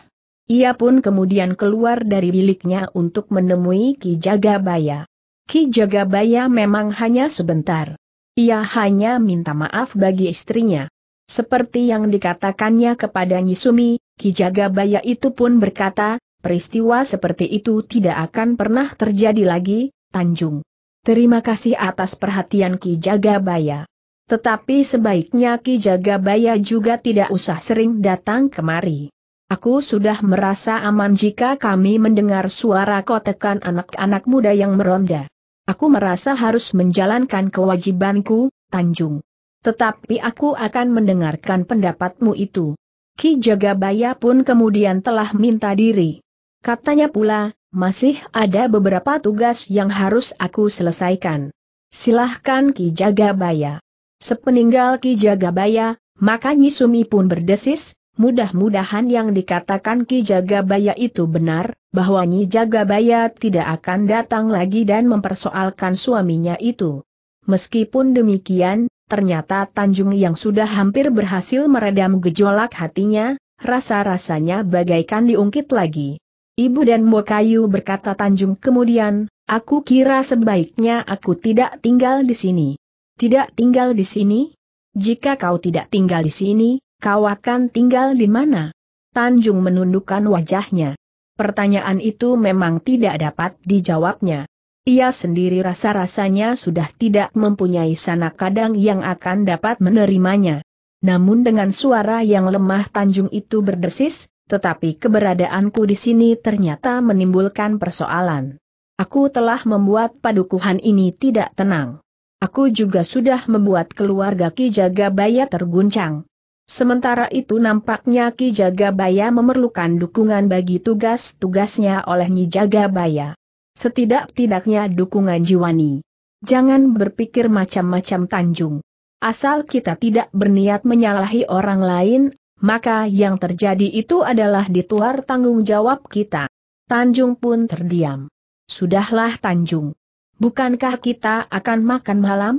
Ia pun kemudian keluar dari biliknya untuk menemui Ki Jagabaya. Ki Jagabaya memang hanya sebentar. Ia hanya minta maaf bagi istrinya. Seperti yang dikatakannya kepada Sumi, Ki Jagabaya itu pun berkata, peristiwa seperti itu tidak akan pernah terjadi lagi, Tanjung. Terima kasih atas perhatian Ki Jagabaya. Tetapi sebaiknya Ki Jagabaya juga tidak usah sering datang kemari. Aku sudah merasa aman jika kami mendengar suara kotekan anak-anak muda yang meronda. Aku merasa harus menjalankan kewajibanku, Tanjung. Tetapi aku akan mendengarkan pendapatmu itu. Ki Jagabaya pun kemudian telah minta diri. Katanya pula, masih ada beberapa tugas yang harus aku selesaikan. Silahkan Ki Jagabaya. Sepeninggal Ki Jagabaya, maka Nyisumi pun berdesis, mudah-mudahan yang dikatakan Ki Jagabaya itu benar, bahwa Nyi Jagabaya tidak akan datang lagi dan mempersoalkan suaminya itu. Meskipun demikian, ternyata Tanjung yang sudah hampir berhasil meredam gejolak hatinya, rasa-rasanya bagaikan diungkit lagi. Ibu dan Mokayu berkata Tanjung kemudian, aku kira sebaiknya aku tidak tinggal di sini. Tidak tinggal di sini? Jika kau tidak tinggal di sini, kau akan tinggal di mana? Tanjung menundukkan wajahnya. Pertanyaan itu memang tidak dapat dijawabnya. Ia sendiri rasa-rasanya sudah tidak mempunyai sanak kadang yang akan dapat menerimanya. Namun dengan suara yang lemah Tanjung itu berdesis, tetapi keberadaanku di sini ternyata menimbulkan persoalan. Aku telah membuat padukuhan ini tidak tenang. Aku juga sudah membuat keluarga Ki Jagabaya terguncang. Sementara itu nampaknya Ki Jagabaya memerlukan dukungan bagi tugas-tugasnya oleh Nyi Jagabaya. Setidak-tidaknya dukungan jiwani. Jangan berpikir macam-macam Tanjung. Asal kita tidak berniat menyalahi orang lain, maka yang terjadi itu adalah dituar tanggung jawab kita. Tanjung pun terdiam. Sudahlah Tanjung. Bukankah kita akan makan malam?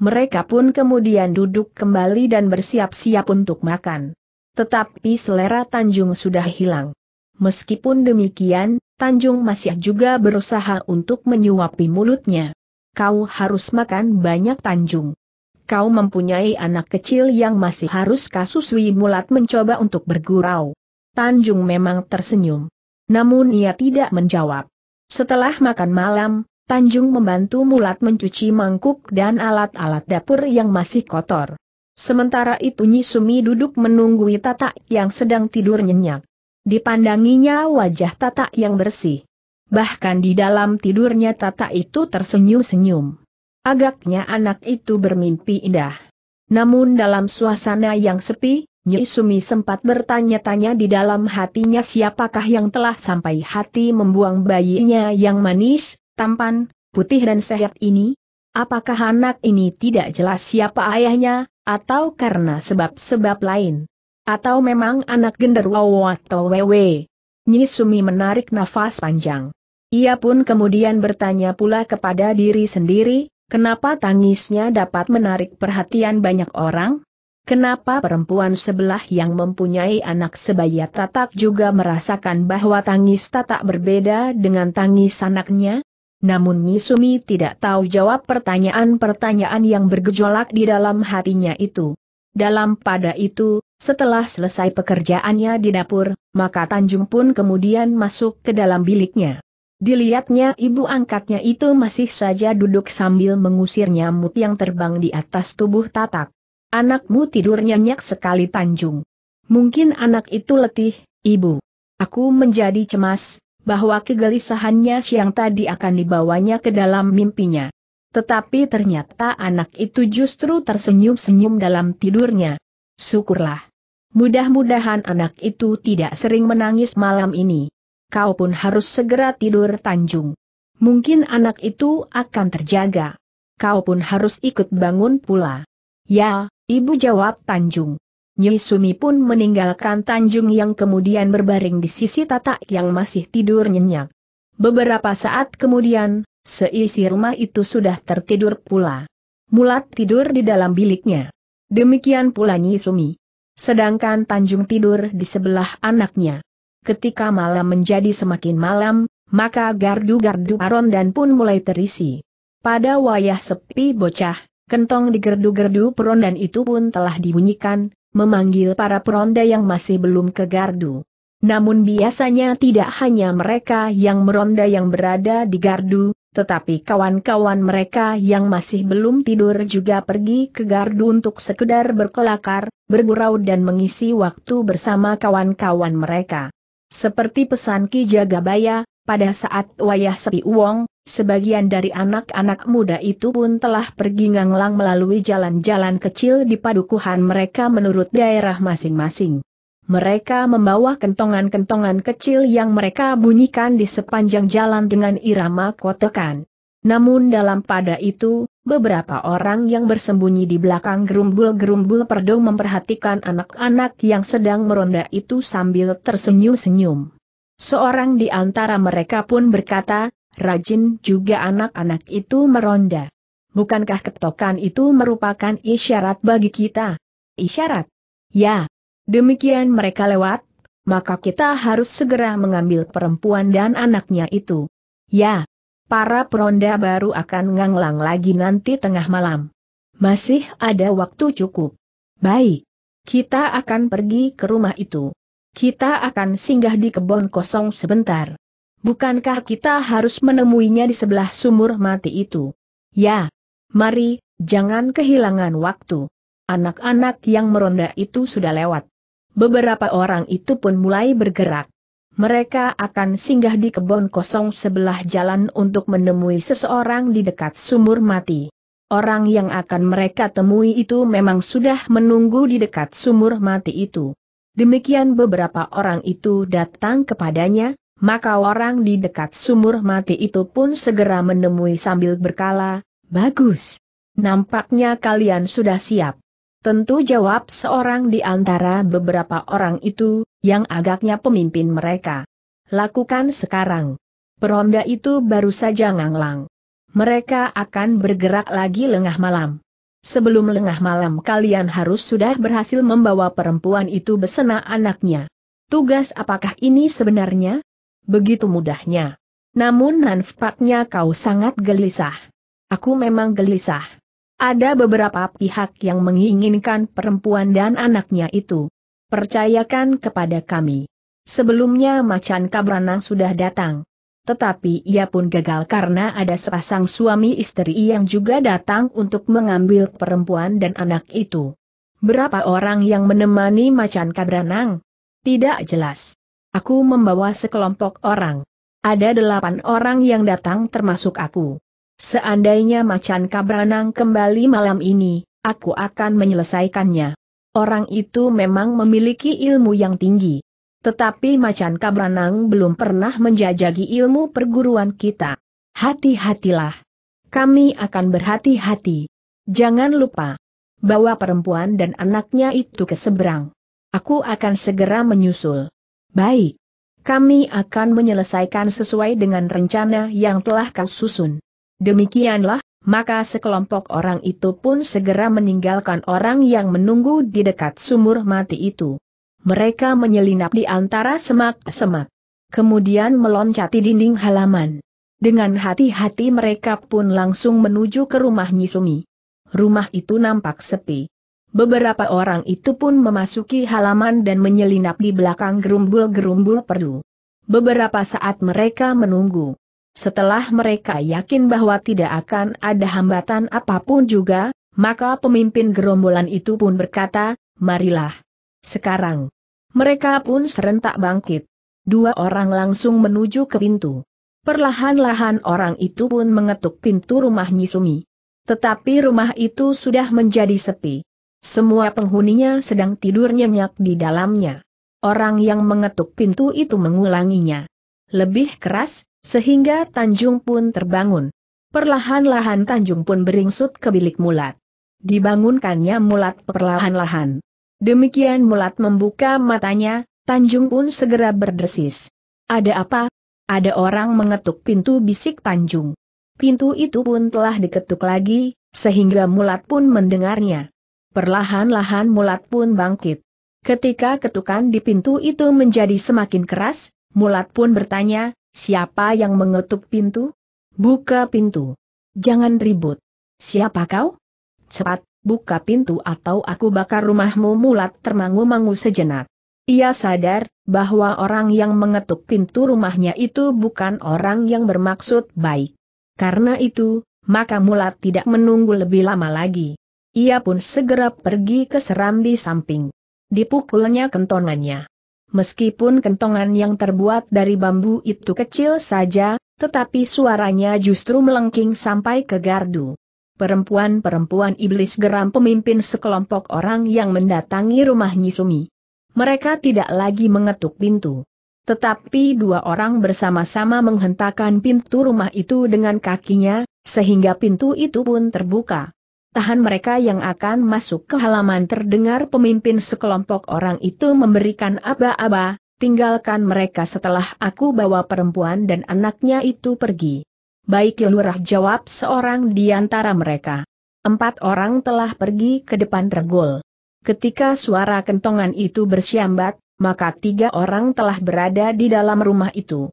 Mereka pun kemudian duduk kembali dan bersiap-siap untuk makan. Tetapi selera Tanjung sudah hilang. Meskipun demikian, Tanjung masih juga berusaha untuk menyuapi mulutnya. Kau harus makan banyak Tanjung kau mempunyai anak kecil yang masih harus kasusui mulat mencoba untuk bergurau. Tanjung memang tersenyum. Namun ia tidak menjawab. Setelah makan malam, Tanjung membantu mulat mencuci mangkuk dan alat-alat dapur yang masih kotor. Sementara itu Nyisumi duduk menunggui Tata yang sedang tidur nyenyak. Dipandanginya wajah Tata yang bersih. Bahkan di dalam tidurnya Tata itu tersenyum-senyum. Agaknya anak itu bermimpi indah. Namun dalam suasana yang sepi, Nyi Sumi sempat bertanya-tanya di dalam hatinya siapakah yang telah sampai hati membuang bayinya yang manis, tampan, putih dan sehat ini? Apakah anak ini tidak jelas siapa ayahnya, atau karena sebab-sebab lain? Atau memang anak genderuwo atau wewe? Nyi Sumi menarik nafas panjang. Ia pun kemudian bertanya pula kepada diri sendiri, Kenapa tangisnya dapat menarik perhatian banyak orang? Kenapa perempuan sebelah yang mempunyai anak sebaya Tatak juga merasakan bahwa tangis Tatak berbeda dengan tangis anaknya? Namun Nyi Sumi tidak tahu jawab pertanyaan-pertanyaan yang bergejolak di dalam hatinya itu. Dalam pada itu, setelah selesai pekerjaannya di dapur, maka Tanjung pun kemudian masuk ke dalam biliknya. Dilihatnya ibu angkatnya itu masih saja duduk sambil mengusir nyamuk yang terbang di atas tubuh tatak. Anakmu tidur nyenyak sekali Tanjung. Mungkin anak itu letih, ibu. Aku menjadi cemas, bahwa kegelisahannya siang tadi akan dibawanya ke dalam mimpinya. Tetapi ternyata anak itu justru tersenyum-senyum dalam tidurnya. Syukurlah. Mudah-mudahan anak itu tidak sering menangis malam ini kau pun harus segera tidur Tanjung. Mungkin anak itu akan terjaga. Kau pun harus ikut bangun pula. Ya, ibu jawab Tanjung. Nyi Sumi pun meninggalkan Tanjung yang kemudian berbaring di sisi Tata yang masih tidur nyenyak. Beberapa saat kemudian, seisi rumah itu sudah tertidur pula. Mulat tidur di dalam biliknya. Demikian pula Nyi Sumi. Sedangkan Tanjung tidur di sebelah anaknya ketika malam menjadi semakin malam, maka gardu-gardu Aron dan pun mulai terisi. Pada wayah sepi bocah, kentong di gerdu-gerdu perondan itu pun telah dibunyikan, memanggil para peronda yang masih belum ke gardu. Namun biasanya tidak hanya mereka yang meronda yang berada di gardu, tetapi kawan-kawan mereka yang masih belum tidur juga pergi ke gardu untuk sekedar berkelakar, bergurau dan mengisi waktu bersama kawan-kawan mereka. Seperti pesan Ki Jagabaya, pada saat wayah sepi uong, sebagian dari anak-anak muda itu pun telah pergi nganglang melalui jalan-jalan kecil di padukuhan mereka menurut daerah masing-masing. Mereka membawa kentongan-kentongan kecil yang mereka bunyikan di sepanjang jalan dengan irama kotekan. Namun dalam pada itu, beberapa orang yang bersembunyi di belakang gerumbul-gerumbul perdo memperhatikan anak-anak yang sedang meronda itu sambil tersenyum-senyum. Seorang di antara mereka pun berkata, rajin juga anak-anak itu meronda. Bukankah ketokan itu merupakan isyarat bagi kita? Isyarat? Ya. Demikian mereka lewat, maka kita harus segera mengambil perempuan dan anaknya itu. Ya para peronda baru akan nganglang lagi nanti tengah malam. Masih ada waktu cukup. Baik. Kita akan pergi ke rumah itu. Kita akan singgah di kebun kosong sebentar. Bukankah kita harus menemuinya di sebelah sumur mati itu? Ya. Mari, jangan kehilangan waktu. Anak-anak yang meronda itu sudah lewat. Beberapa orang itu pun mulai bergerak mereka akan singgah di kebun kosong sebelah jalan untuk menemui seseorang di dekat sumur mati. Orang yang akan mereka temui itu memang sudah menunggu di dekat sumur mati itu. Demikian beberapa orang itu datang kepadanya, maka orang di dekat sumur mati itu pun segera menemui sambil berkala, Bagus! Nampaknya kalian sudah siap. Tentu jawab seorang di antara beberapa orang itu, yang agaknya pemimpin mereka. Lakukan sekarang. Peronda itu baru saja nganglang. Mereka akan bergerak lagi lengah malam. Sebelum lengah malam kalian harus sudah berhasil membawa perempuan itu besena anaknya. Tugas apakah ini sebenarnya? Begitu mudahnya. Namun manfaatnya kau sangat gelisah. Aku memang gelisah. Ada beberapa pihak yang menginginkan perempuan dan anaknya itu. Percayakan kepada kami. Sebelumnya macan kabranang sudah datang. Tetapi ia pun gagal karena ada sepasang suami istri yang juga datang untuk mengambil perempuan dan anak itu. Berapa orang yang menemani macan kabranang? Tidak jelas. Aku membawa sekelompok orang. Ada delapan orang yang datang termasuk aku. Seandainya macan kabranang kembali malam ini, aku akan menyelesaikannya. Orang itu memang memiliki ilmu yang tinggi. Tetapi macan kabranang belum pernah menjajagi ilmu perguruan kita. Hati-hatilah. Kami akan berhati-hati. Jangan lupa. Bawa perempuan dan anaknya itu ke seberang. Aku akan segera menyusul. Baik. Kami akan menyelesaikan sesuai dengan rencana yang telah kau susun. Demikianlah, maka sekelompok orang itu pun segera meninggalkan orang yang menunggu di dekat sumur mati itu. Mereka menyelinap di antara semak-semak. Kemudian meloncati dinding halaman. Dengan hati-hati mereka pun langsung menuju ke rumah Nyisumi. Rumah itu nampak sepi. Beberapa orang itu pun memasuki halaman dan menyelinap di belakang gerumbul-gerumbul perdu. Beberapa saat mereka menunggu. Setelah mereka yakin bahwa tidak akan ada hambatan apapun juga, maka pemimpin gerombolan itu pun berkata, marilah. Sekarang. Mereka pun serentak bangkit. Dua orang langsung menuju ke pintu. Perlahan-lahan orang itu pun mengetuk pintu rumah Nyisumi. Tetapi rumah itu sudah menjadi sepi. Semua penghuninya sedang tidur nyenyak di dalamnya. Orang yang mengetuk pintu itu mengulanginya lebih keras, sehingga Tanjung pun terbangun. Perlahan-lahan Tanjung pun beringsut ke bilik mulat. Dibangunkannya mulat perlahan-lahan. Demikian mulat membuka matanya, Tanjung pun segera berdesis. Ada apa? Ada orang mengetuk pintu bisik Tanjung. Pintu itu pun telah diketuk lagi, sehingga mulat pun mendengarnya. Perlahan-lahan mulat pun bangkit. Ketika ketukan di pintu itu menjadi semakin keras, Mulat pun bertanya, siapa yang mengetuk pintu? Buka pintu. Jangan ribut. Siapa kau? Cepat, buka pintu atau aku bakar rumahmu mulat termangu-mangu sejenak. Ia sadar, bahwa orang yang mengetuk pintu rumahnya itu bukan orang yang bermaksud baik. Karena itu, maka Mulat tidak menunggu lebih lama lagi. Ia pun segera pergi ke serambi samping. Dipukulnya kentongannya meskipun kentongan yang terbuat dari bambu itu kecil saja, tetapi suaranya justru melengking sampai ke gardu. Perempuan-perempuan iblis geram pemimpin sekelompok orang yang mendatangi rumah Nyisumi. Mereka tidak lagi mengetuk pintu. Tetapi dua orang bersama-sama menghentakkan pintu rumah itu dengan kakinya, sehingga pintu itu pun terbuka tahan mereka yang akan masuk ke halaman terdengar pemimpin sekelompok orang itu memberikan aba-aba, tinggalkan mereka setelah aku bawa perempuan dan anaknya itu pergi. Baik ya Lurah jawab seorang di antara mereka. Empat orang telah pergi ke depan regol. Ketika suara kentongan itu bersiambat, maka tiga orang telah berada di dalam rumah itu.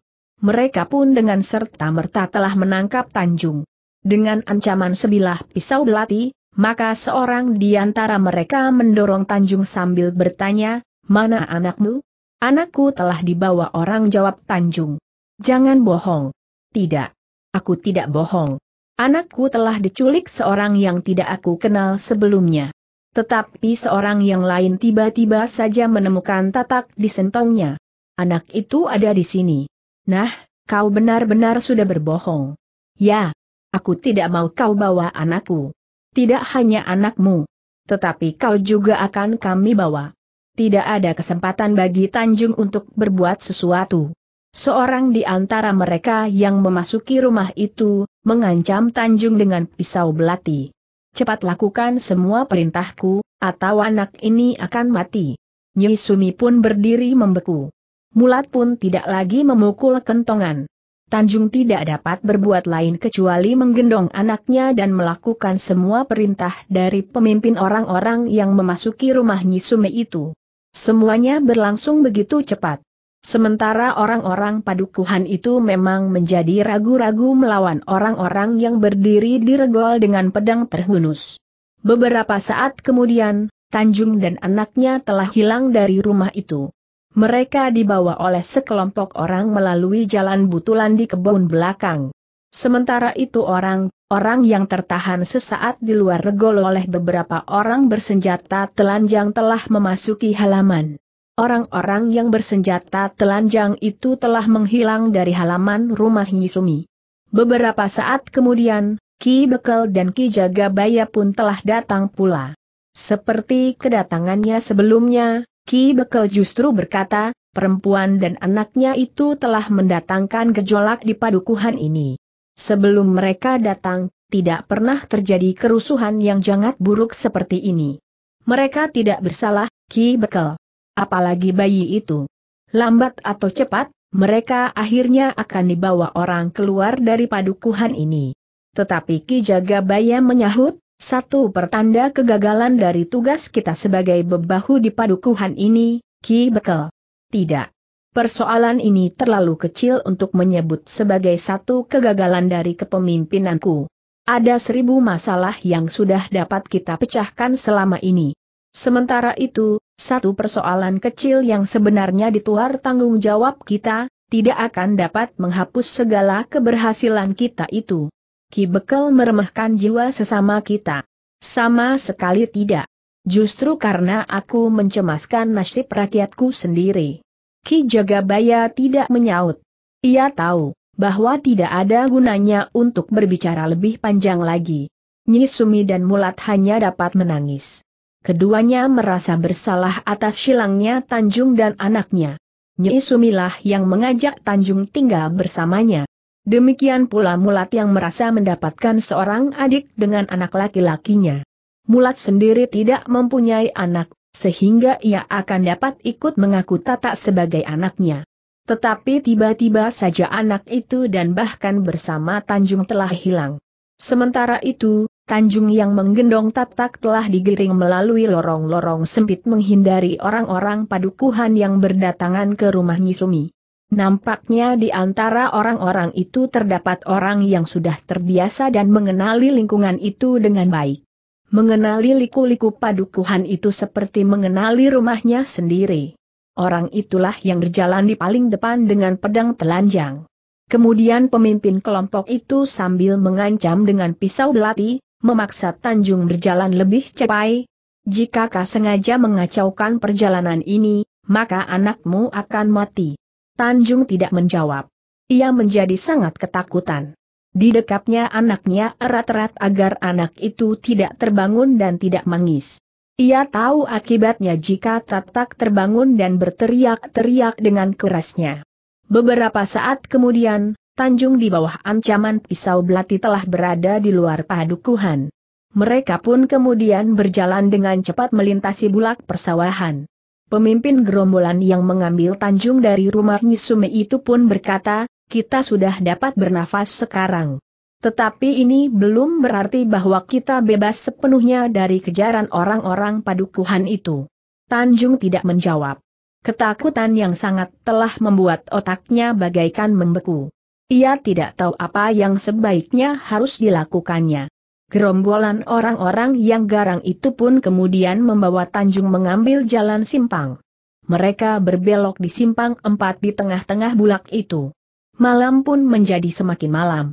Mereka pun dengan serta merta telah menangkap Tanjung. Dengan ancaman sebilah pisau belati, maka seorang di antara mereka mendorong Tanjung sambil bertanya, mana anakmu? Anakku telah dibawa orang jawab Tanjung. Jangan bohong. Tidak. Aku tidak bohong. Anakku telah diculik seorang yang tidak aku kenal sebelumnya. Tetapi seorang yang lain tiba-tiba saja menemukan tatak di sentongnya. Anak itu ada di sini. Nah, kau benar-benar sudah berbohong. Ya, Aku tidak mau kau bawa anakku. Tidak hanya anakmu. Tetapi kau juga akan kami bawa. Tidak ada kesempatan bagi Tanjung untuk berbuat sesuatu. Seorang di antara mereka yang memasuki rumah itu, mengancam Tanjung dengan pisau belati. Cepat lakukan semua perintahku, atau anak ini akan mati. Nyi Sumi pun berdiri membeku. Mulat pun tidak lagi memukul kentongan. Tanjung tidak dapat berbuat lain kecuali menggendong anaknya dan melakukan semua perintah dari pemimpin orang-orang yang memasuki rumah sume itu. Semuanya berlangsung begitu cepat. Sementara orang-orang padukuhan itu memang menjadi ragu-ragu melawan orang-orang yang berdiri di regol dengan pedang terhunus. Beberapa saat kemudian, Tanjung dan anaknya telah hilang dari rumah itu. Mereka dibawa oleh sekelompok orang melalui jalan butulan di kebun belakang. Sementara itu orang, orang yang tertahan sesaat di luar regol oleh beberapa orang bersenjata telanjang telah memasuki halaman. Orang-orang yang bersenjata telanjang itu telah menghilang dari halaman rumah Nyisumi. Beberapa saat kemudian, Ki Bekel dan Ki Jagabaya pun telah datang pula. Seperti kedatangannya sebelumnya, Ki Bekel justru berkata, perempuan dan anaknya itu telah mendatangkan gejolak di padukuhan ini. Sebelum mereka datang, tidak pernah terjadi kerusuhan yang sangat buruk seperti ini. Mereka tidak bersalah, Ki Bekel. Apalagi bayi itu. Lambat atau cepat, mereka akhirnya akan dibawa orang keluar dari padukuhan ini. Tetapi Ki Jagabaya menyahut, satu pertanda kegagalan dari tugas kita sebagai bebahu di padukuhan ini, Ki Bekel. Tidak. Persoalan ini terlalu kecil untuk menyebut sebagai satu kegagalan dari kepemimpinanku. Ada seribu masalah yang sudah dapat kita pecahkan selama ini. Sementara itu, satu persoalan kecil yang sebenarnya dituar tanggung jawab kita, tidak akan dapat menghapus segala keberhasilan kita itu. Ki Bekal meremehkan jiwa sesama kita. Sama sekali tidak. Justru karena aku mencemaskan nasib rakyatku sendiri. Ki Jagabaya tidak menyaut. Ia tahu bahwa tidak ada gunanya untuk berbicara lebih panjang lagi. Nyi Sumi dan Mulat hanya dapat menangis. Keduanya merasa bersalah atas silangnya Tanjung dan anaknya. Nyi Sumilah yang mengajak Tanjung tinggal bersamanya. Demikian pula Mulat yang merasa mendapatkan seorang adik dengan anak laki-lakinya. Mulat sendiri tidak mempunyai anak, sehingga ia akan dapat ikut mengaku Tata sebagai anaknya. Tetapi tiba-tiba saja anak itu dan bahkan bersama Tanjung telah hilang. Sementara itu, Tanjung yang menggendong tatak telah digiring melalui lorong-lorong sempit menghindari orang-orang padukuhan yang berdatangan ke rumah Nyisumi. Nampaknya di antara orang-orang itu terdapat orang yang sudah terbiasa dan mengenali lingkungan itu dengan baik. Mengenali liku-liku padukuhan itu seperti mengenali rumahnya sendiri. Orang itulah yang berjalan di paling depan dengan pedang telanjang. Kemudian pemimpin kelompok itu sambil mengancam dengan pisau belati, memaksa Tanjung berjalan lebih cepat. Jika kau sengaja mengacaukan perjalanan ini, maka anakmu akan mati. Tanjung tidak menjawab. Ia menjadi sangat ketakutan. Di dekatnya anaknya erat-erat agar anak itu tidak terbangun dan tidak mangis. Ia tahu akibatnya jika Tatak terbangun dan berteriak-teriak dengan kerasnya. Beberapa saat kemudian, Tanjung di bawah ancaman pisau belati telah berada di luar padukuhan. Mereka pun kemudian berjalan dengan cepat melintasi bulak persawahan. Pemimpin gerombolan yang mengambil Tanjung dari rumah Nyisume itu pun berkata, kita sudah dapat bernafas sekarang. Tetapi ini belum berarti bahwa kita bebas sepenuhnya dari kejaran orang-orang padukuhan itu. Tanjung tidak menjawab. Ketakutan yang sangat telah membuat otaknya bagaikan membeku. Ia tidak tahu apa yang sebaiknya harus dilakukannya. Gerombolan orang-orang yang garang itu pun kemudian membawa Tanjung mengambil jalan simpang. Mereka berbelok di simpang empat di tengah-tengah bulak itu. Malam pun menjadi semakin malam.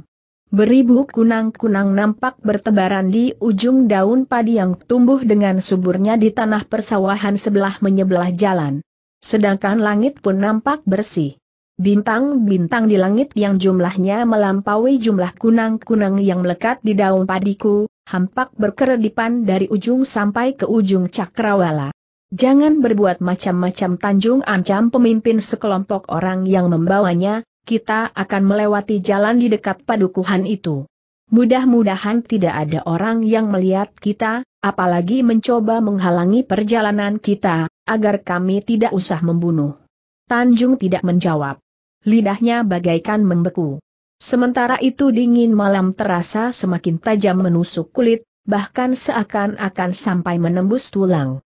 Beribu kunang-kunang nampak bertebaran di ujung daun padi yang tumbuh dengan suburnya di tanah persawahan sebelah menyebelah jalan. Sedangkan langit pun nampak bersih. Bintang-bintang di langit yang jumlahnya melampaui jumlah kunang-kunang yang melekat di daun padiku, hampak berkeredipan dari ujung sampai ke ujung cakrawala. Jangan berbuat macam-macam Tanjung ancam pemimpin sekelompok orang yang membawanya, kita akan melewati jalan di dekat padukuhan itu. Mudah-mudahan tidak ada orang yang melihat kita, apalagi mencoba menghalangi perjalanan kita, agar kami tidak usah membunuh. Tanjung tidak menjawab lidahnya bagaikan membeku. Sementara itu dingin malam terasa semakin tajam menusuk kulit, bahkan seakan-akan sampai menembus tulang.